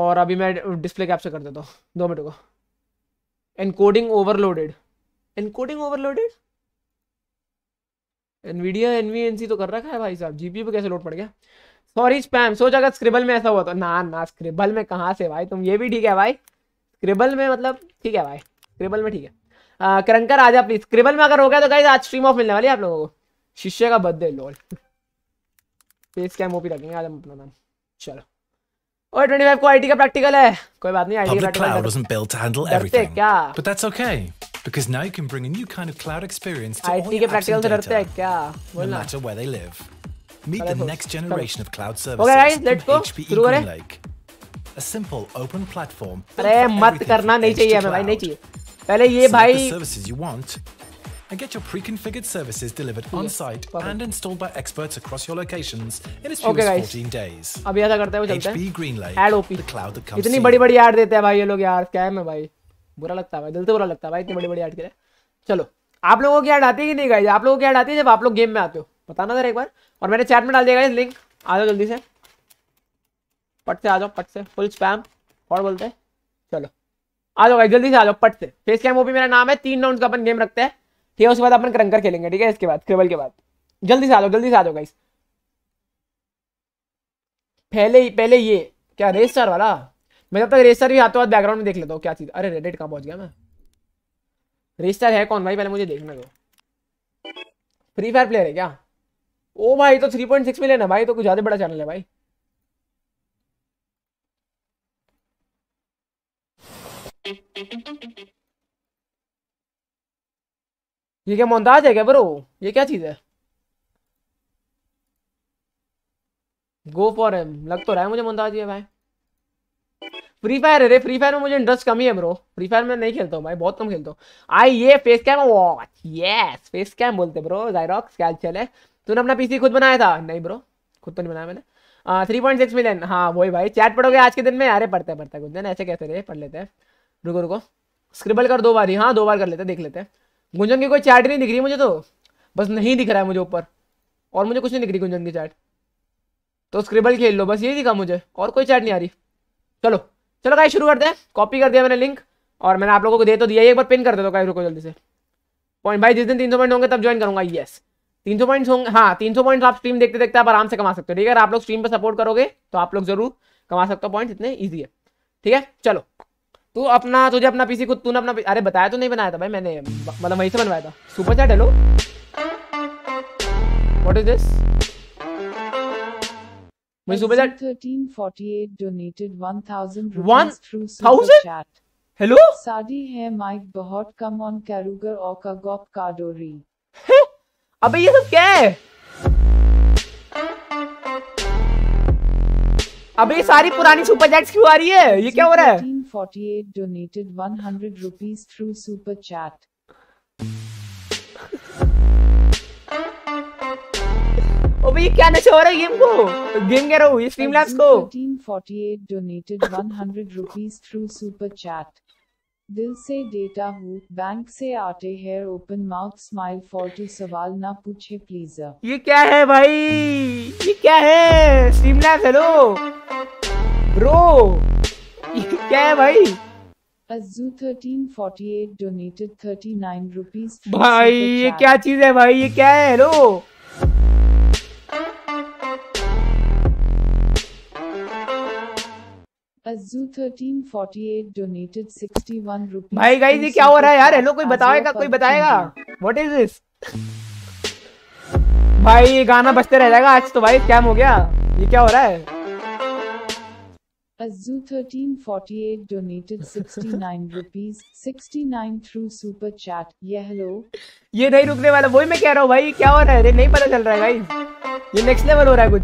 और अभी मैं डिस्प्ले कैप्चर कर देता हूँ दो मिनट को encoding overloaded encoding overloaded Nvidia NVENC तो कर रखा है भाई साहब जीपी पे कैसे लोड पड़ गया सॉरी स्पैम सोच अगर स्क्रिबल में ऐसा हुआ तो ना ना स्क्रिबल में कहा से भाई तुम ये भी ठीक है भाई स्क्रिबल में मतलब ठीक है भाई स्क्रिबल में ठीक है करंकर आ, जा प्लीज स्क्रिबल में अगर हो गया तो कहीं आज स्ट्रीम ऑफ मिलने वाली आप लोगों को शिष्य का बर्थडे लॉल फेस कैम वो भी रखेंगे आज हम अपना नाम चलो और 25 को आईटी का प्रैक्टिकल है कोई बात नहीं आईटी का प्रैक्टिकल क्या but that's okay because now you can bring a new kind of cloud experience to all your apps and data, no matter where they live. Meet the next generation of cloud services from guys, HPE GreenLake. A simple open platform. अरे मत करना नहीं चाहिए हमें पहले ये भाई. The services you want and get your pre-configured services delivered on-site and installed by experts across your locations in as few okay, as 14 days. अब ऐसा करते हैं वो चलते हैं. HPE GreenLake. Ad OP. The cloud that comes. इतनी बड़ी-बड़ी ad देते हैं भाई ये लोग यार क्या है मैं भाई. बुरा लगता है भाई दिल से बुरा लगता है भाई इतनी बड़ी बड़ी ऐड करे चलो आप लोगों की ऐड आती है कि नहीं गाइज आप लोगों की ऐड आती है जब आप लोग गेम में आते हो बताना जरा एक बार और मैंने चैट में डाल दिया लिंक आ जाओ जल्दी से पट से आ जाओ पट से फुल स्पैम और बोलते हैं चलो आ जाओ भाई जल्दी से आ जाओ पट से फेस कैम वो भी मेरा नाम है तीन राउंड का अपन गेम रखते हैं ठीक है उसके बाद अपन क्रंकर खेलेंगे ठीक है इसके बाद क्रिबल के बाद जल्दी से आ जाओ जल्दी से आ जाओ गाइस पहले ही पहले ये क्या रेस्टार वाला मैं जब तक रेसर भी आते बाद बैकग्राउंड में देख लेता हूँ क्या चीज़ अरे रेडेट कहाँ पहुँच गया मैं रेसर है कौन भाई पहले मुझे देखने दो फ्री फायर प्लेयर है क्या ओ भाई तो थ्री पॉइंट सिक्स मिलियन है भाई तो कुछ ज़्यादा बड़ा चैनल है भाई ये क्या मोहताज है क्या ब्रो ये क्या चीज़ है गो फॉर एम लग तो रहा है मुझे मोहताज ये भाई फ्री फायर अरे फ्री फायर में मुझे इंटरेस्ट कम ही है ब्रो फ्री फायर में नहीं खेलता हूँ भाई बहुत कम खेलता हूँ आई ये face cam watch yes face cam बोलते ब्रो जायरॉक्स क्या चल है तूने अपना पीसी खुद बनाया था नहीं ब्रो खुद तो नहीं बनाया मैंने थ्री पॉइंट सिक्स मिलियन हाँ वही भाई चैट पढ़ोगे आज के दिन में अरे पढ़ते पढ़ते कुछ दिन ऐसे कैसे रे पढ़ लेते हैं रुको रुको स्क्रिबल कर दो बार ही हाँ दो बार कर लेते देख लेते हैं गुंजन की कोई चैट नहीं दिख रही मुझे तो बस नहीं दिख रहा है मुझे ऊपर और मुझे कुछ नहीं दिख रही गुंजन की चैट तो स्क्रिबल खेल लो बस यही दिखा मुझे और कोई चैट नहीं आ रही चलो चलो गाइस शुरू करते हैं कॉपी कर दिया मैंने लिंक और मैंने आप लोगों को दे तो दिया एक बार पिन कर दे दो तो गाइस रुको जल्दी से पॉइंट भाई जिस दिन तीन सौ पॉइंट होंगे तब ज्वाइन करूंगा यस तीन सौ पॉइंट्स होंगे हाँ तीन सौ पॉइंट्स आप स्ट्रीम देखते देखते आप आराम से कमा सकते हो ठीक है आप लोग स्ट्रीम पर सपोर्ट करोगे तो आप लोग जरूर कमा सकते हो पॉइंट इतने ईजी है ठीक है चलो तू अपना तुझे अपना पीसी खुद तूने अपना अरे बताया तो नहीं बनाया था भाई मैंने मतलब वहीं से बनवाया था super chat hello what is this मुझे सुबह 1348 donated 1000 rupees through super chat hello साडी है माइक बहुत कम ऑन कैरुगर और कागॉप काडोरी अबे ये सब क्या है अबे ये सारी पुरानी सुपर चैट्स क्यों आ रही है ये क्या हो रहा है 1348 donated 100 rupees through super chat अबे क्या नशा हो रहा है गेम को गेम कह रहा हूँ स्ट्रीम लैब्स को 1348 donated 100 rupees through super chat दिल से डेटा हो बैंक से आते हैं ओपन माउथ स्माइल फोर्टी सवाल ना पूछे प्लीज ये क्या है भाई ये क्या है स्ट्रीम लैब्स हेलो ब्रो ये क्या है भाई अज्जू 1348 डोनेटेड 39 रुपीस भाई ये क्या चीज है भाई ये क्या है हेलो अज्जू डोनेटेड भाई गाइस ये क्या हो रहा है यार हेलो कोई बताएगा कोई बताएगा व्हाट इज दिस भाई ये गाना बजते रह जाएगा आज तो भाई स्कैम हो गया ये क्या हो रहा है ये नहीं रुकने वाला वही मैं कह रहा हूँ भाई क्या हो रहा है नहीं पता चल रहा है भाई ये नेक्स्ट लेवल हो रहा है कुछ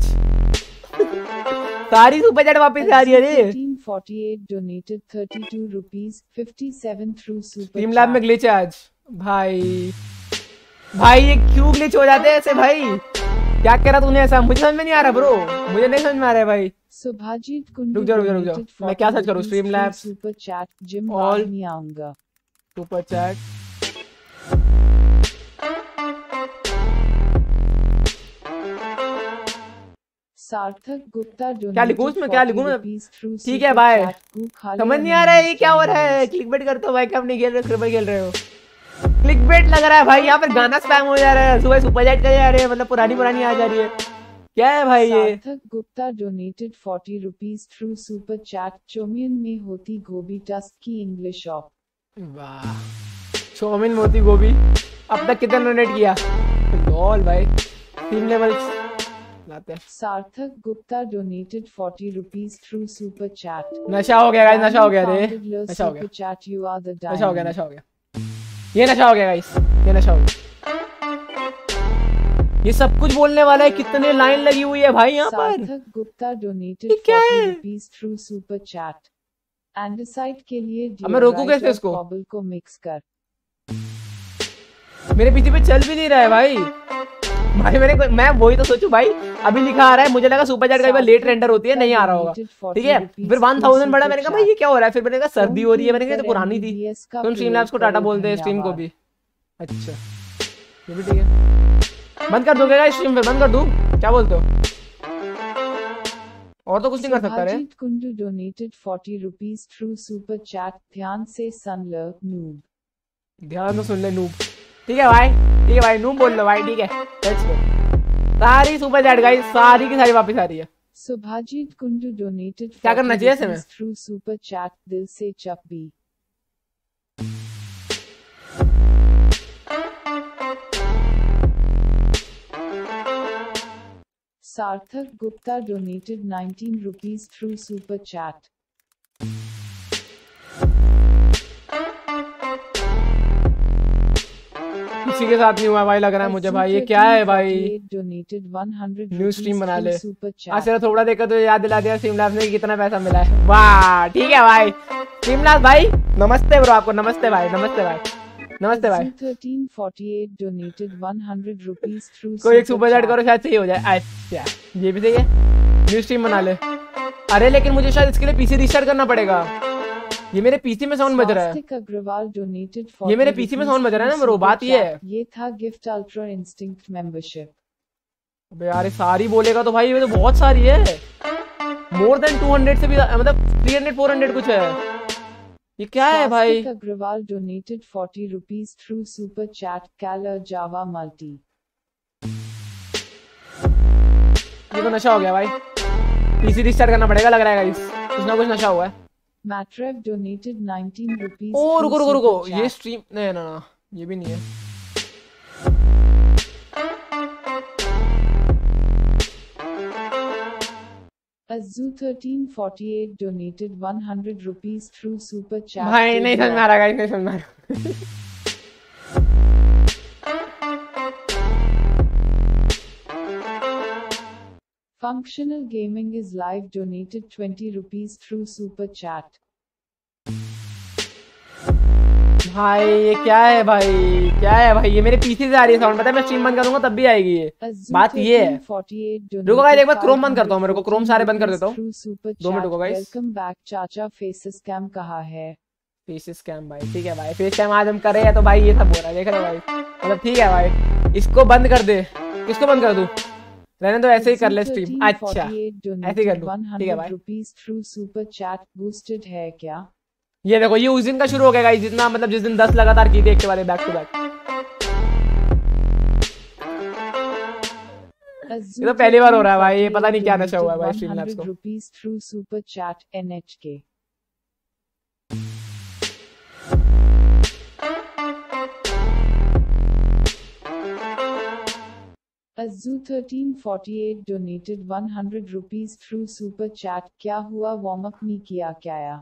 सारी सुपर चैट वापस आ रही है 1948 donated 32 rupees 57 through super streamlab में ग्लिच आज bhai भाई ये क्यों ग्लिच हो जाते हैं ऐसे भाई क्या कह रहा तूने ऐसा मुझे समझ में नहीं आ रहा ब्रो मुझे नहीं समझ में आ रहा है भाई सुभाजीत कुंडू रुक जाओ रुक जाओ रुक जाओ मैं क्या सर्च करूं स्ट्रीमलैब सुपर चैट जिम ऑल नहीं आऊंगा सुपर चैट सार्थक गुप्ता क्या लिखू उसमें क्या लिखू मैं ठीक है भाई समझ नहीं आ रहा है ये क्या हो रहा है क्लिक बेट करते हो भाई क्या नहीं खेल रहे क्रिकेट खेल रहे हो क्लिक बेट लग रहा है भाई यहाँ पर गाना स्पैम हो जा रहा है सुबह सुपर जेट चले जा रहे हैं मतलब पुरानी पुरानी आ जा रही है क्या है भाई ये Gupta donated forty rupees through super chat chow mein में होती गोभी टस्क की इंग्लिश ऑफ वाह चोमिन होती गोभी अब तक कितना डोनेट किया लॉल भाई तीन लेवल बनाते हैं Sarthak Gupta donated forty rupees through super chat नशा हो गया नशा हो गया रे नशा हो गया चैट यू आर द नशा हो गया नशा हो गया ये नशा हो गया गाइस ये नशा हो गया ये सब कुछ बोलने वाला है कितने लाइन लगी हुई है भाई यहाँ पर Gupta donated forty rupees through super chat एंडसाइट के लिए मैं रोकू कैसे इसको को मिक्स कर मेरे पीछे पे चल भी नहीं रहा है भाई भाई मेरे को मैं वही तो सोचू भाई अभी लिखा आ रहा है मुझे लगा सुपर चैट का लेट रेंडर होती है नहीं आ रहा होगा ठीक है फिर वन थाउजेंड बढ़ा मैंने कहा भाई ये क्या हो रहा है फिर मैंने कहा सर्दी हो रही है मैंने कहा तो पुरानी थी तुम स्ट्रीम लैब्स को टाटा बोलते हैं स्ट्रीम को भी अच्छा ये भी ठीक है बंद कर दोगे स्ट्रीम पे बंद कर दू क्या बोलते हो और तो कुछ नहीं कर सकता रे Kundu donated 40 rupees through super chat ध्यान से सन लव नूब ध्यान से सुन ले नूब ठीक है भाई ठीक है भाई नूम बोल लो भाई ठीक है सारी सुपर चैट गाइस सारी की सारी वापस आ रही है सुभाजीत कुंडू डोनेटेड क्या करना चाहिए इसमें थ्रू सुपर चैट दिल से चप्पी Sarthak Gupta donated 19 rupees through super chat उसी के साथ नहीं हुआ भाई लग रहा है मुझे भाई ये क्या है भाई डोनेटेड 100 न्यू स्ट्रीम बना ले आज जरा थोड़ा देखा तो याद दिला दिया सिमलास ने कितना पैसा मिला है वाह ठीक है भाई सिमलास भाई नमस्ते ब्रो आपको नमस्ते भाई नमस्ते भाई नमस्ते भाई 1348 डोनेटेड 100 रुपीस थ्रू कोई एक सुपर चैट करो शायद सही हो जाए अच्छा ये भी सही है न्यू स्ट्रीम बना ले अरे लेकिन मुझे शायद इसके लिए पीसी रिस्टार्ट करना पड़ेगा ये मेरे पीसी में साउंड बज रहा है अग्रवाल डोनेटेड ये मेरे पीसी में साउंड बज रहा है ना मेरे बात ये है ये था गिफ्ट अल्ट्रो इंस्टिंक्ट मेंबरशिप अबे यार सारी बोलेगा तो भाई ये तो बहुत सारी है मोर देन 200 से भी मतलब 300 400 कुछ है ये क्या है भाई Agarwal donated 40 rupees through super chat कैलर जावा मल्टी ये तो नशा हो गया भाई पीसी रिस्टार्ट करना पड़ेगा लग रहा है गाइस कुछ ना कुछ नशा हुआ है Matrev donated 19 rupees. Oh, रुको रुको रुको ये stream नहीं ना ना ये भी नहीं है Azu 1348 donated 100 rupees through super chat. भाई नहीं समझ में आ रहा गाइस नहीं समझ में आ रहा Functional Gaming is live donated 20 rupees through super chat. भाई ये क्या है भाई क्या है भाई ये मेरे पीछे से आ रही है साउंड पता है मैं स्ट्रीम बंद करूंगा तब भी आएगी ये बात ये है रुको गाइस एक बार क्रोम बंद करता हूं मेरे को क्रोम सारे बंद कर देता हूं दो मिनट रुको गाइस वेलकम बैक चाचा फेस स्कैम कहा है फेस स्कैम भाई ठीक है भाई फेस स्कैम आज हम कर रहे हैं तो भाई ये सब हो रहा है देख रहे हो भाई मतलब ठीक है भाई इसको बंद कर दे किसको बंद कर दूं रहने तो ऐसे ही कर ले स्ट्रीम अच्छा ऐसे ही कर लो ठीक है भाई rupees through super chat boosted है क्या ये देखो ये उस दिन का शुरू हो गया गाइस जितना मतलब जिस दिन 10 लगातार की थी एक के बाद बैक टू बैक ये तो पहली बार हो रहा है भाई ये पता नहीं क्या नशा हुआ है भाई स्ट्रीम लैब्स को रुपीस थ्रू सुपर चैट एनएचके 1348 donated 100 rupees through super chat क्या हुआ वार्म अप नहीं किया क्या या?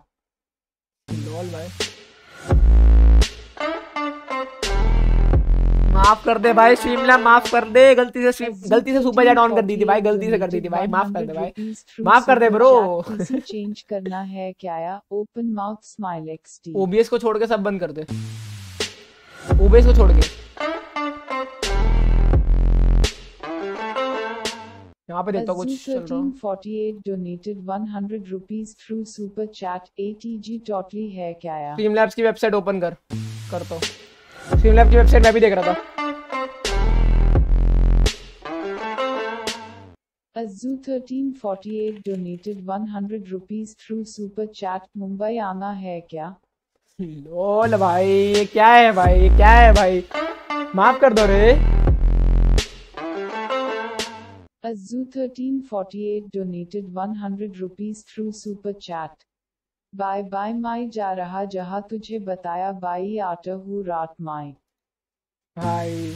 माफ कर दे भाई शिमला माफ कर दे गलती से गलती से सुपर चैट ऑन कर दी थी भाई गलती से कर दी थी भाई माफ कर दे भाई माफ कर दे ब्रो चेंज करना है क्या या ओपन माउथ स्माइल एक्सटी ओबीएस को छोड़ के सब बंद कर दे ओबीएस को छोड़ के यहाँ पे देखता कुछ चल रहा donated through super chat totally है क्या यार की वेबसाइट ओपन कर करता हूं स्ट्रीमलैब की वेबसाइट मैं भी देख रहा था Ajju 1348 donated 100 rupees through super chat Mumbai आना है क्या लोल भाई ये क्या है भाई क्या है भाई माफ कर दो रे Azu1348 donated 100 rupees through super chat. Bye bye माई जा रहा जहाँ तुझे बताया बाई आटा हूँ रात माई भाई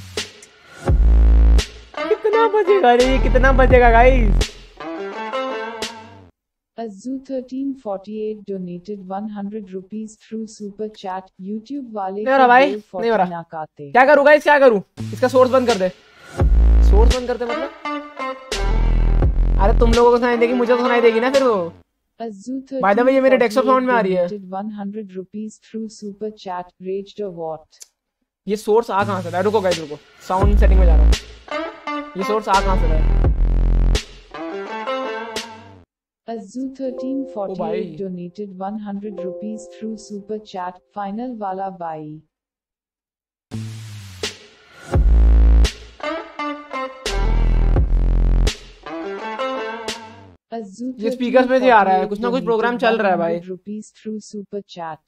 कितना बजेगा अरे ये कितना बजेगा guys Azu1348 donated 100 rupees through super chat YouTube वाले नहीं हो रहा तो भाई नहीं हो रहा क्या करूँ गाइस क्या करूँ इसका सोर्स बंद कर दे सोर्स बंद करते मतलब अरे तुम लोगों को सुनाई देगी मुझे तो सुनाई देगी ना फिर वो बाय द वे ये मेरे डेस्कटॉप साउंड में आ रही है 100 rupees through super chat raised और व्हाट ये सोर्स आ कहां से रहा है रुको गाइस रुको साउंड सेटिंग में जा रहा हूं ये सोर्स आ कहां से रहा है Azu 1348 donated 100 rupees through super chat final वाला बाई ये स्पीकर्स में भी आ रहा है कुछ ना कुछ प्रोग्राम चल रहा है भाई रुपीज थ्रू सुपर चैट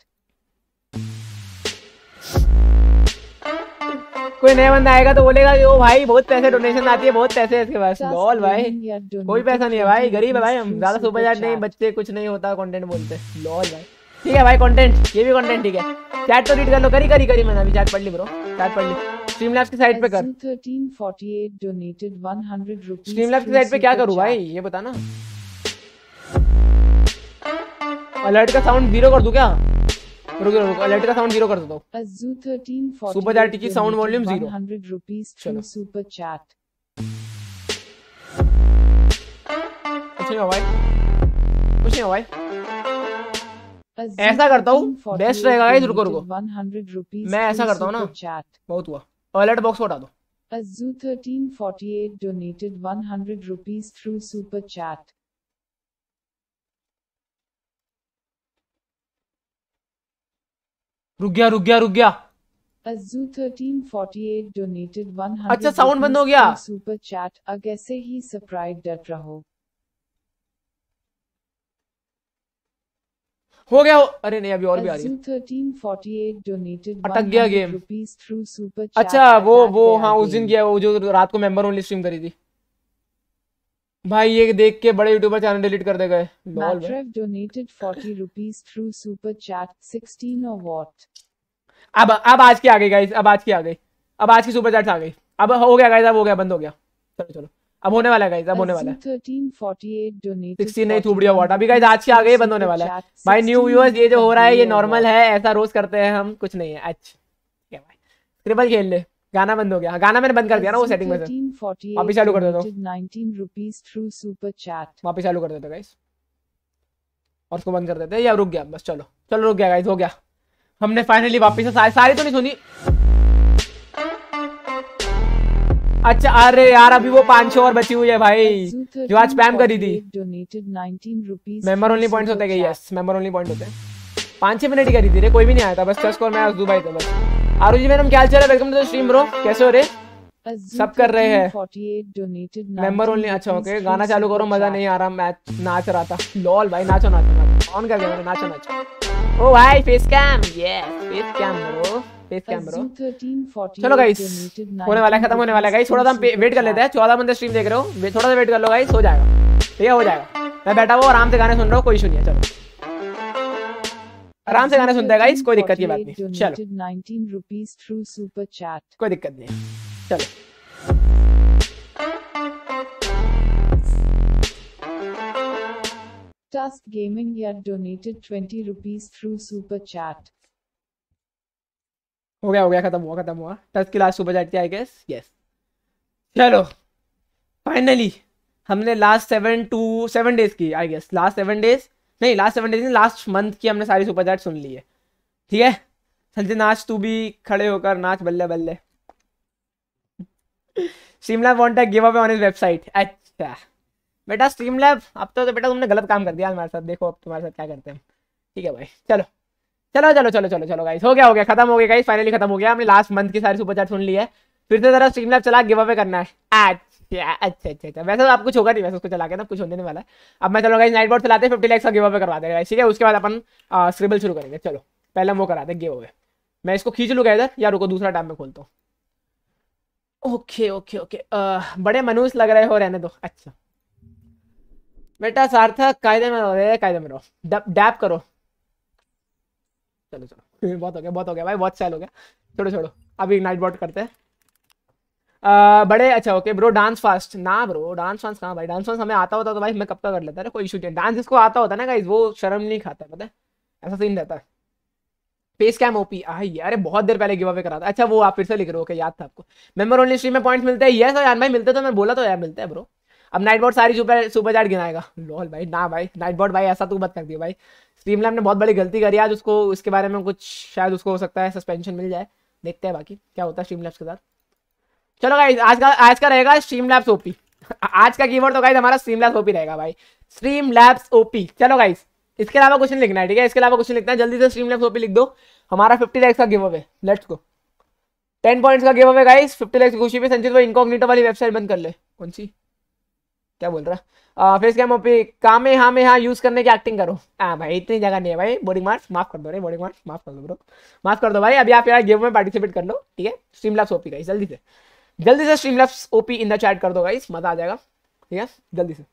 कोई नया बंदा आएगा तो बोलेगा कि ओ भाई बहुत पैसे डोनेशन आती है बहुत पैसे है इसके पास लॉल भाई कोई पैसा नहीं है भाई गरीब है भाई हम ज्यादा सुपर चैट नहीं बच्चे कुछ नहीं होता कंटेंट बोलते लॉल भाई ठीक है भाई कंटेंट ये भी कंटेंट ठीक है चैट तो रीड कर लो करी करी करी मैंने अभी चैट पढ़ ली ब्रो चैट पढ़ ली स्ट्रीमलैब्स की साइट पे कर 1348 डोनेटेड 100 रुपीस स्ट्रीमलैब्स की साइट पे क्या करूं भाई ये बता ना अलर्ट का साउंड जीरो कर दूं क्या रुको रुको अलर्ट का साउंड जीरो कर दो सुपर चैट की sound volume zero hundred rupees चलो सुपर चैट कुछ नहीं हुआ भाई कुछ नहीं हुआ भाई ऐसा करता हूँ बेस्ट रहेगा गाइस रुको रुको मैं ऐसा करता हूँ ना चैट बहुत हुआ अलर्ट बॉक्स को हटा दो Azu 1348 donated 100 rupees through super chat. रुक गया रुक गया रुक गया अज्जू एट डोनेटेड वन अच्छा साउंड बंद हो गया सुपर चैट अग ऐसे ही सरप्राइज डट रहो हो गया हो अरे नहीं अभी और भी आ रही है अटक गया गेम अच्छा वो वो हाँ उस दिन गया वो जो रात को मेंबर ओनली स्ट्रीम करी थी भाई ये देख के बड़े यूट्यूबर चैनल डिलीट कर दे गए donated 40 rupees through super chat 16 और अब अब आज की आ गई गाइस अब आज की आ गई अब आज की सुपर चैट आ गई अब हो गया गाइस अब हो गया बंद हो गया चलो चलो अब होने वाला है गाइस अब होने वाला है 1348 डोनेट 16 नहीं थूबड़ी अभी गाइस आज की आ गई बंद होने वाला है भाई न्यू व्यूअर्स ये जो हो रहा है ये नॉर्मल है ऐसा रोज करते हैं हम कुछ नहीं है अच्छा ठीक भाई स्क्रिबल खेल ले गाना बंद हो गया हाँ, गाना मैंने बंद कर दिया ना वो सेटिंग में वापस चालू कर देता तो। हूँ वापस चालू कर देते गाइस और उसको बंद कर देते हैं या रुक गया बस चलो चलो रुक गया गाइस हो गया हमने फाइनली वापस से सारी, सारी तो नहीं सुनी अच्छा अरे यार अभी वो पांच सौ और बची हुई है भाई जो आज स्पैम करी थी मेंबर ओनली पॉइंट्स होते हैं यस मेंबर ओनली पॉइंट होते हैं पांच छह मिनट ही करी थी रे कोई भी नहीं आया था बस चस्क और मैं आज दुबई थे बस जी मैडम क्या चल रहा है वेलकम टू स्ट्रीम ब्रो कैसे हो रहे सब कर रहे हैं मेंबर ओनली अच्छा ओके गाना चालू करो मजा नहीं आ रहा मैच नाच रहा था लॉल भाई नाचो नाचो ऑन कर दे नाचो नाचो ओ भाई face cam yes face cam bro face cam bro चलो गाइस होने वाला खत्म होने वाला है गाइस थोड़ा सा वेट कर लेते हैं 14 बंदे स्ट्रीम देख रहे हो थोड़ा सा वेट कर लो गाइस हो जाएगा ठीक है हो जाएगा मैं बैठा हुआ आराम से गाने सुन रहा हूँ कोई इशू नहीं है चलो आराम से गाना सुनते हैं गाइस कोई दिक्कत की बात नहीं चलो nineteen rupees through super chat कोई दिक्कत नहीं चलो Task Gaming had donated 20 rupees through super chat. हो गया हो गया खत्म हुआ खत्म हुआ टच की last super chat I guess yes चलो फाइनली हमने last seven to seven days की I guess last seven days नहीं last seven days last month की हमने सारी सुपर चैट सुन ली है ठीक है संजय नाच तू भी खड़े होकर नाच बल्ले बल्ले Streamlab won't give up on is website अच्छा बेटा स्ट्रीमलैब अब तो, तो बेटा तुमने गलत काम कर दिया हमारे साथ देखो अब तुम्हारे साथ क्या करते हैं ठीक है भाई चलो चलो चलो चलो चलो चलो गाइस हो गया हो गया खत्म हो गया गाइस फाइनली खत्म हो गया हमने लास्ट मंथ की सारी सुपर चैट सुन ली है फिर से जरा स्ट्रीमलैब चला गिव अवे करना है एट अच्छा अच्छा अच्छा वैसे तो आप कुछ होगा नहीं वैसे उसको चला के ना कुछ होने नहीं वाला है अब मैं चलो गाइस नाइट बोर्ड चलाते हैं फिफ्टी लैक्स का गिव अवे करवा देगा ठीक है उसके बाद अपन स्क्रिबल शुरू करेंगे चलो पहले हम वो कराते हैं गिव अवे मैं इसको खींच लूँगा इधर या रुको दूसरा टाइम में खोलता हूँ ओके ओके ओके बड़े मनुष्य लग रहे हो रहने दो अच्छा बेटा सार्थक कायदे में रहो कायदे में रहो डैप करो चलो चलो बहुत हो गया बहुत हो गया भाई बहुत सैल हो गया छोड़ो छोड़ो अभी नाइट बोर्ड करते हैं बड़े अच्छा ओके ब्रो डांस फास्ट ना ब्रो डांस वांस कहाँ भाई डांस फास्ट हमें आता होता तो भाई मैं कब का कर लेता है कोई इशू नहीं डांस जिसको आता होता ना गाइज वो शर्म नहीं खाता पता है ऐसा सीन रहता है पेस कैम ओपी आई अरे बहुत देर पहले गिव अवे करा था अच्छा वो आप फिर से लिख रहे हो ओके याद था आपको मेंबर ओनली स्ट्रीम में पॉइंट्स मिलते हैं यस यार भाई मिलते तो मैं बोला तो यार मिलते हैं ब्रो अब नाइट बोर्ड सारी सुपर सुपर चार्ट गिनाएगा लोल भाई ना भाई नाइट बोर्ड भाई ऐसा तू मत कर दिया भाई स्ट्रीम ने बहुत बड़ी गलती करी आज उसको उसके बारे में कुछ शायद उसको हो सकता है सस्पेंशन मिल जाए देखते हैं बाकी क्या होता है स्ट्रीम के साथ चलो भाई आज का आज का रहेगा स्ट्रीम लैब्स ओपी आज का कीवर्ड तो गाइज हमारा स्ट्रीम लैब्स ओपी रहेगा भाई स्ट्रीम लैब्स ओपी चलो गाइज इसके अलावा क्वेश्चन लिखना है ठीक है इसके अलावा क्वेश्चन लिखना है जल्दी से स्ट्रीम लैब्स ओपी लिख दो हमारा फिफ्टी लैक्स का giveaway let's go ten points का game away guys fifty likes खुशी भी संचित भाई इनकॉग्निटो वाली वेबसाइट बंद कर ले कौन सी क्या बोल रहा है फेस कैम ओपी काम में हाँ में हाँ यूज करने की एक्टिंग करो हाँ भाई इतनी जगह नहीं है भाई बोर्डिंग मार्क्स माफ कर दो रे बोर्डिंग मार्क्स माफ कर दो ब्रो माफ कर दो भाई अभी आप यार गेम में पार्टिसिपेट कर लो ठीक है स्ट्रीम लैब्स ओपी गाइस जल्दी से जल्दी से stream Streamlabs OP in the chat कर दो गाइस मजा आ जाएगा ठीक है जल्दी से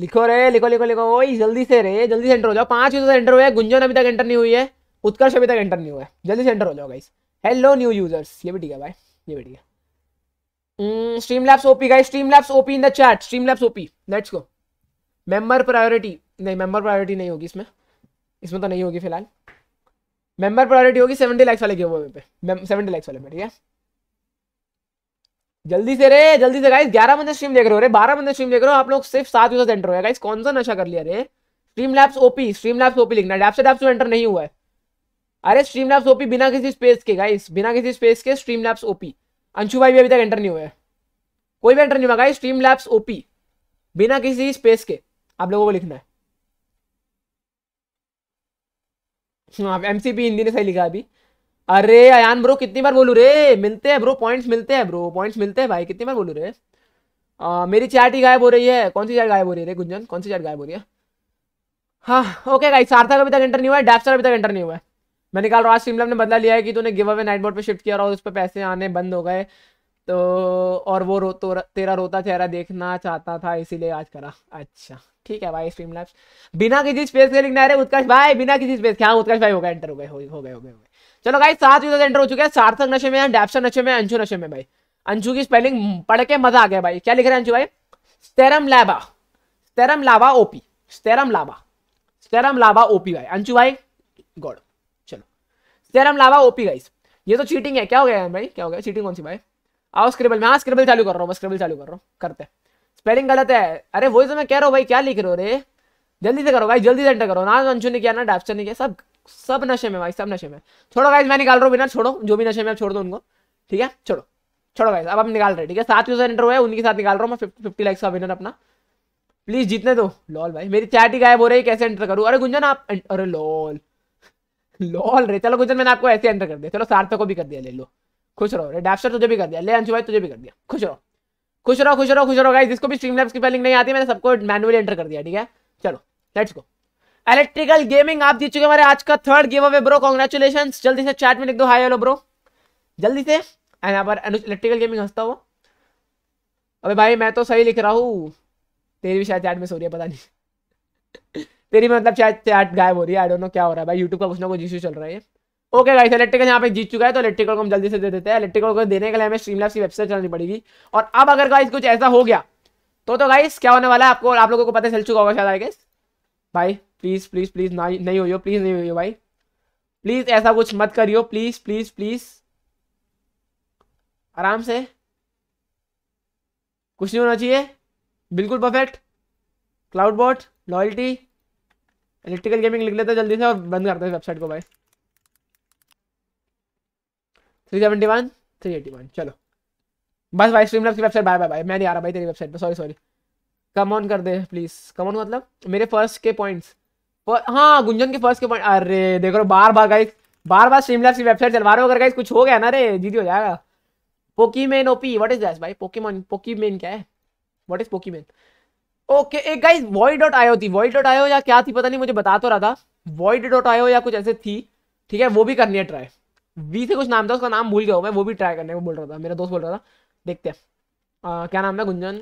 लिखो रे लिखो लिखो लिखो ओए जल्दी से रे जल्दी से एंटर हो जाओ पांच यूजर एंटर हुए गुंजन अभी तक एंटर नहीं हुई है उत्कर्ष अभी तक एंटर नहीं हुआ है जल्दी से एंटर हो जाओ गाइस हेलो न्यू यूजर्स ये भी ठीक है भाई ये भी ठीक है Stream Labs OP guys Stream Labs OP in the chat Stream Labs OP let's go member priority नहीं मेंबर प्रायोरिटी नहीं होगी इसमें इसमें तो नहीं होगी फिलहाल मेंबर प्रायोरिटी होगी सेवेंटी लैक्स वाले के वो पे सेवेंटी लैक्स वाले पे ठीक है जल्दी से रे जल्दी से गाइस ग्यारह बंदे स्ट्रीम देख रहे हो रे बारह बंदे स्ट्रीम देख रहे हो आप लोग सिर्फ सात यूजर्स एंटर हुए गाइस कौन सा नशा कर लिया रे Stream Labs OP Stream Labs OP लिखना डैप से डैप एंटर नहीं हुआ है अरे स्ट्रीम लैब्स ओपी बिना किसी स्पेस के गाइस बिना किसी स्पेस के स्ट्रीम लैब्स ओपी अंशु भाई भी अभी तक एंटर नहीं हुआ है कोई भी एंटर नहीं हुआ गाइस स्ट्रीम लैब्स ओपी बिना किसी स्पेस के आप लोगों को लिखना है आप हाँ, एम हिंदी ने सही लिखा अभी अरे अयान ब्रो कितनी बार बोलू रे मिलते हैं ब्रो पॉइंट्स मिलते हैं ब्रो पॉइंट्स मिलते हैं भाई कितनी बार बोलू रे आ, मेरी चैट ही गायब हो रही है कौन सी चैट गायब हो रही है रे गुंजन कौन सी चैट गायब हो रही है हाँ ओके गाइस सार्थक अभी तक एंटर नहीं हुआ है डैपस्टर अभी तक एंटर नहीं हुआ है मैंने कहा राज ने बदला लिया है कि तूने गिव अवे नाइट बोर्ड पर शिफ्ट किया और उस पर पैसे आने बंद हो गए तो और वो रो तो तेरा रोता चेहरा देखना चाहता था इसीलिए आज करा अच्छा ठीक है भाई स्ट्रीम लाइफ बिना किसी स्पेस के लिखना है उत्कर्ष भाई बिना किसी स्पेस क्या हाँ, उत्कर्ष भाई होगा एंटर हो गए हो गए हो गए चलो भाई सात यूजर एंटर हो चुके हैं सार्थक नशे में डैप्सर नशे में अंशु नशे में भाई अंशु की स्पेलिंग पढ़ के मजा आ गया भाई क्या लिख रहे हैं अंशु भाई स्टेरम लैबा स्टेरम लावा ओपी स्टेरम लाबा स्टेरम लावा ओपी भाई अंशु भाई गॉड चलो स्टेरम लावा ओपी गाइस ये तो चीटिंग है क्या हो गया भाई क्या हो गया चीटिंग कौन सी भाई आओ स्क्रिबल मैं हाँ स्क्रिबल चालू कर रहा हूँ स्क्रिबल चालू कर रहा हूँ करते स्पेलिंग गलत है अरे वही तो मैं कह रहा हूँ भाई क्या लिख रहे हो रे जल्दी से करो भाई जल्दी से एंटर करो ना तो अंशु ने किया ना डैप्स्टर ने किया सब सब नशे में भाई सब नशे में छोड़ो गाइज मैं निकाल रहा हूँ बिना छोड़ो जो भी नशे में आप छोड़ दो उनको ठीक है छोड़ो छोड़ो गाइज अब हम निकाल रहे ठीक है सात यूजर एंटर है उनके साथ निकाल रहा हूँ मैं फिफ्टी लाइक्स का विनर अपना प्लीज जीतने दो लॉल भाई मेरी चैट ही गायब हो रही है कैसे एंटर करूँ अरे गुंजन आप अरे लॉल लॉल रे चलो गुंजन मैंने आपको ऐसे एंटर कर दिया चलो सार्थक को भी कर दिया ले लो खुश रहो रेड एप्सर तुझे भी कर दिया ले अंशु भाई तुझे भी कर दिया खुश रहो खुश रहो खुश रहो खुश रहो गाइस जिसको भी स्ट्रीम लैब्स की स्पेलिंग नहीं आती मैंने सबको मैनुअली एंटर कर दिया ठीक है चलो लेट्स गो इलेक्ट्रिकल गेमिंग आप जीत चुके हमारे आज का third giveaway bro congratulation जल्दी से चैट में लिख दो हाई हेलो ब्रो जल्दी से एंड यहाँ पर इलेक्ट्रिकल गेमिंग हंसता हो अबे भाई मैं तो सही लिख रहा हूँ तेरी भी शायद चैट में सो रही है पता नहीं तेरी मतलब चैट चैट गायब हो रही है आई डोंट नो क्या हो रहा है भाई यूट्यूब का कुछ ना कुछ इशू चल रहा है ओके गाइस इलेक्ट्रिकल यहाँ पे जीत चुका है तो इलेक्ट्रिकल को हम जल्दी से दे देते हैं इलेक्ट्रिकल को देने के लिए हमें स्ट्रीमलैब्स की वेबसाइट चलानी पड़ेगी और अब अगर गाइस कुछ ऐसा हो गया तो तो गाइस क्या होने वाला है आपको आप लोगों को पता चल चुका होगा शायद आई गेस भाई प्लीज़ प्लीज़ प्लीज़ नहीं हो प्लीज़ नहीं हो भाई प्लीज़ ऐसा कुछ मत करियो प्लीज़ प्लीज़ प्लीज़ आराम से कुछ नहीं होना चाहिए बिल्कुल perfect cloud board loyalty electrical gaming लिख लेते जल्दी से और बंद करते हैं वेबसाइट को भाई three seventy one three eighty one चलो बस भाई स्ट्रीमलैब्स की वेबसाइट बाय बाय बाय मैं नहीं आ रहा भाई तेरी वेबसाइट पर सॉरी सॉरी कम ऑन कर दे प्लीज कम ऑन मतलब मेरे फर्स्ट के पॉइंट्स हाँ गुंजन के फर्स्ट के पॉइंट अरे देख रहे बार बार गाइस बार बार स्ट्रीमलैब्स की वेबसाइट चलवा रहे हो अगर गाइस कुछ हो गया ना रे जीती हो जाएगा poke man OP what is that भाई पोकीमोन मैन क्या है what is poke man okay एक गाइस वॉइड डॉट आयो थी वॉइड डॉट आयो या क्या थी पता नहीं मुझे बता तो रहा था वॉइड डॉट आयो या कुछ ऐसे थी ठीक है वो भी करनी है ट्राई वी से कुछ नाम था उसका नाम भूल गया मैं वो भी ट्राई करने को बोल रहा था मेरा दोस्त बोल रहा था देखते हैं क्या नाम है गुंजन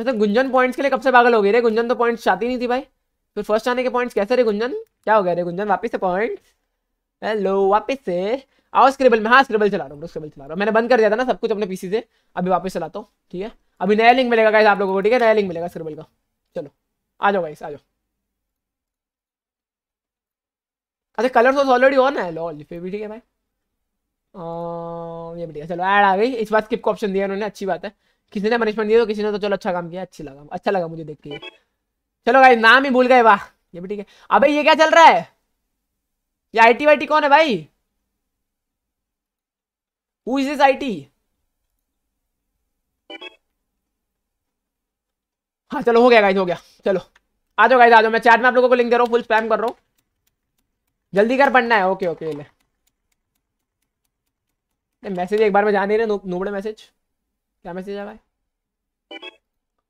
वैसे तो गुंजन पॉइंट्स के लिए कब से पागल हो गई रे गुंजन तो पॉइंट्स चाहती नहीं थी भाई फिर फर्स्ट आने के पॉइंट्स कैसे रे गुंजन क्या हो गया रे गुंजन वापस से पॉइंट हेलो वापस से आओ स्क्रिबल में हाँ स्क्रिबल चला रहा हूँ स्क्रिबल चला रहा हूँ मैंने बंद कर दिया था ना सब कुछ अपने पीसी से अभी वापस चलाता हूँ ठीक है अभी नया लिंक मिलेगा आप लोगों को ठीक है नया लिंक मिलेगा स्क्रिबल का चलो आ जाओ भाई आ जाओ अच्छा कलर सोर्स ऑलरेडी ऑन है लॉल फिर भी ठीक है भाई ये भी ठीक है चलो ऐड आ गई इस बार स्किप का ऑप्शन दिया उन्होंने अच्छी बात है किसी ने पनिशमेंट दिया तो किसी ने तो चलो अच्छा काम किया अच्छी लगा अच्छा लगा मुझे देख के चलो भाई नाम ही भूल गए वाह ये भी ठीक है अबे ये क्या चल रहा है ये आईटी वाईटी कौन है भाई हु इज दिस आईटी हाँ चलो हो गया गाइस हो गया चलो आ जाओ गाइस आ जाओ मैं चैट में आप लोगों को लिंक दे रहा हूँ फुल स्पैम कर रहा हूँ जल्दी कर पढ़ना है ओके ओके ले मैसेज एक बार में जा नहीं रहे नूबड़े मैसेज क्या मैसेज है भाई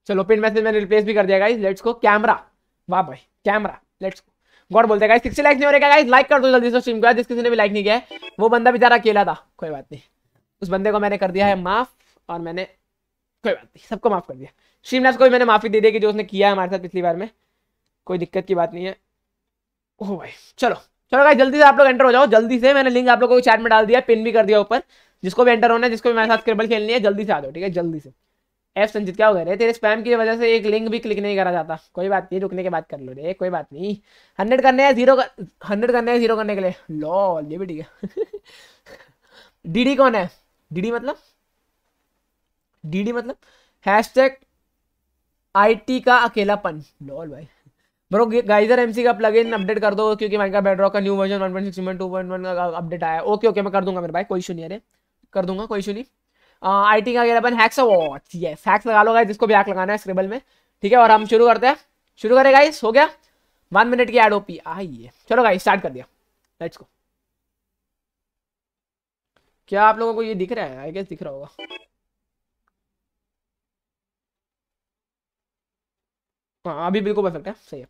चलो पिन मैसेज मैंने रिप्लेस भी कर दिया गाइस लेट्स गो कैमरा वाह भाई कैमरा लेट्स गो गॉड बोलते गाइस 60 लाइक्स नहीं हो रहे गाइस लाइक कर दो जल्दी से स्ट्रीम को जिस किसी ने भी लाइक नहीं किया है वो बंदा बेचारा अकेला था कोई बात नहीं उस बंदे को मैंने कर दिया है माफ और मैंने कोई बात नहीं सबको माफ कर दिया श्रीमनाथ को भी मैंने माफी दे दी कि जो उसने किया है हमारे साथ पिछली बार में कोई दिक्कत की बात नहीं है ओह भाई चलो चलो भाई जल्दी से आप लोग एंटर हो जाओ जल्दी से मैंने लिंक आप लोगों को चैट में डाल दिया पिन भी कर दिया ऊपर जिसको भी एंटर होना है जिसको भी मेरे साथ क्रिबल खेलनी है जल्दी से आ जाओ ठीक है जल्दी से एफ संजीत क्या हो गया तेरे स्पैम की वजह से एक लिंक भी क्लिक नहीं करा जाता कोई बात नहीं रुकने के बाद कर लो रे कोई बात नहीं हंड्रेड करने है जीरो हंड्रेड करने है जीरो करने के लिए लॉल ये भी ठीक है डीडी कौन है डीडी मतलब डीडी मतलब हैशटैग आईटी का अकेलापन लॉल भाई ब्रो गाइजर एमसी का प्लगइन अपडेट कर दो क्योंकि माइनक्राफ्ट बेडरॉक का न्यू वर्जन पॉइंट वन का अपडेट आया ओके ओके मैं कर दूंगा मेरे भाई कोई इशू नहीं अरे कर दूंगा कोई इशू नहीं आई टी का अपन हैक्स वॉच यस हैक्स लगा लो गाइस जिसको भी हैक लगाना है स्क्रिबल में ठीक है और हम शुरू करते हैं शुरू करें गाइस हो गया वन मिनट की एड ओपी आइए चलो गाइस स्टार्ट कर दिया लेट्स गो क्या आप लोगों को ये दिख रहा है आई गेस दिख रहा होगा हाँ अभी बिल्कुल परफेक्ट है सही है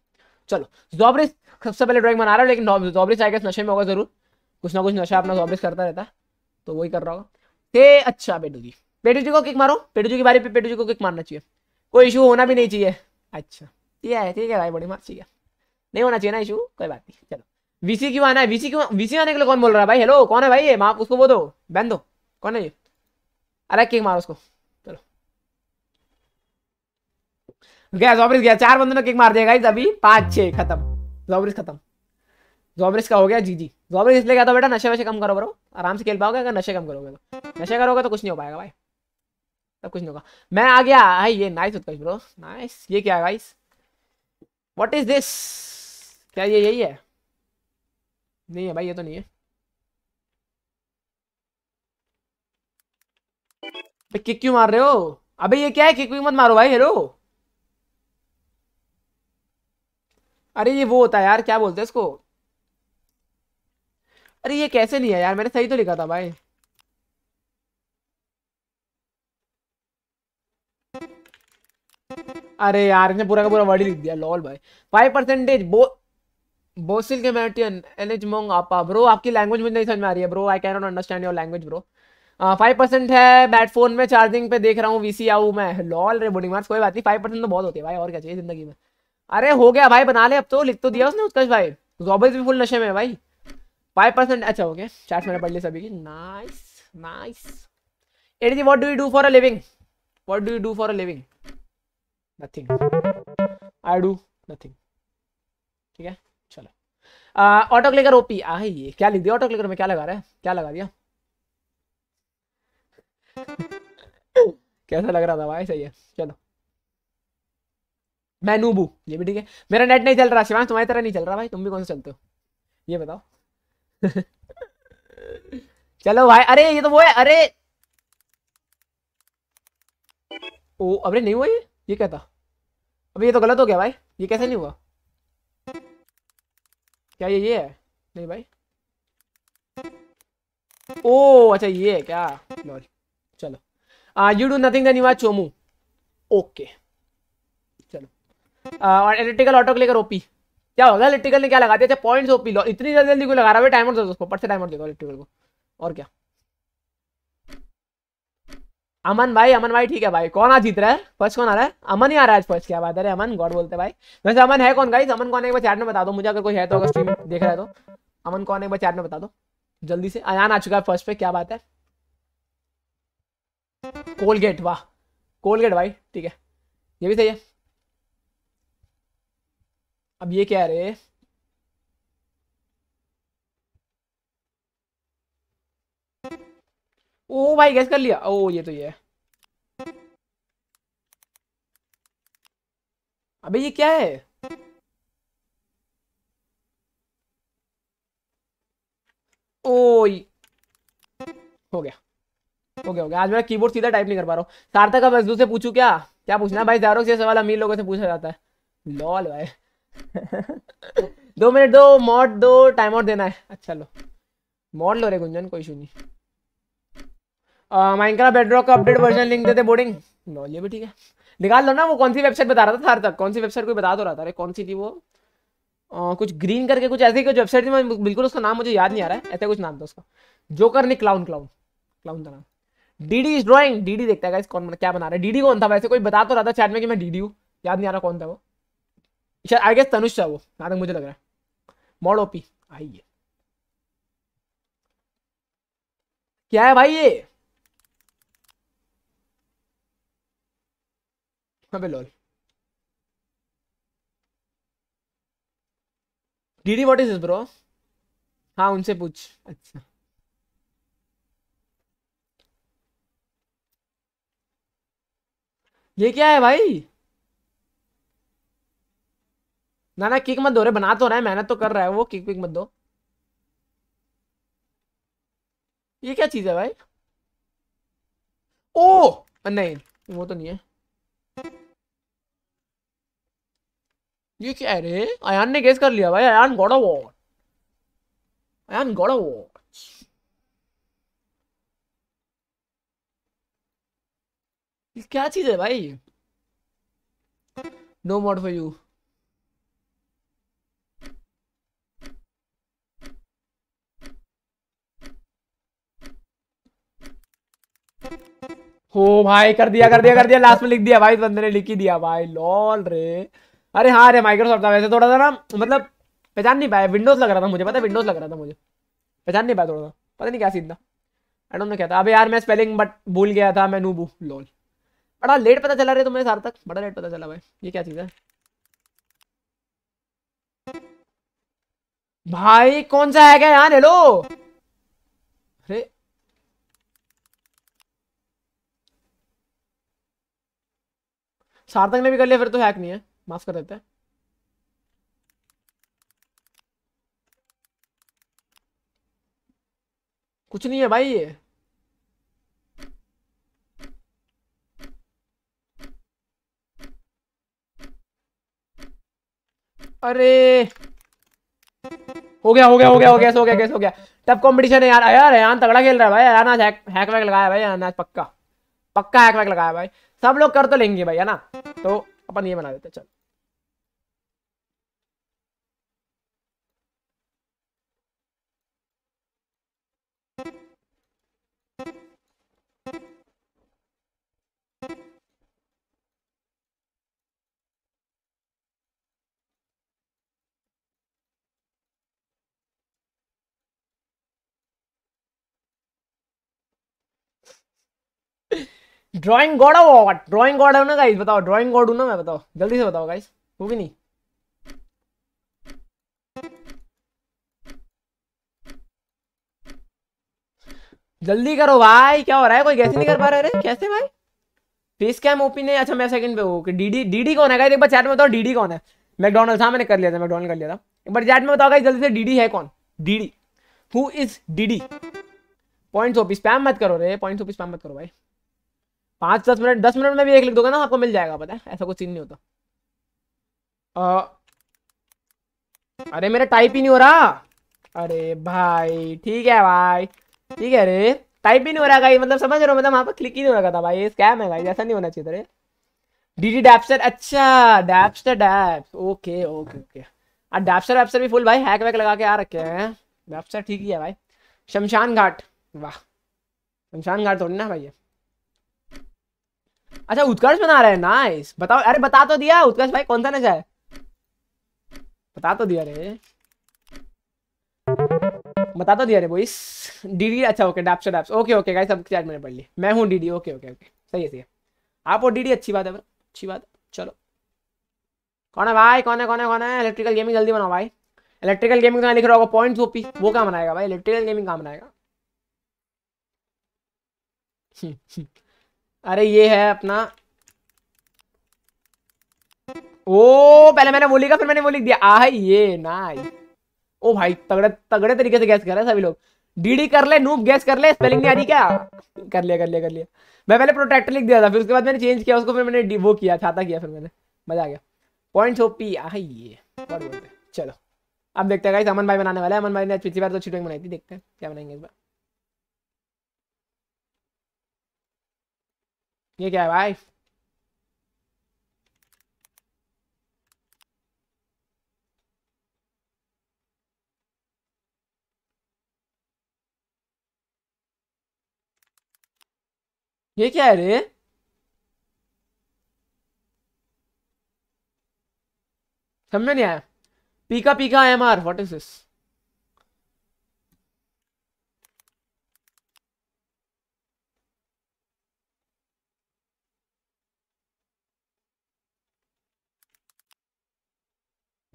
चलो जॉबरिस सबसे पहले ड्राइंग बना रहा है लेकिन जॉबरिस आएगा नशे में होगा जरूर कुछ ना कुछ नशा अपना जॉबरिस करता रहता है तो वही कर रहा होगा ते अच्छा बेटू जी बेटू जी को किक मारो बेटू जी के बारे में बेटू जी को किक मारना चाहिए कोई इशू होना भी नहीं चाहिए अच्छा ठीक है ठीक है भाई बड़ी मार चाहिए है नहीं होना चाहिए ना इशू कोई बात नहीं चलो वीसी क्यों आना है वीसी क्यों वीसी आने के लिए कौन बोल रहा है भाई हेलो कौन है भाई ये माँ उसको बो दो बैन दो कौन है ये अरे किक मारो उसको गया जॉबरिस गया चार बंदों ने किक मार दिया गाइस अभी पांच छह खत्म जॉबरिस खत्म जॉबरिस का हो गया जी जी जॉबरिस इसलिए गया था बेटा नशे वशे कम करो ब्रो आराम से खेल पाओगे अगर नशे कम करोगे तो नशे करोगे तो कुछ नहीं हो पाएगा भाई तब कुछ नहीं होगा मैं आ गया भाई ये नाइस उत्कर्ष ब्रो नाइस ये क्या है गाइस व्हाट इज दिस क्या ये यही है नहीं है भाई ये तो नहीं है किक क्यों मार रहे हो अबे ये क्या है किक मत मारो भाई हेलो अरे ये वो होता है यार क्या बोलते हैं इसको अरे ये कैसे नहीं है यार मैंने सही तो लिखा था भाई अरे यार इसने पूरा का पूरा वर्ड ही लिख दिया लॉल भाई फाइव परसेंटेज बो बोसिल के मैटियन एच मोंग आपा ब्रो आपकी लैंग्वेज मुझे नहीं समझ में आ रही है bro I can not understand your language bro five percent है बैट फोन में चार्जिंग पे देख रहा हूँ वीसी आऊ मैं लॉल रे बोर्डिंग मार्क्स कोई बात नहीं फाइव परसेंट तो बहुत होती है भाई और क्या चाहिए जिंदगी में अरे हो गया भाई बना ले अब तो लिख तो दिया उसने उत्कर्ष भाई जॉबर्स भी फुल नशे में है भाई फाइव परसेंट अच्छा हो गया चार्ट मैंने पढ़ लिया सभी की nice nice AD ji what do you do for a living what do you do for a living nothing I do nothing ठीक है चलो ऑटो क्लिकर ओपी आ ये क्या लिख दिया ऑटो क्लिकर में क्या लगा रहा है क्या लगा दिया कैसा लग रहा था भाई सही है चलो मैनूबू ये भी ठीक है मेरा नेट नहीं चल रहा शिवान तुम्हारी तरह नहीं चल रहा भाई तुम भी कौन से चलते हो ये बताओ चलो भाई अरे ये तो वो है अरे ओ अरे नहीं हुआ ये ये कहता अबे ये तो गलत हो गया भाई ये कैसे नहीं हुआ क्या ये ये है नहीं भाई ओ अच्छा ये है क्या लॉल चलो यू डू नथिंग देन चोमू ओके और इलेक्ट्रिकल ऑटो को लेकर ओपी क्या होगा इलेक्ट्रिकल ने क्या लगा दिया अच्छा पॉइंट्स ओपी लो इतनी जल्दी जल्दी को लगा रहा है टाइमर दो उसको पट से टाइमर देखो इलेक्ट्रिकल को और क्या अमन भाई अमन भाई ठीक है भाई कौन आ जीत रहा है फर्स्ट कौन आ रहा है अमन ही आ रहा है आज फर्स्ट क्या बात है अमन गॉड बोलते भाई वैसे अमन है कौन गाइस अमन कौन है एक बार चैट में बता दो मुझे अगर कोई है तो अगर स्ट्रीम देख रहा है तो अमन कौन है एक बार चैट में बता दो जल्दी से अयान आ चुका है फर्स्ट पे क्या बात है कोलगेट वाह कोलगेट भाई ठीक है ये भी सही है अब ये कह रहे ओ भाई गैस कर लिया ओ ये तो ये अबे ये क्या है ओ हो गया हो गया हो गया आज मेरा कीबोर्ड सीधा टाइप नहीं कर पा रहा हूँ सार्थक का मजदूर से पूछू क्या क्या पूछना भाई जारोक से सवाल अमीर लोगों से पूछा जाता है लॉल भाई दो मिनट दो मॉड दो टाइम आउट देना है अच्छा लो मॉड लो रे गुंजन कोई इशू नहीं माइनक्राफ्ट बेडरॉक का अपडेट वर्जन लिंक देते बोर्डिंग लो ये भी ठीक है निकाल लो ना वो कौन सी वेबसाइट बता रहा था हर तक कौन सी वेबसाइट कोई बता तो रहा था अरे कौन सी थी वो आ, कुछ ग्रीन करके कुछ ऐसी कुछ वेबसाइट थी मैं बिल्कुल उसका नाम मुझे याद नहीं आ रहा है ऐसा कुछ नाम था उसका जोकर नहीं क्लाउन क्लाउन क्लाउन का नाम डीडी इज ड्रॉइंग डीडी देखता है क्या बना रहा है डीडी कौन था वैसे कोई बता तो रहा था चैट में कि मैं डीडी हूँ याद नहीं आ रहा कौन था वो आई अच्छा, गेस तनुष वो जहाँ तक मुझे लग रहा है मॉड ओपी आइए क्या है भाई ये अबे lol DD what is this bro हाँ उनसे पूछ अच्छा ये क्या है भाई ना ना किक मत दो रे बना तो रहा है मेहनत तो कर रहा है वो किक पिक मत दो ये क्या चीज है भाई ओ नहीं वो तो नहीं है ये क्या है रे अयान ने गेस कर लिया भाई अयान गॉड वो वॉर अयान गॉड क्या चीज है भाई नो मॉड फॉर यू हो भाई कर दिया कर दिया कर दिया लास्ट में लिख दिया भाई बंदे ने लिख ही दिया भाई लॉल रे अरे हाँ रे माइक्रोसॉफ्ट वैसे थोड़ा सा ना मतलब पहचान नहीं पाया विंडोज लग रहा था मुझे पता है विंडोज लग रहा था मुझे पहचान नहीं पाया थोड़ा सा पता नहीं क्या सीन था आई डोंट नो क्या था अबे यार मैं स्पेलिंग बट भूल गया था मैं नूबू लॉल बड़ा लेट पता चला रे तुम्हें सार तक बड़ा लेट पता चला भाई ये क्या चीज़ है भाई कौन सा है क्या यार हेलो सार्थक ने भी कर लिया फिर तो हैक नहीं है माफ कर देते हैं कुछ नहीं है भाई ये अरे हो गया हो गया हो गया हो गया हो गया कैसे हो गया टफ कंपटीशन है यार यार यार तगड़ा खेल रहा है भाई यार आज हैक हैक वैक लगाया भाई यार आज पक्का पक्का हैक वैक लगाया भाई सब लोग कर तो लेंगे भाई है ना तो अपन ये बना देते चल drawing god what drawing god है ना गाइस बताओ ड्रॉइंग गॉड हूं ना मैं बताओ जल्दी से बताओ गाइस वो भी नहीं जल्दी करो भाई क्या हो रहा है कोई कैसे नहीं कर पा रहे कैसे भाई फेस कैम ओपी है अच्छा मैं सेकंड पे हूँ डीडी डीडी कौन है गाइस एक बार चैट में बताओ डीडी कौन है मैकडोनल्ड हाँ मैंने कर लिया था मैकडोनल्ड कर लिया था एक बार चैट में बताओ गाइस जल्दी से डीडी है कौन DD who is DD points OP spam मत करो रे पॉइंट्स ओपी स्पैम मत करो भाई पाँच दस मिनट दस मिनट में भी एक लिख दोगे ना आपको मिल जाएगा पता है ऐसा कुछ सीन नहीं होता आ, अरे मेरा टाइप ही नहीं हो रहा अरे भाई ठीक है भाई ठीक है अरे टाइप ही नहीं हो रहा भाई मतलब समझ रहे हो मतलब वहाँ पर क्लिक ही नहीं हो रहा था भाई ये स्कैम है भाई ऐसा नहीं होना चाहिए अरे डी डी डैपस्टर अच्छा Dapster Daps okay okay okay और डैपस्टर वैपस्टर भी फुल भाई हैक वैक लगा के आ रखे हैं डैपस्टर ठीक ही है भाई शमशान घाट वाह शमशान घाट थोड़ी ना भाई ये अच्छा उत्कर्ष बना रहे हैं नाइस बताओ अरे बता तो दिया उत्कर्ष भाई कौन सा नशा है बता तो दिया रे बता तो दिया रे बोईस डीडी अच्छा okay Daps Daps okay okay guys सब चैट मैंने पढ़ ली मैं हूँ डीडी ओके ओके ओके सही है सही है आप और डीडी अच्छी बात है अच्छी बात चलो कौन है भाई कौन है कौन है कौन है इलेक्ट्रिकल गेमिंग जल्दी बनाओ भाई इलेक्ट्रिकल गेमिंग तो लिख रहा होगा पॉइंट ओपी वो काम बनाएगा भाई इलेक्ट्रिकल गेमिंग काम बनाएगा अरे ये है अपना ओ पहले मैंने वो लिखा फिर मैंने वो लिख दिया आ है ये ना ओ भाई तगड़े तगड़े तरीके से गैस कर रहे हैं सभी लोग डीडी कर ले नूप गैस कर ले स्पेलिंग नहीं आ रही क्या कर लिया कर लिया कर लिया मैं पहले प्रोटेक्टर लिख दिया था फिर उसके बाद मैंने चेंज किया उसको फिर मैंने वो किया छाता किया फिर मैंने मजा आ गया पॉइंट ओपी आ ये चलो अब देखते हैं अमन भाई बनाने वाला है अमन भाई ने पिछली बार तो छिटिंग बनाई थी देखते हैं क्या बनाएंगे इस बार ये क्या है भाई ये क्या है रे समझ में नहीं आया Pika Pika M R what is this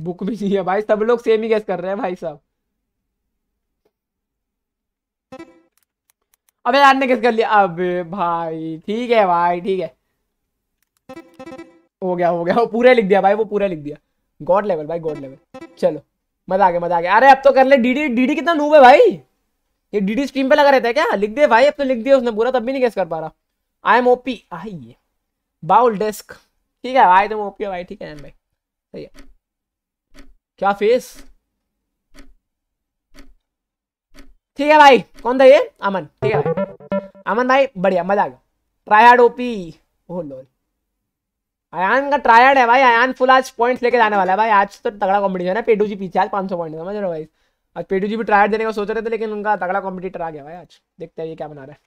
book भी नहीं है भाई सब लोग सेम ही गैस कर रहे हैं भाई साहब अबे यार ने गैस कर लिया अबे भाई ठीक है भाई ठीक है हो गया हो गया वो पूरा लिख दिया भाई वो पूरा लिख दिया गॉड लेवल भाई गॉड लेवल चलो मजा आ गया मजा आ गया अरे अब तो कर ले डीडी डीडी कितना नूब है भाई ये डीडी स्ट्रीम पे लगा रहता है क्या लिख दे भाई अब तो लिख दिया उसने पूरा तब भी नहीं गैस कर पा रहा I am OP I bowl desk ठीक है भाई तुम ओपी भाई ठीक है भाई सही है क्या फेस ठीक है भाई कौन था ये अमन ठीक है अमन भाई बढ़िया मजा आ गया ट्रायड ओपी ओह अयान का ट्रायड है भाई अयान फुल आज पॉइंट्स लेके जाने वाला है भाई आज तो तगड़ा कॉम्पिटिशन है पेडू जी पीछे आज 500 पॉइंट समझ रहे हो भाई आज पेडू जी भी ट्रायड देने का सोच रहे थे लेकिन उनका तगड़ा कॉम्पिटिटर आ गया भाई आज देखते हैं ये क्या बना रहा है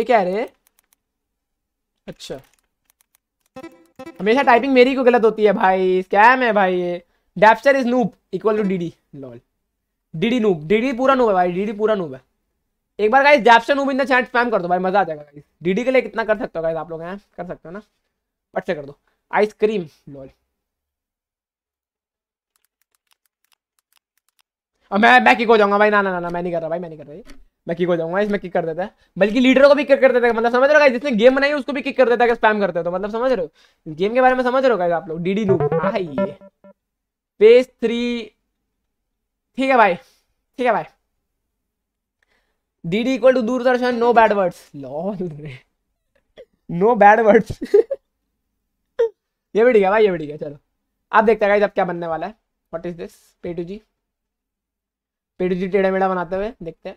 ये क्या रहे अच्छा हमेशा टाइपिंग मेरी को गलत होती है भाई स्कैम है भाई ये Depster is noob equal to DD lol DD noob DD पूरा नूब है भाई डीडी पूरा नूब है एक बार guys Depster noob in the chat spam कर दो भाई मजा आ जाएगा गाइस डीडी के लिए कितना कर सकते हो गाइस आप लोग हैं कर सकते हो ना पट से कर दो आइसक्रीम लॉल मैं मैं किक हो जाऊंगा भाई ना ना ना मैं नहीं कर रहा भाई मैं नहीं कर रहा मैं किक हो जाऊंगा इसमें किक कर देता है बल्कि लीडर को भी किक कर देता है मतलब समझ रहे जिसने गेम बनाई उसको भी किक कर देता है स्पैम करते हो तो मतलब समझ रहे हो गेम के बारे में समझ रहे हो आप लोग डी डी लूप भाई पेज थ्री ठीक है भाई ठीक है भाई D D equal to Doordarshan no bad words no bad words ये भी ठीक है भाई ये भी ठीक है चलो आप देखते हैं अब क्या बनने वाला है व्हाट इज दिस पेटू जी पेटू जी टेढ़ा मेढ़ा बनाते हुए देखते हैं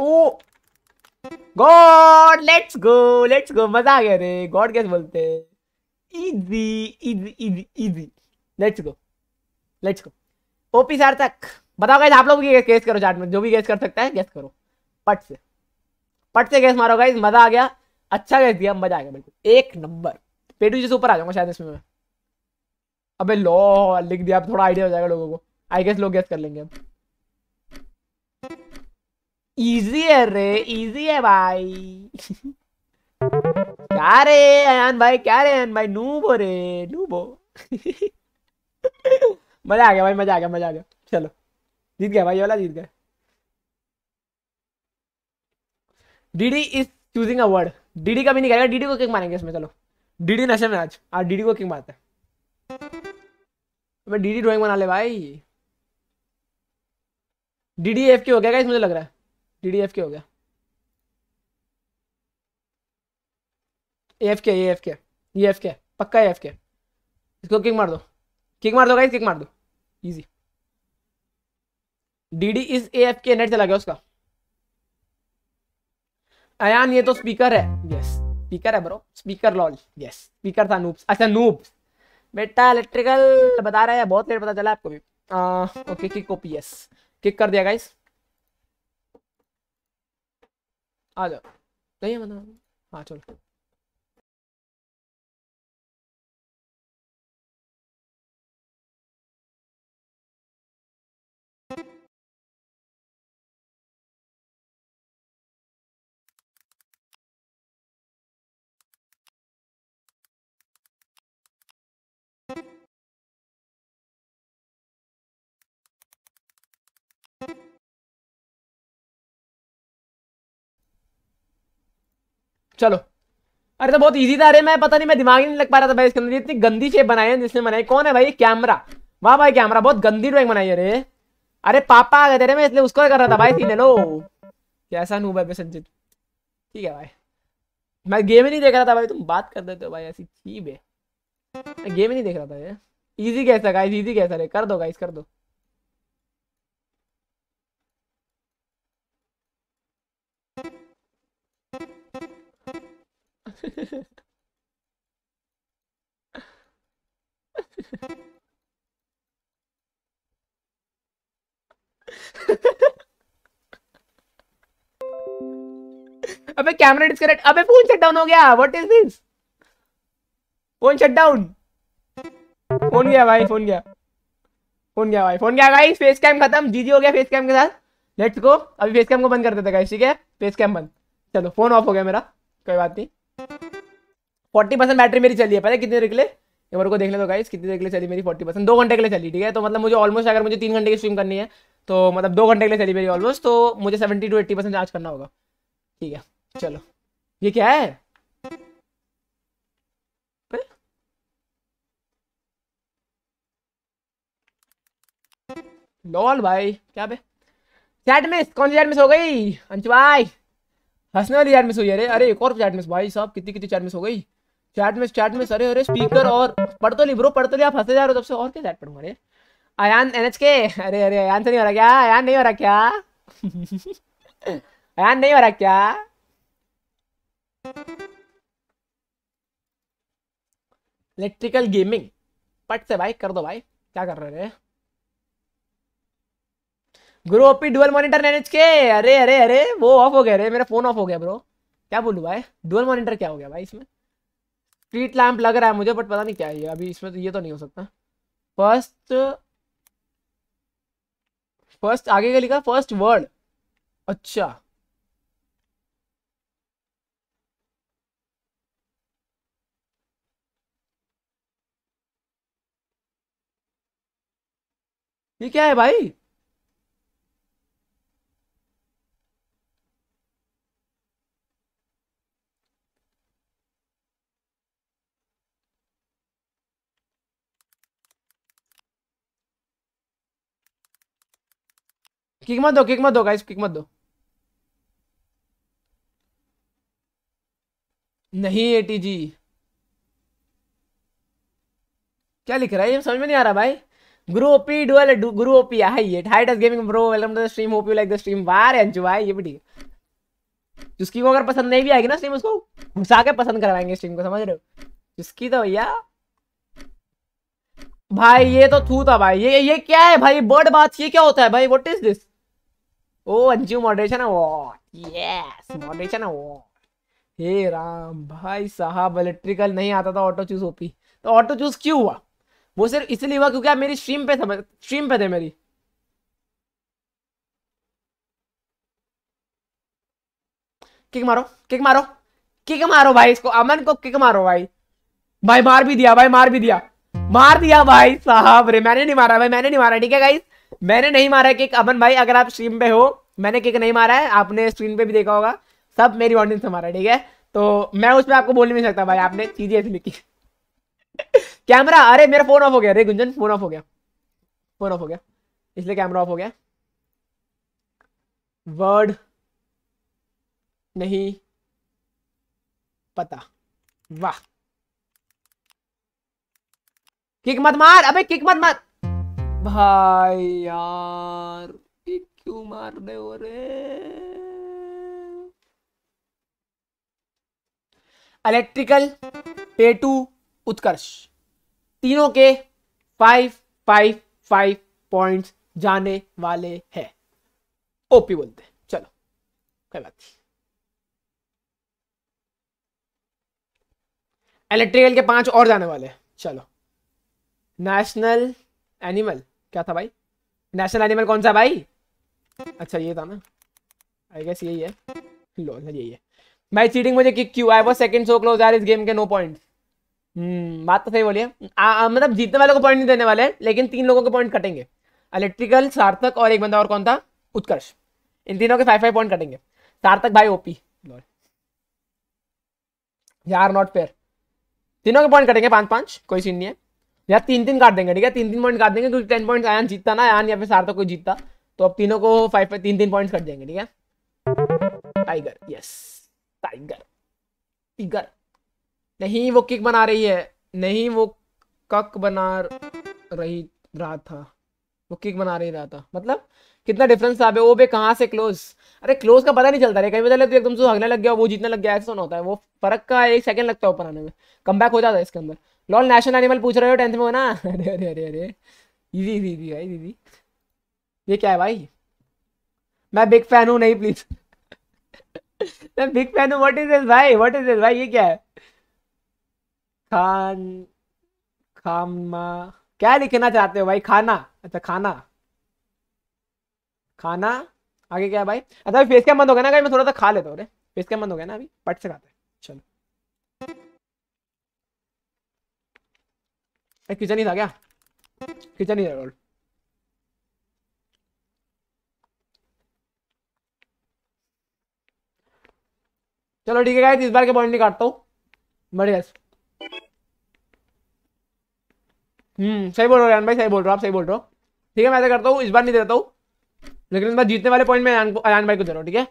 oh god let's go let's go मजा आ गया रे गॉड कैसे बोलते easy easy easy easy let's go let's go OP sir तक बताओ गाइस आप लोग भी गेस करो चार्ट में जो भी गेस कर सकता है गेस करो पट से पट से गेस मारो गाइस मजा आ गया अच्छा गेस दिया मजा आ गया बिल्कुल एक नंबर पेटू जी से ऊपर आ जाऊंगा शायद इसमें अबे लो लिख दिया अब थोड़ा आइडिया हो जाएगा लोगों को आई गेस लोग गेस कर लेंगे अब इजी है रे इजी है भाई क्या रे अयान भाई क्या रे अयान भाई नूबो रे नूबो मजा आ गया भाई मजा आ गया मजा आ गया चलो जीत गया भाई वाला जीत गया DD is choosing a word DD का भी नहीं करेगा डीडी को किंग मारेंगे इसमें चलो डीडी नशे में आज आज डीडी को किंग मारते हैं डीडी ड्राइंग बना ले भाई डीडी एफ के हो गया इसमें मुझे लग रहा है डी डी एफ के हो गया ए एफ के ए एफ के ई एफ के पक्का ए एफ के इसको किक मार दो किक मार दो गाइस किक मार दो easy D D is A F K net चला गया उसका अयान ये तो स्पीकर है यस स्पीकर है bro speaker lol yes speaker था नूब्स अच्छा नूब्स बेटा इलेक्ट्रिकल बता रहा है बहुत लेट पता चला आपको भी okay kick copy yes kick कर दिया गाइस आ जाओ नहीं है मना हाँ चलो चलो अरे तो बहुत ईजी था अरे मैं पता नहीं मैं दिमाग ही नहीं लग पा रहा था भाई इसके अंदर इतनी गंदी शेप बनाई है जिसने बनाई कौन है भाई कैमरा वाह भाई कैमरा बहुत गंदी ड्राइंग बनाई है अरे अरे पापा आ गए थे मैं इसलिए उसको कर रहा था भाई सीन हेलो कैसा नूब भाई संजित ठीक है भाई मैं गेम ही नहीं देख रहा था भाई तुम बात कर देते हो भाई ऐसी चीब है गेम ही नहीं देख रहा था ये ईजी कैसा गाइस ईजी कैसा रे कर दो गाइस कर दो अबे कैमरा डिस्कनेक्ट अबे फोन शट डाउन हो गया what is this phone shut down phone गया भाई फोन गया फोन गया भाई फोन गया भाई फेस कैम खत्म जीजी हो गया फेस कैम के साथ लेट्स गो अभी फेस कैम को बंद कर देते गाइस ठीक है फेस कैम बंद चलो फोन ऑफ हो गया मेरा कोई बात नहीं फोर्टी परसेंट बैटरी मेरी चली है पता है कितने देर के लिए एक बार को देख ले तो गाइस कितने देर के लिए चली मेरी फोर्टी परसेंट दो घंटे के लिए चली ठीक है तो मतलब मुझे ऑलमोस्ट अगर मुझे तीन घंटे की स्विम करनी है तो मतलब दो घंटे के लिए चली मेरी ऑलमोस्ट तो मुझे seventy to eighty percent charge करना होगा ठीक है चलो ये क्या है लॉल भाई क्या बे चैट मिस कौन सी चैट मिस हो गई अंशु भाई हंसने वाली चैट मिस हुई अरे अरे एक और चैट मिस भाई साहब कितनी कितनी चैट मिस हो गई चैट में चैट में सरे अरे स्पीकर और पढ़ तो नहीं ब्रो पढ़ तो नहीं आप हंसे जा रहे हो तब से और क्या चैट पढ़ूंगा अरे अयान एन एच के अरे अरे अयान से नहीं हो रहा क्या अयान नहीं हो रहा क्या अयान नहीं हो रहा क्या इलेक्ट्रिकल गेमिंग पट से भाई कर दो भाई क्या कर रहे हैं गुरु ओपी डुअल मॉनिटर मैनेज के अरे अरे अरे वो ऑफ हो गया अरे मेरा फोन ऑफ हो गया ब्रो क्या बोलूँ भाई डुअल मॉनिटर क्या हो गया भाई इसमें स्ट्रीट लैम्प लग रहा है मुझे बट पता नहीं क्या है ये अभी इसमें तो ये तो नहीं हो सकता फर्स्ट फर्स्ट आगे का लिखा फर्स्ट वर्ड अच्छा ये क्या है भाई किक मत दो किक मत दो गाइस किक मत दो नहीं एटी जी क्या लिख रहा है ये समझ में नहीं आ रहा भाई गुरु ओपी डुअल गुरु ओपी हाई ये hi gaming bro welcome to the stream hope you like the stream war enjoy भाई ये भी ठीक है चुस्की को अगर पसंद नहीं भी आएगी ना स्ट्रीम उसको घुसा के पसंद करवाएंगे स्ट्रीम को समझ रहे हो जिसकी तो भैया भाई ये तो थू था भाई ये ये क्या है भाई बर्ड बात ये क्या होता है भाई what is this oh Anju moderation award yes moderation award हे राम भाई साहब इलेक्ट्रिकल नहीं आता था ऑटो चूज ओपी तो ऑटो चूज क्यों हुआ वो सिर्फ इसलिए हुआ क्योंकि आप मेरी स्ट्रीम पे समझ स्ट्रीम पे थे मेरी किक मारो किक मारो किक मारो भाई इसको अमन को किक मारो भाई भाई मार भी दिया भाई मार भी दिया मार दिया भाई साहब रे मैंने नहीं मारा भाई मैंने नहीं मारा ठीक है गाइस मैंने नहीं मारा किक अमन भाई अगर आप स्ट्रीम पे हो मैंने किक नहीं मारा है आपने स्क्रीन पे भी देखा होगा सब मेरी ऑडियंस मारा मारा ठीक है तो मैं उस पर आपको बोल नहीं सकता भाई आपने चीजें ऐसी लिखी कैमरा अरे मेरा फोन ऑफ हो गया अरे गुंजन फोन ऑफ हो गया फोन ऑफ हो गया इसलिए कैमरा ऑफ हो गया वर्ड नहीं पता वाह किक मत मार अबे किक मत मार भाई यार एक क्यों मार रहे हो रे इलेक्ट्रिकल पेटू उत्कर्ष तीनों के फाइव फाइव फाइव पॉइंट्स जाने वाले हैं ओपी बोलते हैं चलो कोई बात नहीं इलेक्ट्रिकल के पांच और जाने वाले हैं चलो नेशनल एनिमल क्या था भाई नेशनल एनिमल कौन सा भाई अच्छा ये था ना आई गेस यही है लोल यही है भाई चीटिंग मुझे किक क्यों आया वो सेकंड सो क्लोज यार इस गेम के नो पॉइंट हम्म, बात तो सही बोलिए मतलब जीतने वालों को पॉइंट नहीं देने वाले लेकिन तीन लोगों के पॉइंट कटेंगे इलेक्ट्रिकल सार्थक और एक बंदा और कौन था उत्कर्ष इन तीनों के फाइव फाइव पॉइंट कटेंगे सार्थक भाई ओपी लॉल यार नॉट फेयर तीनों के पॉइंट कटेंगे पांच पांच कोई सीन नहीं है यहाँ तीन तीन काट देंगे ठीक है तीन तीन पॉइंट काट देंगे क्योंकि टेन पॉइंट आयान जीतता ना आयान या फिर सार्थक तो कोई जीतता तो अब तीनों को फाइव फाइव तीन तीन पॉइंट कट जाएंगे ठीक है टाइगर यस टाइगर टिगर नहीं वो किक बना रही है नहीं वो कक बना रही रहा था वो किक बना रही रहा था मतलब कितना डिफरेंस था वो बे कहाँ से क्लोज अरे क्लोज का पता नहीं चलता रे कहीं पता तू तो एकदम से भगने लग गया वो जीतने लग गया ऐसा होना होता है वो फर्क का एक सेकंड लगता है ऊपर आने में कम हो जाता है इसके अंदर लॉल नेशनल एनिमल पूछ रहे हो टेंथ में हो ना अरे अरे अरे अरे इजी इजी इजी भाई दीदी ये क्या है भाई मैं बिग फैन हूँ नहीं प्लीज मैं बिग फैन हूँ व्हाट इज दिस भाई व्हाट इज दिस भाई ये क्या है खान खामा क्या लिखना चाहते हो भाई खाना अच्छा खाना खाना आगे क्या है भाई अच्छा फेस कैम बंद हो गया ना मैं थोड़ा सा खा लेता हूँ फेस कैम बंद हो गया ना अभी पट से खाते चलो किचन ही था क्या किचन ही था चलो ठीक है इस बार के पॉइंट नहीं काटता हूँ बढ़िया हम्म सही बोल रहे हो भाई सही बोल रहे हो आप सही बोल रहे हो ठीक है मैं ऐसा करता हूँ इस बार नहीं देता हूँ लेकिन इस बार जीतने वाले पॉइंट में अयान भाई को दे रहा हूँ ठीक है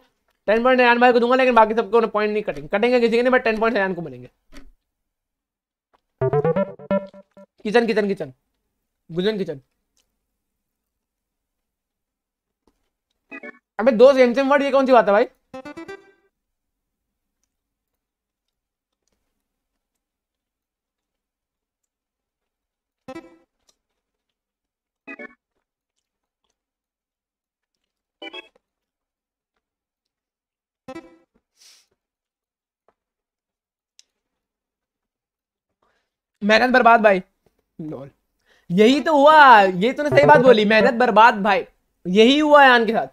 टेन पॉइंट अयान भाई को दूंगा लेकिन बाकी सबको पॉइंट नहीं कटेंगे कटेंगे किसी के नहीं बट टेन पॉइंट अयान को मिलेंगे kitchen kitchen kitchen Gunjan kitchen अबे दो सेम सेम वर्ड ये कौन सी बात है भाई मेहनत बर्बाद भाई यही तो हुआ ये तूने सही बात बोली मेहनत बर्बाद भाई यही हुआ यान के साथ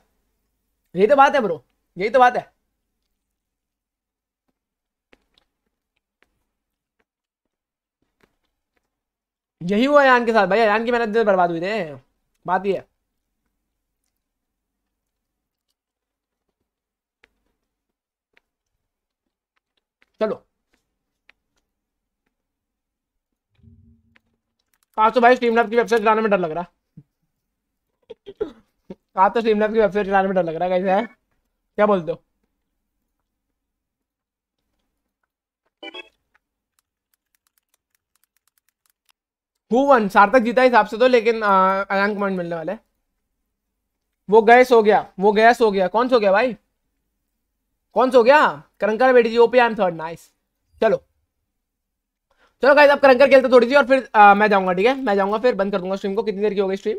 यही तो बात है ब्रो यही तो बात है यही हुआ यान के साथ भाई यान की मेहनत तो बर्बाद हुई थे बात ये है चलो आज तो भाई स्ट्रीमलैब की वेबसाइट चलाने में डर लग रहा कहा तो स्ट्रीमलैब की वेबसाइट चलाने में डर लग रहा है कैसे है क्या बोलते हो हु वन सार्थक जीता हिसाब से तो लेकिन अयांक कमांड मिलने वाले वो गए सो गया वो गया सो गया कौन सो गया भाई कौन सो गया करंकर बेटी जी OP I am third nice चलो चलो गाइस आप करंकर खेलते थोड़ी सी और फिर आ, मैं जाऊंगा ठीक है मैं जाऊंगा फिर बंद कर दूंगा स्ट्रीम को कितनी देर की होगी स्ट्रीम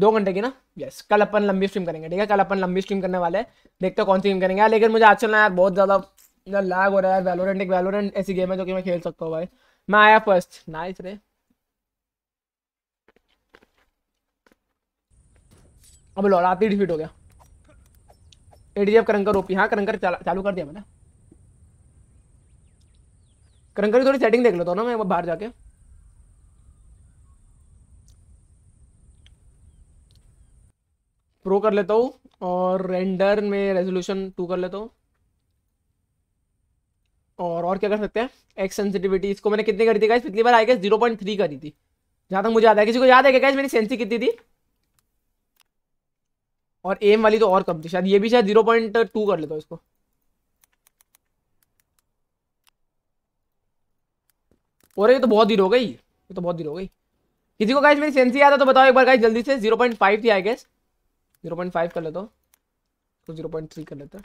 दो घंटे की ना यस कल अपन लंबी स्ट्रीम करेंगे ठीक है कल अपन लंबी स्ट्रीम करने वाले हैं देखते हो कौन सी गेम करेंगे यार लेकिन मुझे आज चलना यार बहुत ज़्यादा लैग हो रहा है वैलोरेंट एक वैलोरेंट ऐसी गेम है जो कि मैं खेल सकता हूँ भाई मैं आया फर्स्ट नाइस रे अब लौड़ाती डिफीट हो गया एडीएफ करंकर ओपी हाँ करंकर चालू कर दिया मैंने करंकर थोड़ी सेटिंग देख लेता हूँ ना मैं बाहर जाके प्रो कर लेता हूँ और रेंडर में रेजोल्यूशन टू कर लेता हूँ और और क्या कर सकते हैं एक्स सेंसिटिविटी इसको मैंने कितनी करी थी गाइस पिछली बार I guess zero point three करी थी जहाँ तक मुझे याद है किसी को याद है क्या गाइस मेरी सेंसी कितनी थी और एम वाली तो और कम थी शायद ये भी शायद जीरो पॉइंट टू कर लेता हूँ इसको और ये तो बहुत देर हो गई ये तो बहुत देर हो गई किसी को गाइज मेरी सेंसी आता तो बताओ एक बार गाइज जल्दी से जीरो पॉइंट फाइव थी I guess zero point five कर लेता हूँ तो जीरो पॉइंट थ्री कर लेते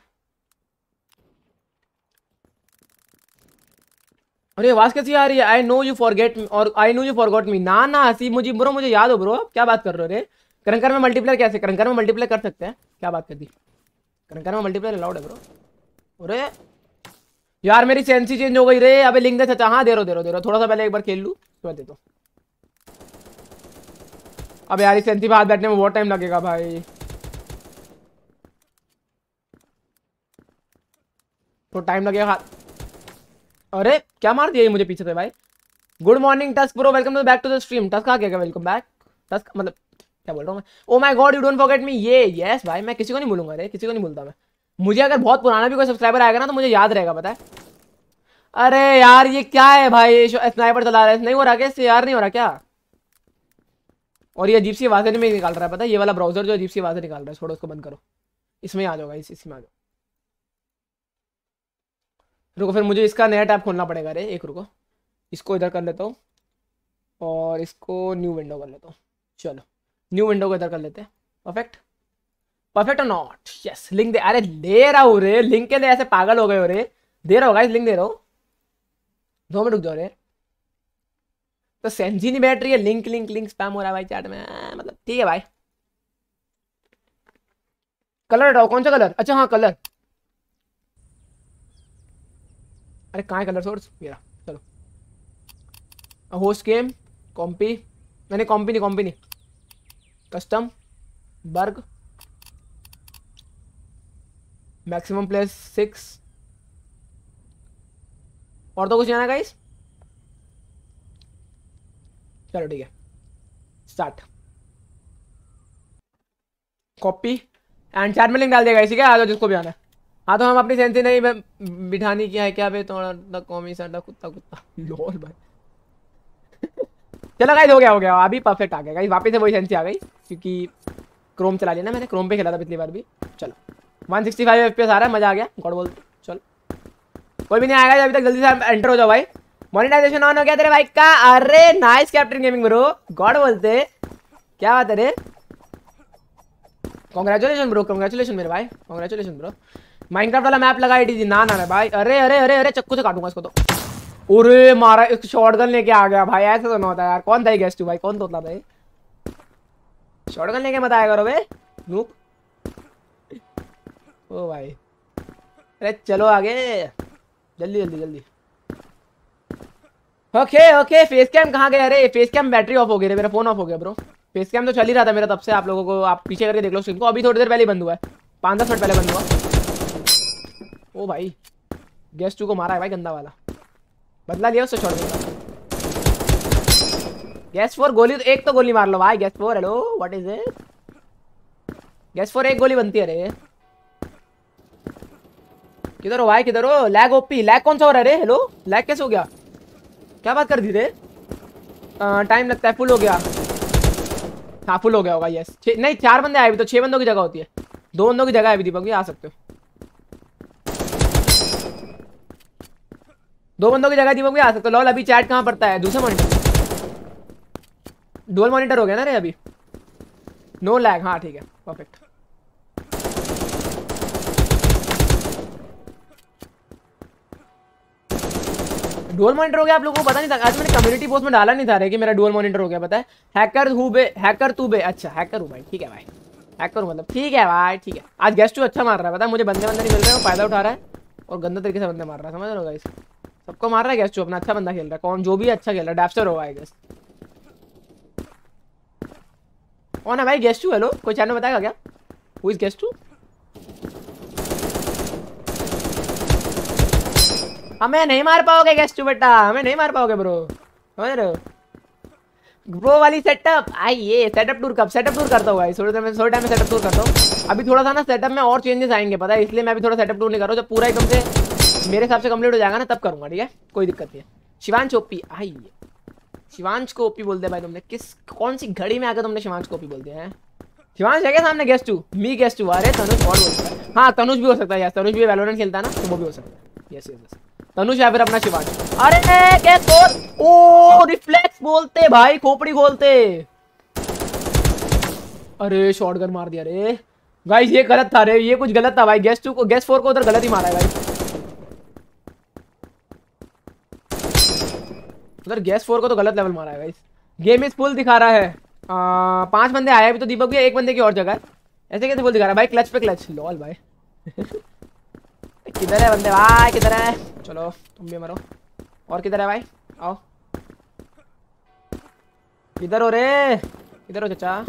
अरे आवाज कैसी आ रही है आई नो यू फॉर गेट और आई नो यू फॉर गॉट मी ना ना हसी मुझे ब्रो मुझे याद हो ब्रो क्या बात कर रहे हो रे करंकर में मल्टीप्लेयर कैसे करंकर में मल्टीप्लेयर कर सकते हैं क्या बात कर दी करंकर में मल्टीप्लेयर अलाउड है ब्रो अरे यार मेरी सेंसी चेंज हो गई रे अबे लिंक दे चाचा हाँ दे रो दे रो दे रो थोड़ा सा पहले एक बार खेल लू उसके दे दो अब यार इस सेंसी बाहर बैठने में बहुत टाइम लगेगा भाई तो टाइम लगेगा हाथ अरे क्या मार दिया ये मुझे पीछे से भाई good morning Tusk bro welcome back to the stream Tusk आ गया वेलकम बैक टस्क मतलब क्या बोल रहा हूँ मैं oh my god you don't forget me ये यस भाई मैं किसी को नहीं बोलूंगा रे किसी को नहीं बोलता मैं मुझे अगर बहुत पुराना भी कोई सब्सक्राइबर आएगा ना तो मुझे याद रहेगा पता है अरे यार ये क्या है भाई स्नाइपर चला रहा है नहीं हो रहा क्या यार नहीं हो रहा क्या और ये अजीब सी आवाज़ें में निकाल रहा है पता है ये वाला ब्राउजर जो अजीब सी आवाज़ें निकाल रहा है छोड़ो उसको बंद करो इसमें आ जाओगा इस इसमें आ जाओ रुको फिर मुझे इसका नया टैप खोलना पड़ेगा अरे एक रुको इसको इधर कर लेता हूँ और इसको न्यू विंडो कर लेता हूँ चलो न्यू विंडो को इधर कर लेते हैं परफेक्ट परफेक्ट और नॉट यस लिंक दे अरे दे रहा हूँ रे लिंक के लिए ऐसे पागल हो गए हो रे दे रहा होगा इस लिंक दे रहा हूँ दो मिनट रुक जाओ रे तो सेंजी नहीं बैठ रही है लिंक लिंक लिंक स्पैम हो रहा है भाई चैट में हाँ, मतलब ठीक है भाई कलर हटाओ कौन सा कलर अच्छा हाँ कलर अरे कहाँ कलर सोर्स मेरा चलो होस्ट गेम कॉम्पी मैंने कॉम्पी नहीं कॉम्पी नहीं कस्टम बर्ग मैक्सिमम प्लस सिक्स और तो कुछ जाना गाइस चलो ठीक है स्टार्ट कॉपी एंड चैट में लिंक डाल देगा इसी क्या आ जाओ जिसको भी आना हाँ तो हम अपनी सेंसी नहीं बिठाने की है क्या भाई थोड़ा कॉमी सा कुत्ता कुत्ता लोल भाई चलो गाइस हो गया हो गया अभी परफेक्ट आ गया गाइस वापस से वही सेंसी आ गई क्योंकि क्रोम चला लिया ना मैंने क्रोम पे खेला था पिछली बार भी चलो one sixty five F P S आ रहा है मजा आ गया गॉड बोल चल कोई भी नहीं आएगा अभी तक जल्दी से एंटर हो जाओ भाई मोनिटाइजेशन ऑन हो गया तेरे बाइक का अरे nice captain gaming bro god बोलते क्या बात है रे कॉन्ग्रेचुलेशन ब्रो कॉन्ग्रेचुलेशन मेरे भाई कॉन्ग्रेचुलेशन ब्रो माइनक्राफ्ट वाला मैप लगा डी ना ना भाई अरे अरे अरे अरे चक्कू से काटूंगा इसको तो अरे मारा एक शॉटगन लेके आ गया भाई ऐसा तो ना होता यार कौन था गेस्ट भाई कौन तो भाई शॉटगन लेके मत आया करो भाई नूप ओ भाई अरे चलो आगे जल्दी जल्दी जल्दी ओके ओके फेस कैम कहाँ गया अरे फेस कैम बैटरी ऑफ हो गई मेरा फोन ऑफ हो गया ब्रो फेस कैम तो चल ही रहा था मेरा तब से आप लोगों को आप पीछे करके देख लो स्क्रीन को अभी थोड़ी देर पहले बंद हुआ है पाँच दस मिनट पहले बंद हुआ ओ भाई गैस टू को मारा है भाई गंदा वाला बदला लिया उससे छोड़ दिया गैस फोर गोली तो एक तो गोली मार लो भाई guess four hello what is it guess four एक गोली बनती है अरे किधर हो भाई किधर हो लैग ओपी लैग कौन सा हो रहा है रे हेलो लैग कैसे हो गया क्या बात कर दी रे टाइम लगता है फुल हो गया हाँ फुल हो गया होगा यस नहीं चार बंदे आए भी तो छः बंदों की जगह होती है दो बंदों की जगह आई भी दीपक भी आ सकते हो दो बंदों की जगह दीपक भी आ सकते हो लॉल अभी चैट कहाँ पड़ता है दूसरे मॉनिटर डुअल मॉनिटर हो गया ना रे अभी नो लैग हाँ ठीक है परफेक्ट डुअल मॉनिटर हो गया आप लोगों को पता नहीं था आज मैंने कम्युनिटी पोस्ट में डाला नहीं था रहे कि मेरा डुअल मॉनिटर हो गया पता है हैकर हु बे हैकर तू बे अच्छा हैकर हूँ भाई ठीक है भाई हैकर मतलब ठीक है भाई ठीक है आज गेस्ट टू अच्छा मार रहा है पता है मुझे बंदे बंदे नहीं मिल रहे हैं फायदा उठा रहा है और गंदे तरीके से बंदे मार रहा है समझ रहे हो गाइस सबको मार रहा है गेस्ट टू अपना अच्छा बंदा खेल रहा है कौन जो भी अच्छा खेल रहा है डैफ्टर होगा गेस्ट कौन है भाई गेस्ट टू हेलो कोई चैनल बताएगा क्या हु इज गेस्ट टू हमें नहीं मार पाओगे गेस्ट बेटा हमें नहीं मार पाओगे ब्रो समझ रहे हो ब्रो वाली सेटअप आई ये सेटअप टूर कब सेटअप टूर करता हूँ भाई टाइम थोड़े टाइम में सेटअप टूर करता हूँ अभी थोड़ा सा ना सेटअप में और चेंजेस आएंगे पता है इसलिए मैं अभी थोड़ा सेटअप टूर नहीं कर रहा हूँ जब पूरा एकदम से मेरे हिसाब से कंप्लीट हो जाएगा ना तब करूँगा ठीक है कोई दिक्कत नहीं है शिवांश ओपी आई ये शिवानश को ओपी बोल दिया भाई तुमने किस कौन सी घड़ी में आकर तुमने शिवानश को ओपी बोल दिया है है क्या सामने गेस्ट टू मी गेस्ट टू अरे तनुज और बोल सकता है हाँ तनुज भी हो सकता है यार तनुज भी वेलोरेंट खेलता है ना तो वो भी हो सकता है यस यस यस तनुष या फिर अपना शिवानी अरे क्या खोल ओ रिफ्लेक्स बोलते भाई खोपड़ी खोलते अरे शॉटगन मार दिया रे भाई ये गलत था रे ये कुछ गलत था भाई गेस्ट टू को गेस्ट फोर को उधर गलत ही मारा है भाई उधर गेस्ट फोर को तो गलत लेवल मारा है भाई गेम इज फुल दिखा रहा है आ, पांच बंदे आए अभी तो दीपक भी एक बंदे की और जगह ऐसे कैसे फुल दिखा रहा है भाई क्लच पे क्लच लॉल भाई किधर है बंदे भाई किधर है चलो तुम भी मरो और किधर है भाई आओ किधर हो रे किधर हो चचा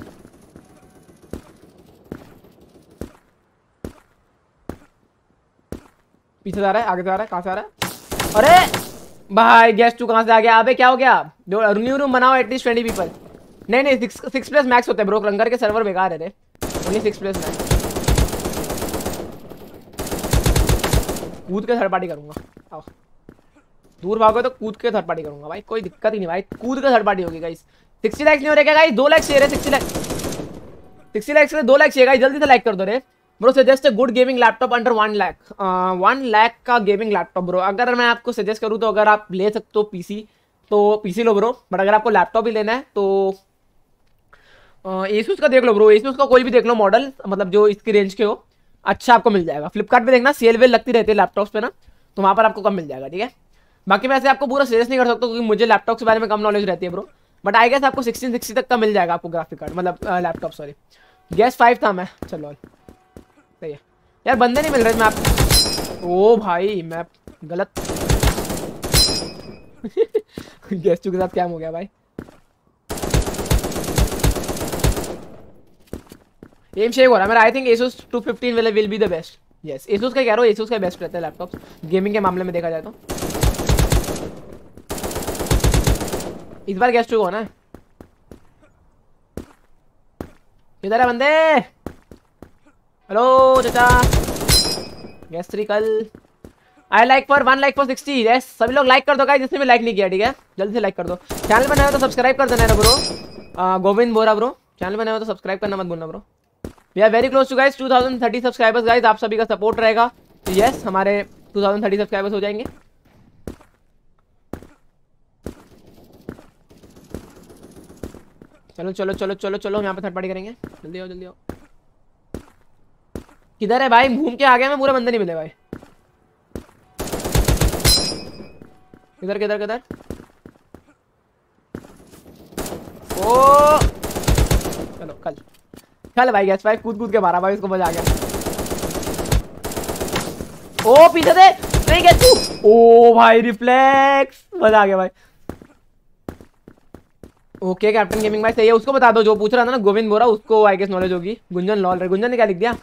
पीछे जा रहा है आगे जा रहा है कहाँ से आ रहा है अरे भाई गेस्ट टू कहाँ से आ गया अबे क्या हो गया न्यू रूम बनाओ एटलीस्ट ट्वेंटी पीपल नहीं नहीं सिक्स प्लस मैक्स होते हैं ब्रो रंगर के सर्वर बेकार है रे ओनली सिक्स प्लस मैक्स कूद के थर्ड पार्टी करूंगा आओ दूर भागो तो कूद के थर्ड पार्टी करूंगा भाई कोई दिक्कत ही नहीं भाई कूद के थर्ड पार्टी होगी गाइस सिक्सटी लाइक्स नहीं हो रहे क्या गाइस दो लाइक्स चाहिए सिक्सटी लाइक सिक्सटी लाइक्स दो लाइक्स चाहिए जल्दी से लाइक कर दो रे bro suggest good gaming laptop under one lakh one lakh का गेमिंग लैपटॉप ब्रो अगर मैं आपको सजेस्ट करूँ तो अगर आप ले सकते हो पीसी तो पीसी लो ब्रो बट अगर आपको लैपटॉप ही लेना है तो एसूस का देख लो ब्रो एसूस का कोई भी देख लो मॉडल मतलब जो इसकी रेंज के हो अच्छा आपको मिल जाएगा फ्लिपकार्ट देखना सेल वेल लगती रहती है लैपटॉप पे ना तो वहाँ पर आपको कम मिल जाएगा ठीक है बाकी मैं ऐसे आपको पूरा सजेस्ट नहीं कर सकता क्योंकि मुझे लैपटॉप के बारे में कम नॉलेज रहती है ब्रो बट आई गेस आपको सिक्सटीन सिक्सटी तक का मिल जाएगा आपको ग्राफिक कार्ड मतलब लैपटॉप सॉरी गैस फाइव था मैं चलो सही है यार बंदे नहीं मिल रहे मैं आप ओ भाई मैं गलत गैस टू के साथ क्या हो गया भाई गेम शेक हो रहा है मेरा आई थिंक एसोस 215 वाले will be the best yes Asus का कह रहा हूँ एसोस का बेस्ट रहता है लैपटॉप गेमिंग के मामले में देखा जाए तो इस बार गेस्ट हुआ ना इधर है बंदे हेलो चाचा गेस्ट थ्री कल I like for one like for sixty yes सभी लोग लाइक कर दो जिसने भी लाइक नहीं किया ठीक है जल्दी से लाइक कर दो चैनल बनाया तो सब्सक्राइब कर देना bro Govind Bora bro channel बनाया तो सब्सक्राइब करना मत बोलना bro we are very close to guys two thousand thirty subscribers guys आप सभी का सपोर्ट रहेगा तो यस हमारे टू थाउजेंड थर्टी सब्सक्राइबर्स हो जाएंगे चलो चलो चलो चलो चलो हम यहाँ पे थर्ड पार्टी करेंगे जल्दी आओ जल्दी आओ किधर है भाई घूम के आ गया मैं पूरा बंदा नहीं मिले भाई किधर किधर किधर ओ चलो कल चल भाई गैस भाई कूद कूद के मारा भाई इसको मजा आ गया ओ पीछे से नहीं गया तू ओ भाई रिफ्लेक्स मजा आ गया भाई ओके कैप्टन गेमिंग भाई सही है उसको बता दो जो पूछ रहा था ना गोविंद बोरा उसको आई गेस नॉलेज होगी गुंजन लॉल रे गुंजन ने क्या लिख दिया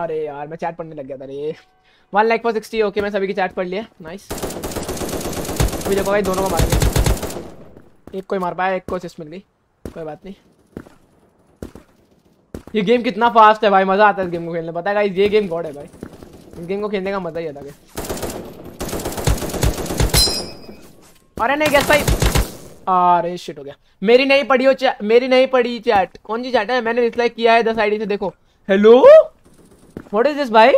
अरे यार मैं चैट पढ़ने लग गया था रे one like for sixty okay मैं सभी की चैट पढ़ लिया नाइस अभी देखो भाई दोनों को मार दिया एक को ही मार पाया एक को असिस्ट मिल गई कोई बात नहीं ये गेम कितना फास्ट है भाई मजा आता है इस गेम को खेलने पता है ये गेम गॉड है भाई इस गेम को खेलने का मजा ही अलग है अरे नहीं गैस भाई अरे शिट हो गया मेरी नहीं पड़ी हो चैट मेरी नहीं पड़ी चैट कौन सी चैट है मैंने रिप्लाई किया है दस आईडी से देखो हेलो व्हाट इज दिस भाई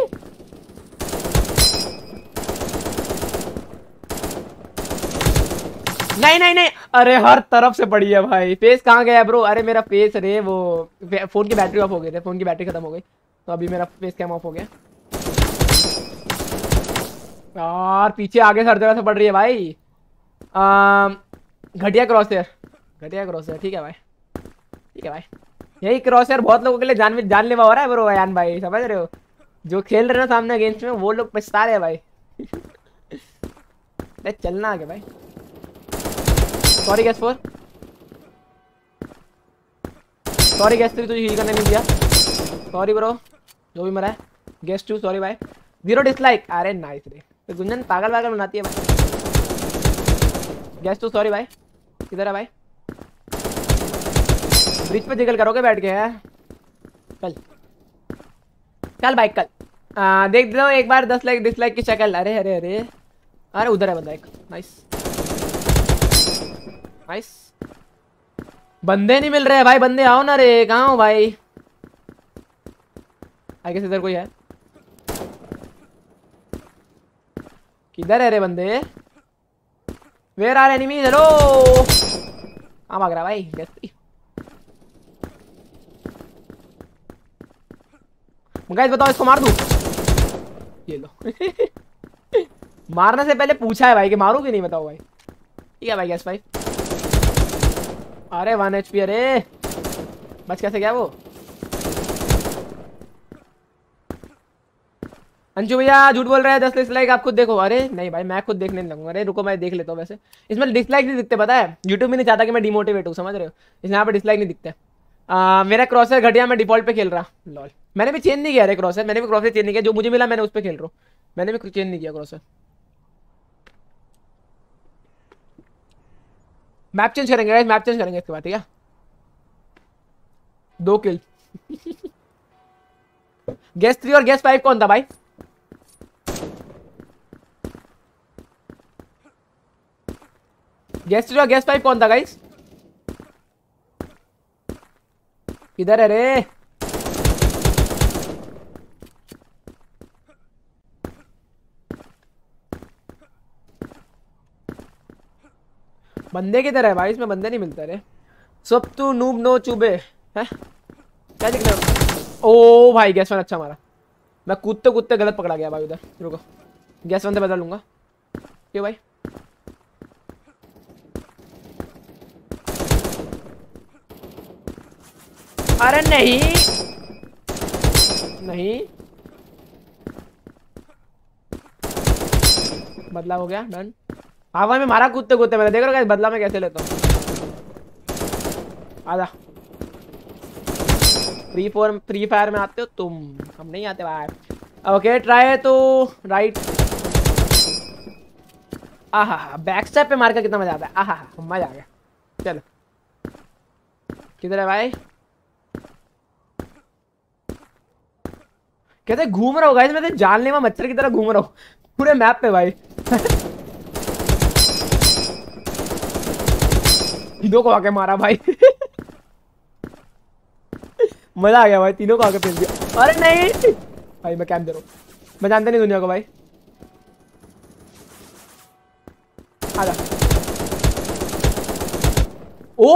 नहीं नहीं नहीं अरे हर तरफ से पड़ी है भाई फेस कहाँ गया ब्रो अरे मेरा फेस रे वो फोन की बैटरी ऑफ हो गई थे फोन की बैटरी खत्म हो गई तो अभी मेरा फेस कैम ऑफ हो गया यार पीछे आगे हर जगह से पड़ रही है भाई घटिया घटिया क्रॉसर घटिया क्रॉसर ठीक है भाई ठीक है भाई यही क्रॉसर बहुत लोगों के लिए जान जानलेवा हो रहा है ब्रो यान भाई समझ रहे हो जो खेल रहे ना सामने अगेंस्ट में वो लोग पछता रहे भाई चलना आगे भाई sorry guest four sorry guest three तुझे हील करने नहीं दिया सॉरी ब्रो जो भी मरा है गैस टू सॉरी भाई जीरो डिसलाइक अरे नाइस रे तो गुंजन पागल पागल बनाती है भाई गैस टू सॉरी भाई किधर है भाई ब्रिज पे जिगल करोगे बैठ के है कल कल भाई कल आ, देख दो एक बार दस लाइक डिसलाइक की शक्ल अरे अरे अरे अरे उधर है बंदा एक नाइस नाइस बंदे नहीं मिल रहे भाई बंदे आओ ना रे कहा भाई आई कैसे इधर कोई है किधर है रे बंदे वेर आर एनिमी हेलो कहाँ भाग रहा भाई डेस्टी गाइस बताओ इसको मार दू ये लो मारने से पहले पूछा है भाई कि मारू कि नहीं बताओ भाई ठीक है भाई गैस भाई अरे वन एच पी अरे बच कैसे गया वो अंजू भैया झूठ बोल रहे हैं दस डिसलाइक आप खुद देखो अरे नहीं भाई मैं खुद देखने लगूंगा अरे रुको मैं देख लेता हूँ वैसे इसमें डिसलाइक नहीं दिखते पता है यूट्यूब भी नहीं चाहता कि मैं डिमोटिवेट हूँ समझ रहे हो इसमें यहाँ पर डिसलाइक नहीं दिखते आ, मेरा क्रॉसर घटिया मैं डिफॉल्ट पे खेल रहा लॉल मैंने भी चेंज नहीं किया अरे क्रॉसर मैंने भी क्रॉसर चेंज नहीं किया जो मुझे मिला मैंने उस पर खेल रहा हूँ मैंने भी चेंज नहीं किया क्रॉसर मैप चेंज करेंगे गाइस मैप चेंज करेंगे इसके बाद ठीक है दो किल गेस थ्री और गेस फाइव कौन था भाई गेस थ्री और गेस फाइव कौन था गाइस किधर है रे बंदे की तरह है भाई इसमें बंदे नहीं मिलता रे सब तू नूब नो चुबे है क्या दिख रहा ओ भाई गैस वन अच्छा मारा मैं कूदते कूदते गलत पकड़ा गया भाई उधर रुको गैस वन से बदल लूँगा क्यों भाई अरे नहीं नहीं बदला हो गया डन हवा में मारा कूदते कूदते मैंने देख रहा हूँ बदला में कैसे लेता हूँ आजा फ्री फोर फ्री फायर में आते हो तुम हम नहीं आते बाहर ओके ट्राई तो राइट आहा बैक स्टेप पे मार कर कितना मजा आता है आहा मजा आ गया चलो किधर है भाई कहते घूम रहा हो गाइस मैं तो जानलेवा मच्छर की तरह घूम रहा हूँ पूरे मैप पे भाई तीनों को आके मारा भाई मजा आ गया भाई तीनों को आके फेंक दिया अरे नहीं भाई मैं कैम दे रहा हूँ मैं जानता नहीं दुनिया को भाई आजा ओ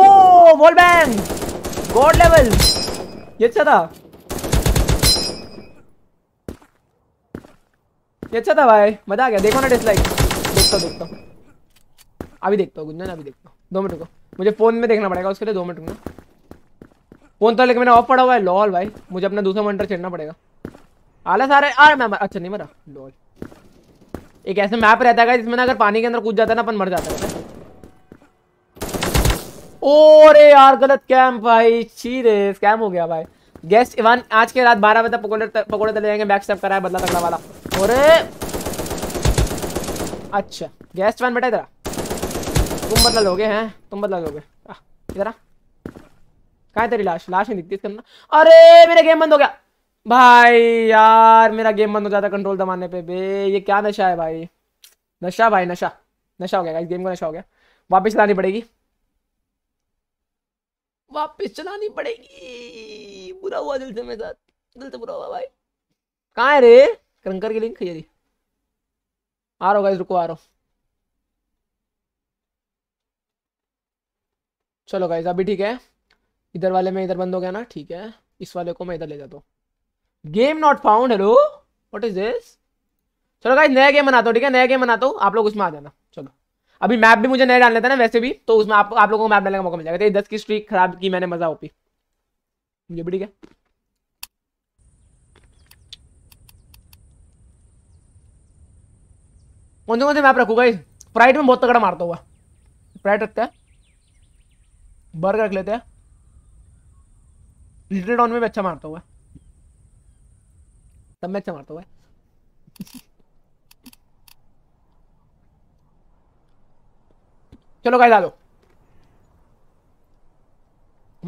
वॉल गॉड लेवल ये अच्छा था ये अच्छा था भाई मजा आ गया देखो ना डिसलाइक देखता देखता अभी देखता हूँ गुंजन अभी देखता हूँ दो मिनट को मुझे फोन में देखना पड़ेगा उसके लिए दो मिनट में फोन तो लेकिन मैंने ऑफ पड़ा हुआ है लॉल भाई मुझे अपना दूसरा मंटर चढ़ना पड़ेगा आला सारे अरे मैं अच्छा नहीं मरा लॉल एक ऐसे मैप रहता है जिसमें ना अगर पानी के अंदर कूद जाता है ना अपन मर जाता है ओरे यार गलत कैम भाई रे स्कैम हो गया भाई गेस्ट इवान आज के रात बारह बजे तक पकौड़े तले जाएंगे बैक स्टेप कराया बदला तगड़ा वाला अच्छा गेस्ट इवान बेटा इधर तुम बदला लोगे हैं तुम बदला लोगे इधर आ कहा है तेरी लाश लाश नहीं दिखती इसके अंदर अरे मेरा गेम बंद हो गया भाई यार मेरा गेम बंद हो जाता कंट्रोल दबाने पे बे ये क्या नशा है भाई नशा भाई नशा नशा हो गया इस गेम का नशा हो गया वापस चलानी पड़ेगी वापस चलानी पड़ेगी बुरा हुआ दिल से मेरे साथ दिल से बुरा हुआ भाई कहाँ है रे कंकर की लिंक खियरी आ रहा गाइस रुको आ रहा चलो गाइज अभी ठीक है इधर वाले में इधर बंद हो गया ना ठीक है इस वाले को मैं इधर ले जाता हूँ game not found hello what is this चलो गाइज नया गेम बनाता हूँ ठीक है नया गेम बनाता हूँ आप लोग उसमें आ जाना चलो अभी मैप भी मुझे नया डाल था ना वैसे भी तो उसमें आप, आप लोगों को मैप डालने का मौका मिल जाएगा तो दस की स्ट्रीक खराब की मैंने मजा ओपी मुझे भी ठीक है कौन से कौन से मैप रखूंगा इस प्राइट में बहुत तगड़ा मारता हुआ प्राइट रखता है बर्ग रख लेते हैं लिटरेड में भी अच्छा मारता हुआ तब मैं अच्छा मारता हुआ चलो गाइस आ दो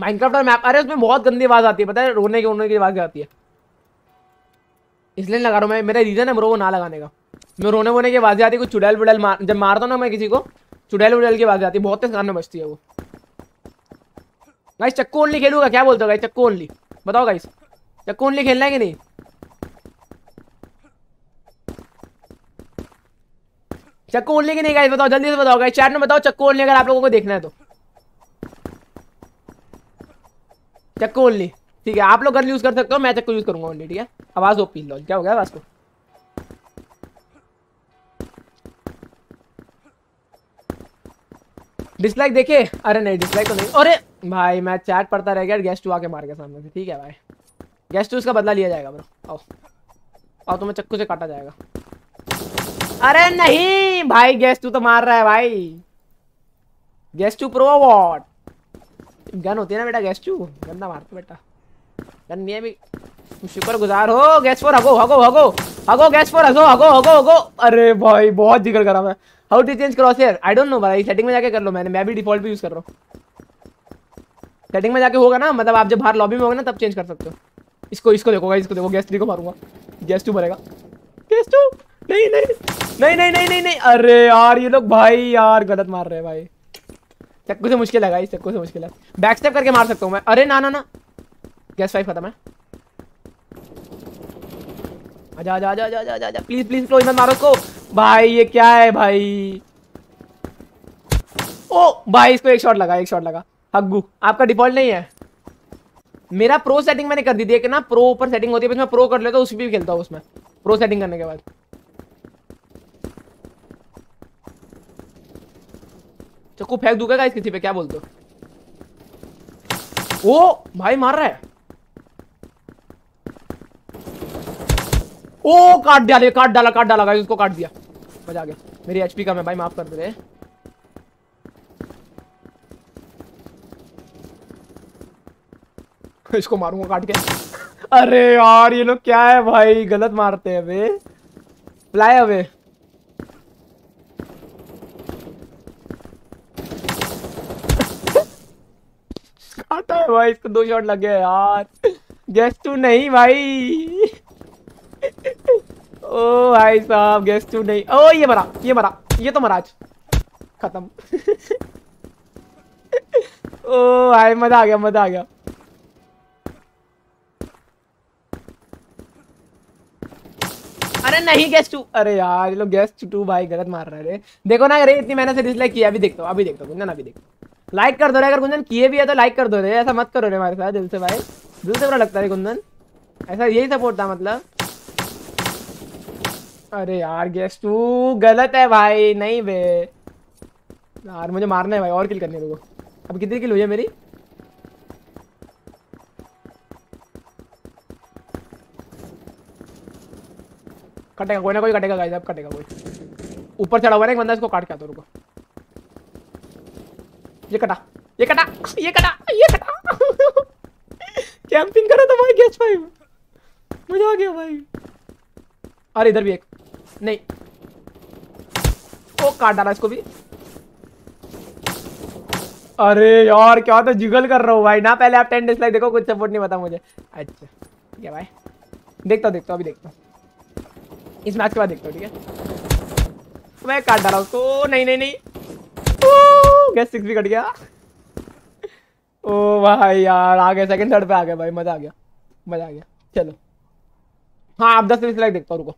माइनक्राफ्ट और मैप अरे उसमें बहुत गंदी आवाज आती है पता है रोने की रोने की आवाज आती है इसलिए लगा रहा हूँ मैं मेरा रीज़न है मेरे वो ना लगाने का मैं रोने वोने की आवाज आती है कुछ चुड़ैल वुड़ैल मार जब मारता हूँ ना मैं किसी को चुड़ैल वुड़ैल की आवाज आती है बहुत तेज कान में बचती है वो गाइस चक्को ओनली खेलूंगा क्या बोलते हो गाइस चक्को ओनली बताओ गाइस चक्को ओनली खेलना है कि नहीं चक्कू ओनली की नहीं गाइस बताओ जल्दी से बताओ गाइस चैट में बताओ चक्को ओनली अगर आप लोगों को देखना है तो चक्को ओनली ठीक है आप लोग गन यूज कर सकते हो मैं चक्को यूज करूंगा ओनली ठीक है आवाज ओपी लो क्या हो गया आवाज को डिसलाइक देखिए अरे नहीं डिसलाइक तो नहीं अरे भाई मैं चैट पढ़ता रह गया गेस्ट टू आके मार गया सामने से ठीक है भाई गेस्ट टू इसका बदला लिया जाएगा ब्रो आओ आओ तुम्हें चक्कू से काटा जाएगा अरे नहीं भाई गेस्ट टू तो मार रहा है भाई guest two pro what gun होती है ना बेटा गेस्ट टू गंदा मारते बेटा गन नहीं है शुक्र गुजार हो गैस फोर हगो हगो हगो हगो गैस फोर हगो हगो हगो हगो अरे भाई बहुत जिक्र करा मैं how to change crosshair I don't know भाई सेटिंग में जाके कर लो मैंने मैं भी डिफॉल्ट भी यूज कर रहा हूँ सेटिंग में जाके होगा ना मतलब आप जब बाहर लॉबी में होगा ना तब चेंज कर सकते हो इसको इसको देखो इसको देखो गैस थ्री को मारूंगा गैस टू मरेगा गैस टू नहीं नहीं नहीं नहीं नहीं नहीं नहीं अरे यार ये लोग भाई यार गलत मार रहे हैं भाई चक्कू से मुश्किल है भाई चक्कू से मुश्किल है बैक स्टेप करके मार सकता हूँ मैं अरे ना ना ना गैस फाइव खत्म है आजा आजा आजा आजा आजा आजा प्लीज प्लीज क्लोज मत मारो को भाई ये क्या है भाई ओ भाई इसको एक शॉट लगा एक शॉट लगा हग्गू आपका डिफॉल्ट नहीं है मेरा प्रो सेटिंग मैंने कर दी थी ना प्रो ऊपर सेटिंग होती है मैं प्रो कर लेता हूँ उसमें भी खेलता हूँ उसमें प्रो सेटिंग करने के बाद चक्कू फेंक दूंगा इस किसी पे क्या बोलते हो ओ भाई मार रहा है ओ काट डाले काट डाला काट डाला गाइस उसको काट दिया मजा आ गया मेरी एचपी कम है भाई माफ कर दे रहे इसको मारूंगा काट के अरे यार ये लोग क्या है भाई गलत मारते हैं वे लाए अबे काटा है भाई इसको दो शॉट लगे यार गैस टू नहीं भाई ओ भाई साहब गैस टू नहीं ओ ये मरा ये मरा ये तो मराज खत्म ओ भाई मजा आ गया मजा आ गया अरे नहीं गेस्ट टू अरे यार ये लोग गेस्ट टू भाई गलत मार रहे है देखो ना अरे इतनी मेहनत से डिसलाइक किया अभी देखो अभी देखो गुंजन अभी देखो लाइक कर दो रहे अगर गुंजन किए भी है तो लाइक कर दो रहे ऐसा मत करो रहे हमारे साथ दिल से भाई दिल से बुरा लगता है गुंजन ऐसा यही सपोर्ट था मतलब अरे यार गेस्ट टू गलत है भाई नहीं बे यार मुझे मारना है भाई और किल करने दो अब कितनी किल हुई है मेरी कटेगा कोई ना कोई कटेगा गाइस अब कटेगा कोई ऊपर चढ़ा हुआ है एक बंदा इसको काट के आता रुको ये कटा ये कटा ये कटा ये कटा कैंपिंग करा था भाई गेच फाइव मजा आ गया भाई अरे इधर भी एक नहीं ओ काट डाला इसको भी अरे यार क्या तो जिगल कर रहा हूँ भाई ना पहले आप टेन डिसलाइक देखो कुछ सपोर्ट नहीं पता मुझे अच्छा ठीक है भाई देखता देखता अभी देखता हूँ इस मैच के बाद देखता हूँ ठीक है मैं काट डाला उसको नहीं नहीं नहीं गैस सिक्स भी कट गया ओ भाई यार आ गए सेकंड थर्ड पे आ गया भाई मजा आ गया मजा आ गया चलो हाँ आप दस बीस लाइक देखता हूँ रुको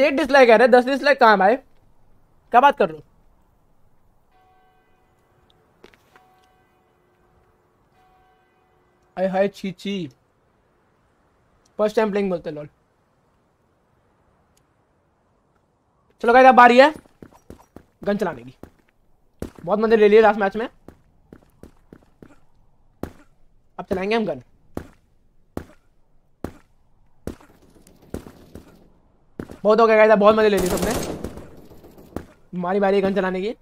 एक डिसलाइक है रहे दस डिसलाइक कहाँ भाई क्या बात कर रहा हूँ आई हाय ची फर्स्ट टाइम प्लेइंग बोलते लॉल चलो गाइस अब बारी है गन चलाने की बहुत मजे ले लिए लास्ट मैच में अब चलाएंगे हम गन बहुत हो गया गाइस बहुत मजे ले लिए सबने हमारी बारी गन चलाने की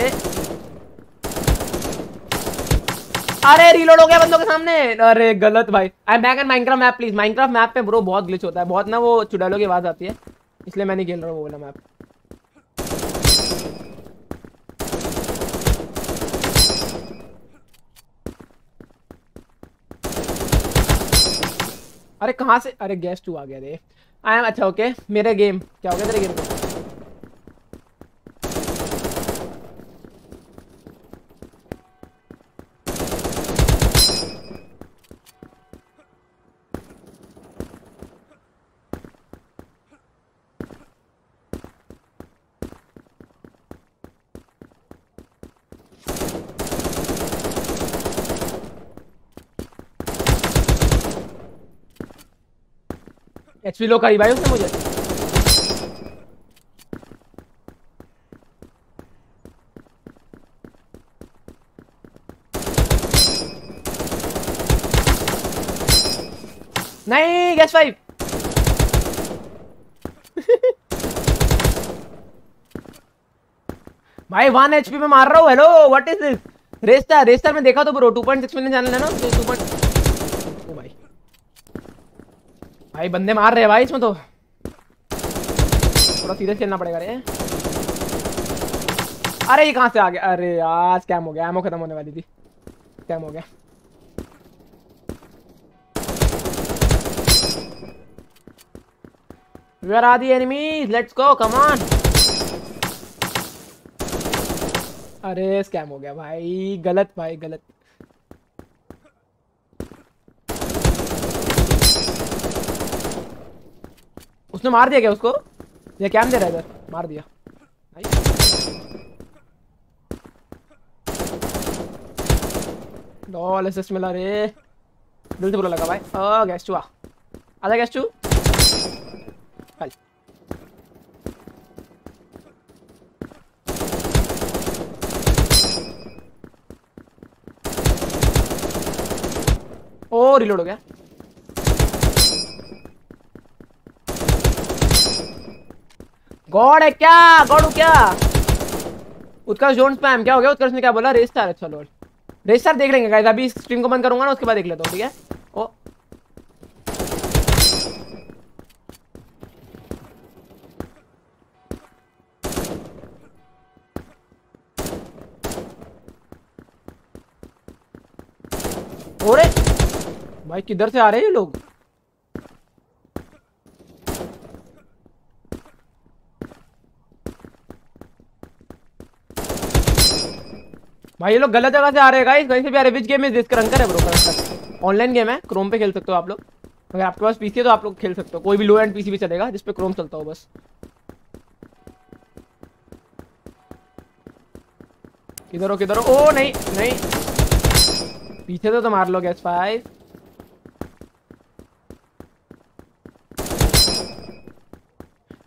ए अरे रीलोड हो गया बंदों के सामने अरे गलत भाई I back and Minecraft map please Minecraft map पे ब्रो बहुत ग्लिच होता है बहुत ना वो चुड़ैलों की आवाज आती है इसलिए मैं नहीं खेल रहा हूं वो वाला मैप अरे कहां से अरे गेस्ट टू आ गया रे आई एम अच्छा ओके मेरे गेम क्या हो गया तेरे गेम एचपी लो करी भाई उसने मुझे नहीं गैस फाइव भाई वन एचपी में मार रहा हूँ हेलो व्हाट इज दिस रेस्टर रेस्टर में देखा तो ब्रो सिक्स मिलियन चैनल है ना टू तो पॉइंट ओ भाई भाई बंदे मार रहे हैं भाई इसमें तो थोड़ा सीधे खेलना पड़ेगा रे अरे ये कहाँ से आ गया अरे यार स्कैम हो गया एमओ खत्म होने वाली थी स्कैम हो गया Where are the enemies? Let's go, come on. अरे स्कैम हो गया भाई गलत भाई गलत उसने मार दिया क्या उसको ये क्या दे रहा है इधर मार दिया डॉल एसएस मिला रे दिल से बुरा लगा भाई ओ गैस चुआ आजा गैस चू चल ओ रिलोड हो गया गॉड है क्या गॉड क्या उत्कर्ष जोन स्पैम क्या हो गया उत्कर्ष ने क्या बोला रेस्टार अच्छा लॉर्ड रेस्टार देख लेंगे गाइस अभी स्ट्रीम को बंद करूंगा ना उसके बाद देख लेता हूं ठीक है ओ और भाई किधर से आ रहे हैं ये लोग भाई ये लोग गलत जगह से आ रहे हैं गाइस कहीं से भी आ रहे which game is this Krunker है ब्रो करंकर ऑनलाइन गेम है क्रोम पे खेल सकते हो आप लोग अगर आपके पास पीसी है तो आप लोग खेल सकते हो कोई भी लो एंड पीसी भी चलेगा जिस पे क्रोम चलता हो बस किधर हो किधर हो ओ नहीं नहीं पीछे तो, तो मार लो गैस फाइव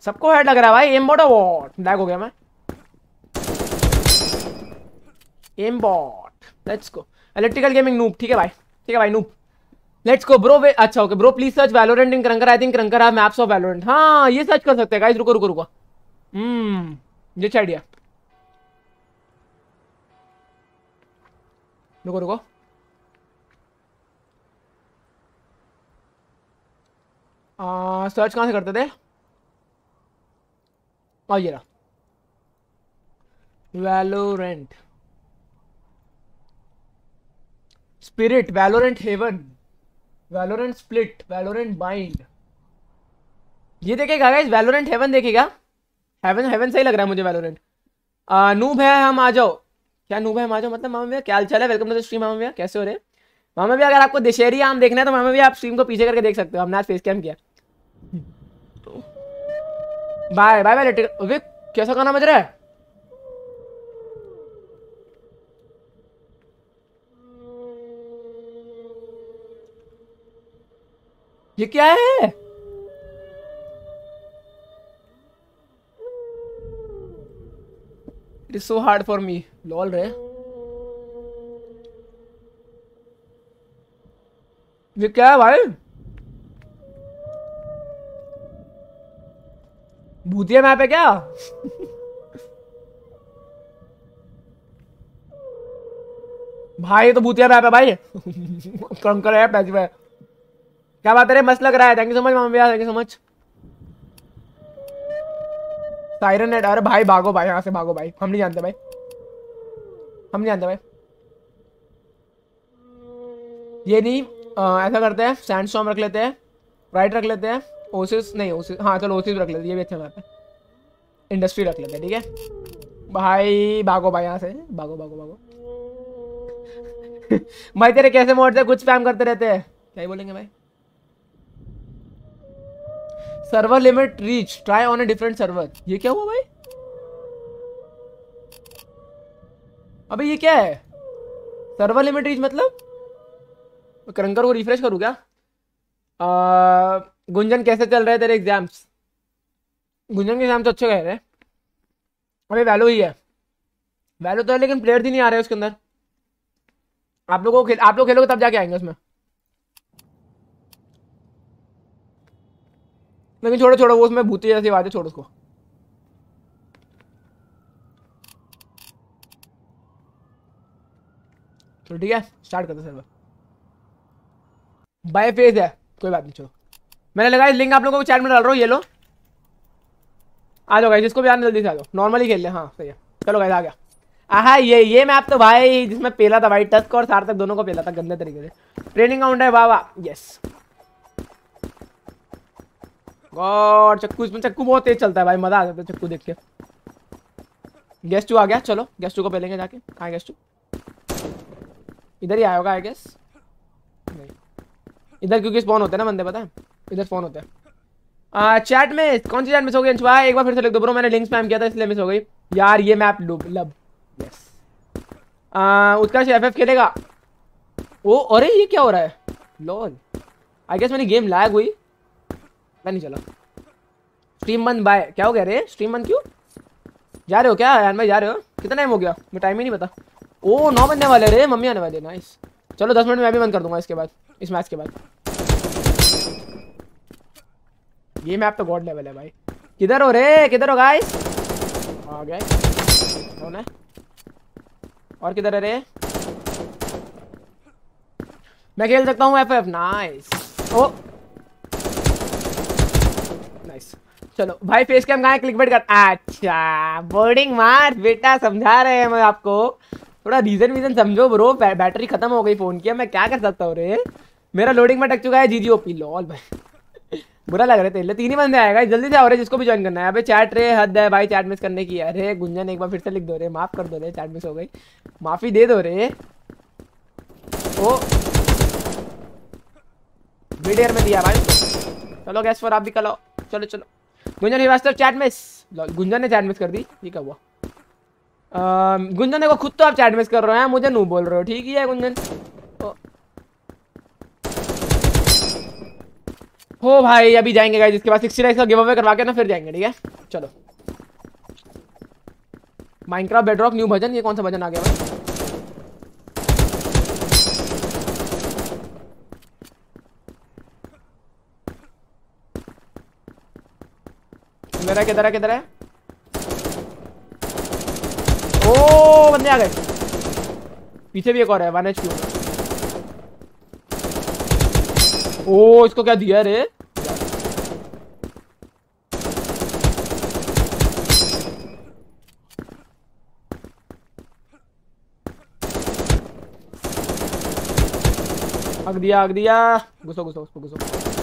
सबको हेड लग रहा है भाई एम बोटा वॉट लैग हो गया मैं aimbot let's go electrical gaming noob ठीक है भाई ठीक है भाई नूप लेट्स गो ब्रो वे अच्छा okay bro please search Valorant in Krunker I think Krunker है मैप्स ऑफ वैलोरेंट हाँ ये सर्च कर सकते हैं गाइस रुको रुको रुको हम्म ये आइडिया अच्छा रुको रुको आ, सर्च कहाँ से करते थे और ये रहा Valorant spirit Valorant Haven Valorant Split Valorant Bind ये देखेगा गाइस वैलोरेंट हेवन देखेगा हेवन हेवन सही लग रहा है मुझे वैलोरेंट नूब है हम आ जाओ क्या नूब है हम आ जाओ मतलब मामा भैया क्या चल है वेलकम टू द स्ट्रीम मामा भैया कैसे हो रहे मामा भैया अगर आपको दशहरी आम देखना है तो मामा भैया आप स्ट्रीम को पीछे करके देख सकते हो हमने आज फेस कैम किया बाय बाय बाय लेटर अभी कैसा गाना बज रहा है ये क्या है it is so hard for me lol रे ये क्या है भाई भूतिया मैप है क्या भाई तो भूतिया मैप है भाई कंकर है पैसे भाई क्या बात है मस्त लग रहा है थैंक यू सो मच मामा भैया thank you so much siren नेट अरे भाई भागो भाई यहाँ से भागो भाई हम नहीं जानते भाई हम नहीं जानते भाई ये नहीं आ, ऐसा करते हैं सैंड स्टॉम रख लेते हैं राइट रख लेते हैं ओसिस नहीं ओसिस हाँ चलो ओसिस रख लेते हैं ये भी अच्छा है इंडस्ट्री रख लेते हैं ठीक है भाई भागो भाई यहाँ से भागो भागो भागो भाई तेरे कैसे मोड़ते कुछ स्पैम करते रहते हैं क्या ही बोलेंगे भाई server limit reach try on a different server ये क्या हुआ भाई अबे ये क्या है सर्वर लिमिट रीच मतलब करंकर को रिफ्रेश करूँ क्या आ, गुंजन कैसे चल रहे तेरे एग्जाम्स गुंजन के एग्जाम तो अच्छे कह रहे हैं अभी वैलो ही है वैलो तो है लेकिन प्लेयर भी नहीं आ रहे उसके अंदर आप लोगों को खेल आप लोग खेलोगे तब जाके आएंगे उसमें नहीं छोड़ो छोड़ो वो उसमें भूती जैसी बात है छोड़ो उसको चलो ठीक है स्टार्ट करते सर्वर बाय फेस है कोई बात नहीं छोड़ो मैंने लगा लिंक आप लोगों को चैट में डाल रहा हूँ ये लो आ जाओ गाइस जिसको भी आने जल्दी से आ जाओ नॉर्मली खेल ले हाँ सही है चलो गाइस आ गया आहा ये ये मैप तो भाई जिसमें पेला था भाई टस्क और सार्थक दोनों को पेला था गंदे तरीके से ट्रेनिंग काउंट है वाह वाह यस गॉड चक्कू इसमें चक्कू बहुत तेज चलता है भाई मजा आ जाता है चक्कू देख के गेस्ट टू आ गया चलो गेस्टू टू को पहले जाके कहा गैस टू इधर ही आया होगा आई गेस नहीं इधर क्योंकि स्पॉन होते हैं ना बंदे पता है इधर स्पॉन होते हैं चैट में कौन सी चैट मिस हो गई भाई एक बार फिर से लिख दो ब्रो मैंने लिंक स्पैम किया था इसलिए मिस हो गई यार ये मैप लूप लब यस उसका एफ एफ खेलेगा ओ अरे ये क्या हो रहा है लॉल आई गेस मेरी गेम लैग हुई पता नहीं चला स्ट्रीम बंद बाय क्या हो गया रे स्ट्रीम बंद क्यों जा रहे हो क्या यार भाई जा रहे हो कितना टाइम हो गया मैं टाइम ही नहीं पता ओ नौ बजने वाले रे मम्मी आने वाले नाइस चलो दस मिनट में मैं भी बंद कर दूंगा इसके बाद इस मैच के बाद ये मैप तो गॉड लेवल है भाई किधर हो रे किधर हो गाइस आ गए कौन है और किधर है रे मैं खेल सकता हूँ एफ एफ नाइस ओ चलो भाई फेस कैम क्लिक बैठ कर अच्छा बोर्डिंग मार बेटा समझा रहे हैं मैं आपको थोड़ा रीजन वीजन समझो ब्रो बैटरी खत्म हो गई फोन की मैं क्या कर सकता हूँ रे मेरा लोडिंग में टक चुका है जी जी ओपी लॉल भाई बुरा लग रहा है तीन ही बंदे आएगा जल्दी से आ रहे जिसको भी ज्वाइन करना है अबे चैट रे हद है भाई चैट मिस करने की अरे गुंजन एक बार फिर से लिख दो रे माफ कर दो रे चैट मिस हो गई माफी दे दो रे ओ मिड में दिया भाई चलो गैस फॉर आप भी कल चलो चलो गुंजन श्रीवास्तव चैट मिस गुंजन ने चैट मिस कर दी ठीक है हुआ गुंजन देखो खुद तो आप चैट मिस कर रहे हैं मुझे नू बोल रहे हो ठीक ही है गुंजन हो भाई अभी जाएंगे गाइस इसके बाद सिक्सटी लाइक्स का गिव अवे करवा के ना फिर जाएंगे ठीक है चलो माइनक्राफ्ट बेडरॉक न्यू भजन ये कौन सा भजन आ गया भाई किधर है किधर है किधर है ओ बंदे आ गए पीछे भी एक और है वन एच ओ इसको क्या दिया रे आग दिया आग दिया घुसो घुसो उसको घुसो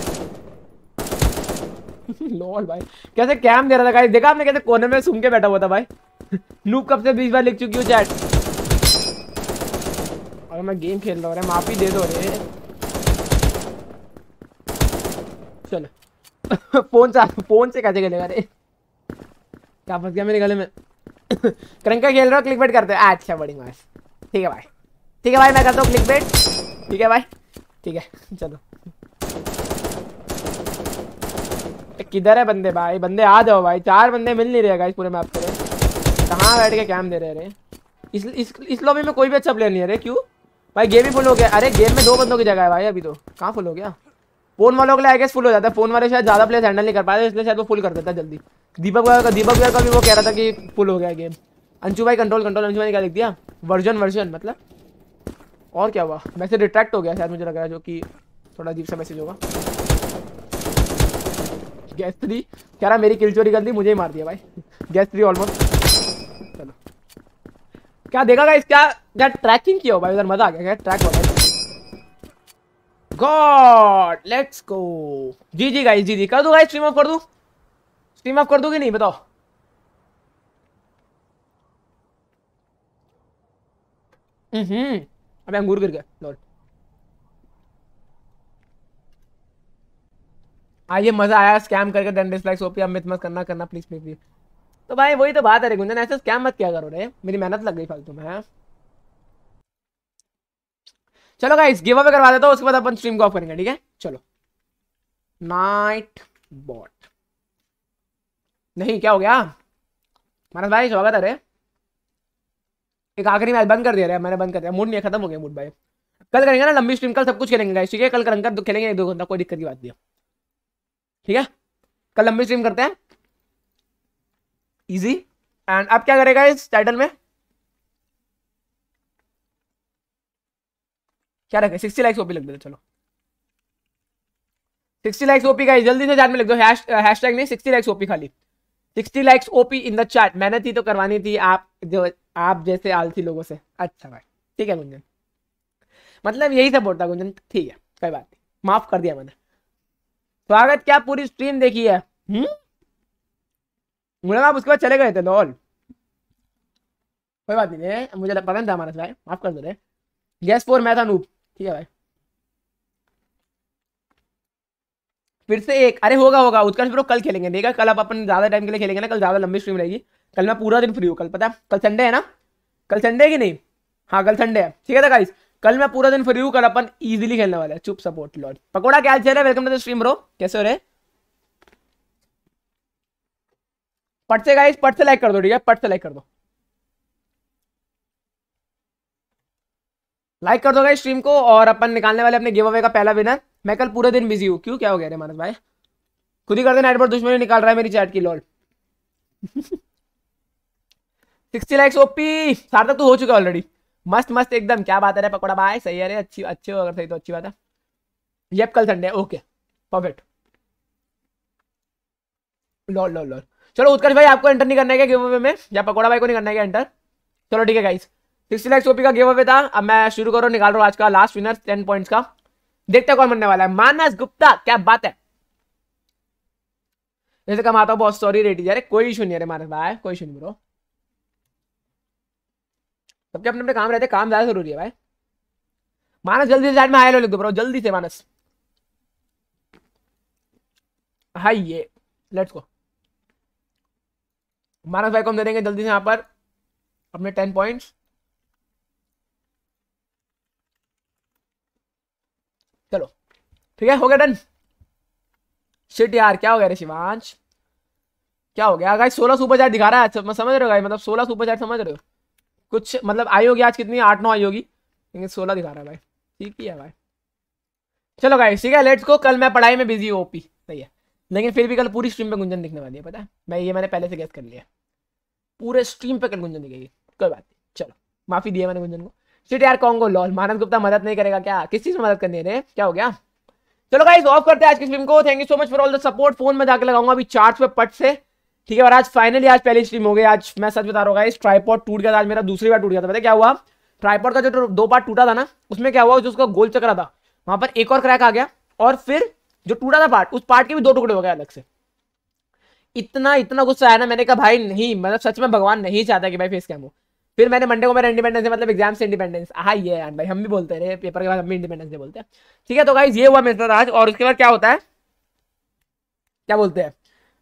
लॉल भाई कैसे कैम दे रहा था गाइस देखा आपने कैसे कोने में सुन के बैठा हुआ था भाई नूब कब से बीस बार लिख चुकी हूँ चैट अगर मैं गेम खेल रहा हूँ माफी दे दो रे चलो फोन से फोन से कैसे खेलेगा रे क्या फंस गया मेरे गले में क्रंका खेल रहा हूँ क्लिक बेट करते हैं अच्छा बड़ी मास ठीक है भाई ठीक है भाई मैं करता हूँ क्लिक बेट ठीक है भाई ठीक है चलो किधर है बंदे भाई बंदे आ जाओ भाई चार बंदे मिल नहीं रहेगा इस पूरे मैप पर कहाँ बैठ के कैम दे रहे रे इस इस, इस लॉबी में कोई भी अच्छा प्लेयर नहीं है रे क्यों भाई गेम ही फुल हो गया अरे गेम में दो बंदों की जगह है भाई अभी तो कहाँ फुल हो गया फोन वालों के लिए आगे फुल हो जाता है फोन वाले शायद ज़्यादा प्लेयर हैंडल नहीं कर पाते इसलिए शायद वो फुल कर देता है जल्दी दीपक का दीपक का भी वो कह रहा था कि फुल हो गया गेम अंशु भाई कंट्रोल कंट्रोल अंशु भाई ने क्या लिख दिया वर्जन वर्जन मतलब और क्या हुआ मैसेज रिट्रैक्ट हो गया शायद मुझे लग रहा है जो कि थोड़ा अजीब सा मैसेज होगा गैस थ्री कह रहा मेरी किल चोरी कर दी मुझे ही मार दिया भाई गैस थ्री ऑलमोस्ट चलो क्या देखा गाइस क्या क्या ट्रैकिंग किया हो भाई उधर मजा आ गया क्या ट्रैक हो गया God let's go G G guys G G कर दो गाइस स्ट्रीम ऑफ कर दो स्ट्रीम ऑफ कर दो कि नहीं बताओ हम्म, हम्म अबे अंगूर गिर गया लॉर्ड आइए हाँ, मजा आया स्कैम करके टेन डिसलाइक्स ओपी मत करना करना प्लीज प्लीज प्लीज तो भाई वही तो बात है गुंजन ऐसे स्कैम मत क्या करो रे मेरी मेहनत लग गई फालतू में चलो गाइस गिव अवे करवा देता हूँ उसके बाद अपन स्ट्रीम को ऑफ करेंगे ठीक है चलो नाइट बॉट नहीं क्या हो गया मानस भाई स्वागत है रे एक आखिरी मैच बंद कर दिया रे मैंने बंद कर दिया मूड नहीं खत्म हो गया मूड भाई कल करेंगे ना लंबी स्ट्रीम कल सब कुछ खेलेंगे ठीक है कल कर खेलेंगे एक दो घंटा कोई दिक्कत की बात नहीं ठीक है कल लंबी स्ट्रीम करते हैं इजी एंड आप क्या करेगा इस टाइटल में क्या रखें सिक्सटी लाइक्स ओपी लग देते चलो सिक्सटी लाइक्स ओपी का जल्दी से चैट में लिख दो हैश टैग नहीं सिक्सटी लाइक्स ओपी खाली sixty likes OP in the chat मेहनत ही तो करवानी थी आप जो आप जैसे आलसी लोगों से अच्छा भाई ठीक है गुंजन मतलब यही सपोर्ट था गुंजन ठीक है कोई बात नहीं माफ कर दिया मैंने स्वागत क्या पूरी स्ट्रीम देखी है हम्म? मुझे आप उसके बाद चले गए थे लॉल कोई बात नहीं है मुझे पता नहीं था हमारा भाई माफ कर दो रे गैस फोर मैं था नूप ठीक है भाई फिर से एक अरे होगा होगा उत्कर्ष ब्रो कल खेलेंगे देखा कल आप अपन ज्यादा टाइम के लिए खेलेंगे ना कल ज्यादा लंबी स्ट्रीम रहेगी कल मैं पूरा दिन फ्री हूँ कल पता कल संडे है ना कल संडे है कि नहीं हाँ कल संडे है ठीक है था गाइस कल मैं पूरा दिन फ्री हूँ कल अपन इजीली खेलने वाले चुप सपोर्ट लॉर्ड पकोड़ा क्या चल रहा है welcome to the stream bro कैसे हो रहे पट से गाइस पट से लाइक कर दो ठीक है पट से लाइक कर दो लाइक कर दो गाइस स्ट्रीम को और अपन निकालने वाले अपने गिव अवे का पहला विनर मैं कल पूरे दिन बिजी हूँ क्यों क्या हो गया रे मानस भाई खुद ही कर देना एडवर्ट दुश्मन निकाल रहा है मेरी चैट की लॉल सिक्सटी लाइक्स ओपी सार्थक तो हो चुका ऑलरेडी मस्त मस्त एकदम क्या बात है पकौड़ा भाई सही है रे अच्छी हो अगर सही तो अच्छी बात है ये कल Sunday okay perfect lol lol lol चलो उत्कर्ष भाई आपको एंटर नहीं करना है गिव में या पकौड़ा भाई को नहीं करना है एंटर चलो ठीक है गाइस सिक्सटी लाख सोपी का गेम अवे था अब मैं शुरू करो निकाल रहा हूँ आज का लास्ट विनर टेन पॉइंट्स का देखते कौन बनने वाला है मानस गुप्ता क्या बात है जैसे कमाता हूँ बहुत सॉरी रेडी रहे कोई इशू नहीं अरे मानस भाई कोई इशू नहीं बोलो सबके अपने अपने काम रहते काम ज्यादा जरूरी है भाई मानस जल्दी से चैट में हेलो लिख दो ब्रो जल्दी से मानस हाई ये लेट्स गो मानस भाई को हम दे देंगे जल्दी से यहां पर अपने टेन पॉइंट्स चलो ठीक है हो गया डन शिट यार क्या हो गया रे शिवांश क्या हो गया गाइस सोलह सुपर चैट दिखा रहा है अच्छा, मैं समझ रहे हो गाइस मतलब सोलह सुपर चैट समझ रहे हो कुछ मतलब आई होगी आज कितनी आठ नौ आई होगी लेकिन सोलह दिखा रहा है भाई ठीक ही है भाई चलो भाई ठीक है लेट्स को कल मैं पढ़ाई में बिजी हूँ ओपी सही है लेकिन फिर भी कल पूरी स्ट्रीम पे गुंजन दिखने वाली है पता है मैं ये मैंने पहले से गैस कर लिया पूरे स्ट्रीम पे कल गुंजन दिखेगी कोई बात नहीं चलो माफी दिया मैंने गुंजन को शिट यार कॉन्गो लॉल मानस गुप्ता मदद नहीं करेगा क्या किस चीज में मदद करनी है रे क्या हो गया चलो गाइस ऑफ करते हैं आज की स्ट्रीम को thank you so much for all the support phone में जाकर लगाऊंगा अभी चार्ज पे पट से ठीक है और आज फाइनली आज पहली स्ट्रीम हो गई आज मैं सच बता रहा हूँ ट्राईपॉड टूट गया था आज मेरा दूसरी बार टूट गया था पता क्या हुआ ट्राईपॉड का जो दो पार्ट टूटा था ना उसमें क्या हुआ जो उसका गोल चक्रा था वहां पर एक और क्रैक आ गया और फिर जो टूटा था पार्ट उस पार्ट के भी दो टुकड़े हो गए अलग से इतना इतना गुस्सा आया ना मैंने कहा भाई नहीं मतलब सच में भगवान नहीं चाहता कि भाई फेस कैम हो फिर मैंने मंडे को मेरा इंडिपेंडेंस मतलब एग्जाम से इंडिपेंडेंस हाँ ये यार भाई हम भी बोलते रहे पेपर के बाद हम भी इंडिपेंडेंस डे बोलते हैं ठीक है तो भाई ये हुआ मेरे साथ आज और उसके बाद क्या होता है क्या बोलते हैं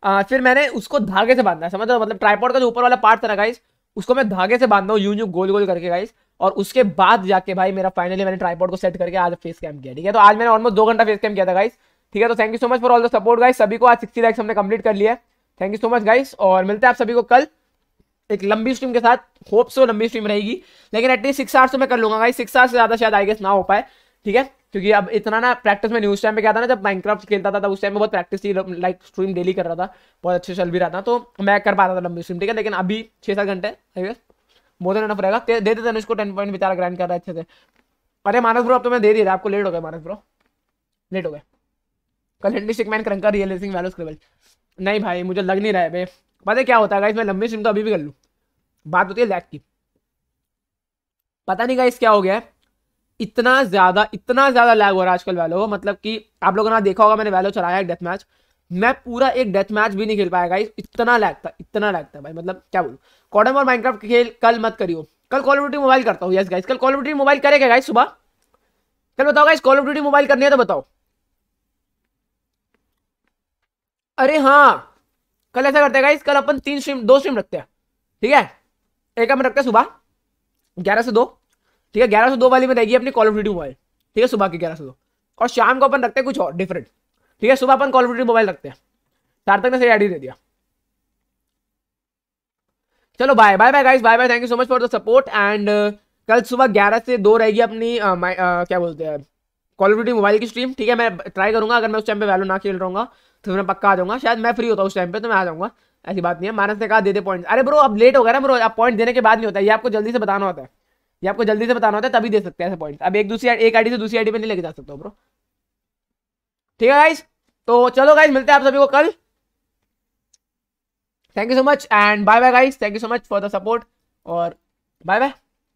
आ, फिर मैंने उसको धागे से बांधना है समझ मतलब ट्राईपॉड का जो ऊपर वाला पार्ट था ना गाइस उसको मैं धागे से बांधा हूँ यूं यूं गोल गोल करके गाइस और उसके बाद जाके भाई मेरा फाइनली मैंने ट्राईपोर्ड को सेट करके आज फेस कैम किया ठीक है तो आज मैंने ऑलमोस्ट दो घंटा फेस कैम किया था गाइस ठीक है तो thank you so much for all the support guys सभी को आज सिक्सटी लाइक्स हमने कंप्लीट कर लिया thank you so much guys और मिलते हैं आप सभी को कल एक लंबी स्ट्रीम के साथ होप सो तो लंबी स्ट्रीम रहेगी लेकिन एटलीस्ट सिक्स आवर्स में कर लूंगा गाइस सिक्स आवर्स से ज्यादा शायद आई गेस ना हो पाए ठीक है क्योंकि अब इतना ना प्रैक्टिस में न्यूज टाइम पे क्या था ना जब माइनक्राफ्ट खेलता था तो उस टाइम में बहुत प्रैक्टिस थी लाइक स्ट्रीम डेली कर रहा था बहुत अच्छे चल भी रहा था तो मैं कर पा रहा था लंबी स्ट्रीम ठीक है लेकिन अभी छः सात घंटे मोर देन एनफ रहेगा दे देते उसको टेन पॉइंट बेचारा ग्राइंड कर रहा है अच्छे से अरे मानस ब्रो अब तो मैं दे दिया आपको लेट हो गया मानस ब्रो लेट हो गए कल सिकमैन क्रंका रियलाइजिंग वैल्यू स्क्रिबल नहीं भाई मुझे लग नहीं रहा है भाई पता है क्या होता है मैं लंबी स्ट्रीम तो अभी भी कर लूँ बात होती है लैग की पता नहीं गाइस क्या हो गया है इतना ज्यादा इतना ज्यादा लैग हो रहा है आजकल वैलो को मतलब कि आप लोगों ने देखा होगा मैंने वैलो चलाया एक डेथ मैच मैं पूरा एक डेथ मैच भी नहीं खेल पाया गाइस इतना लैग था इतना लैग था भाई मतलब क्या बोलूँ कॉडम और माइनक्राफ्ट खेल कल मत करियो कल कॉल ऑफ ड्यूटी मोबाइल करता हूँ यस गाइस कल कॉल ऑफ ड्यूटी मोबाइल करेगा गाइस सुबह कल बताओ guys call of duty mobile करनी है तो बताओ अरे हाँ कल ऐसा करते हैं गाइस कल अपन तीन स्ट्रीम दो स्ट्रीम रखते हैं ठीक है एक हम रखते हैं सुबह ग्यारह से दो ठीक है ग्यारह सौ दो वाली में रहेगी अपनी कॉल ऑफ ड्यूटी मोबाइल ठीक है सुबह की ग्यारह सौ दो और शाम को अपन रखते हैं कुछ और डिफरेंट ठीक है सुबह अपन कॉल ऑफ ड्यूटी मोबाइल रखते हैं तक ने सही आईडी दे दिया चलो bye bye bye guys bye bye thank you so much for the support and कल सुबह ग्यारह से दो रहेगी अपनी uh, uh, क्या बोलते हैं कॉल ऑफ ड्यूटी मोबाइल की स्ट्रीम ठीक है मैं ट्राई करूंगा अगर मैं उस टाइम पे वैल्यू ना खेल हूँ तो मैं पक्का आ जाऊंगा शायद मैं फ्री होता हूँ उस टाइम पे तो मैं आ जाऊँगा ऐसी बात नहीं है मानस ने कहा दे दे पॉइंट अरे ब्रो अब लेट हो गया ना ब्रो आप पॉइंट देने के बाद नहीं होता है ये आपको जल्दी से बताना होता है ये आपको जल्दी से बताना होता है तभी दे सकते हैं ऐसे पॉइंट अब एक दूसरी एक आईडी से दूसरी आईडी पे नहीं लेके जा सकते ब्रो ठीक है गाइस तो चलो गाइस मिलते हैं आप सभी को कल thank you so much and bye bye guys thank you so much for the support और बाय बाय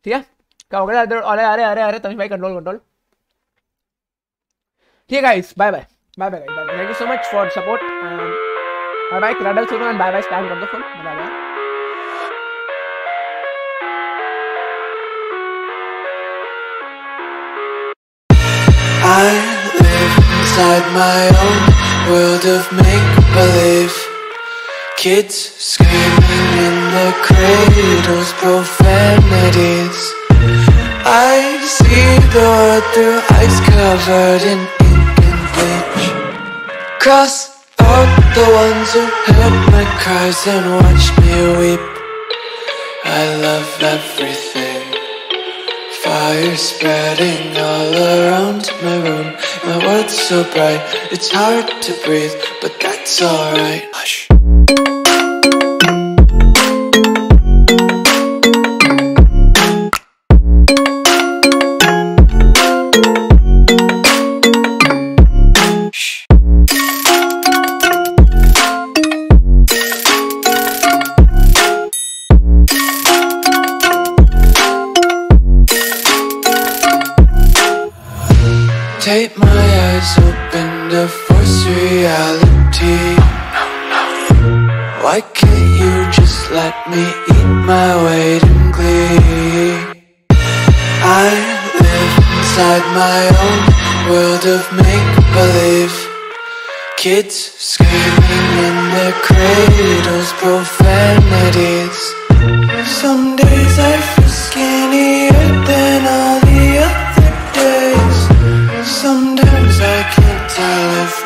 ठीक है क्या हो गया अरे अरे अरे अरे भाई कंट्रोल कंट्रोल ठीक है guys bye bye bye bye guys thank you so much for support and bye bye क्रडल सुनो एंड बाय बाय स्टैंड कर दो phone bye bye I live inside my own world of make-believe Kids screaming in the cradles, profanities I see the world through ice covered in ink and bleach Cross out the ones who heard my cries and watched me weep I love everything fire spreading all around my room. My world's so bright, it's hard to breathe, but that's alright. Hush. Bite my eyes open to force reality Why can't you just let me eat my weight in glee? I live inside my own world of make-believe Kids screaming in their cradles, profanities Some days I feel skinnier than I Love. of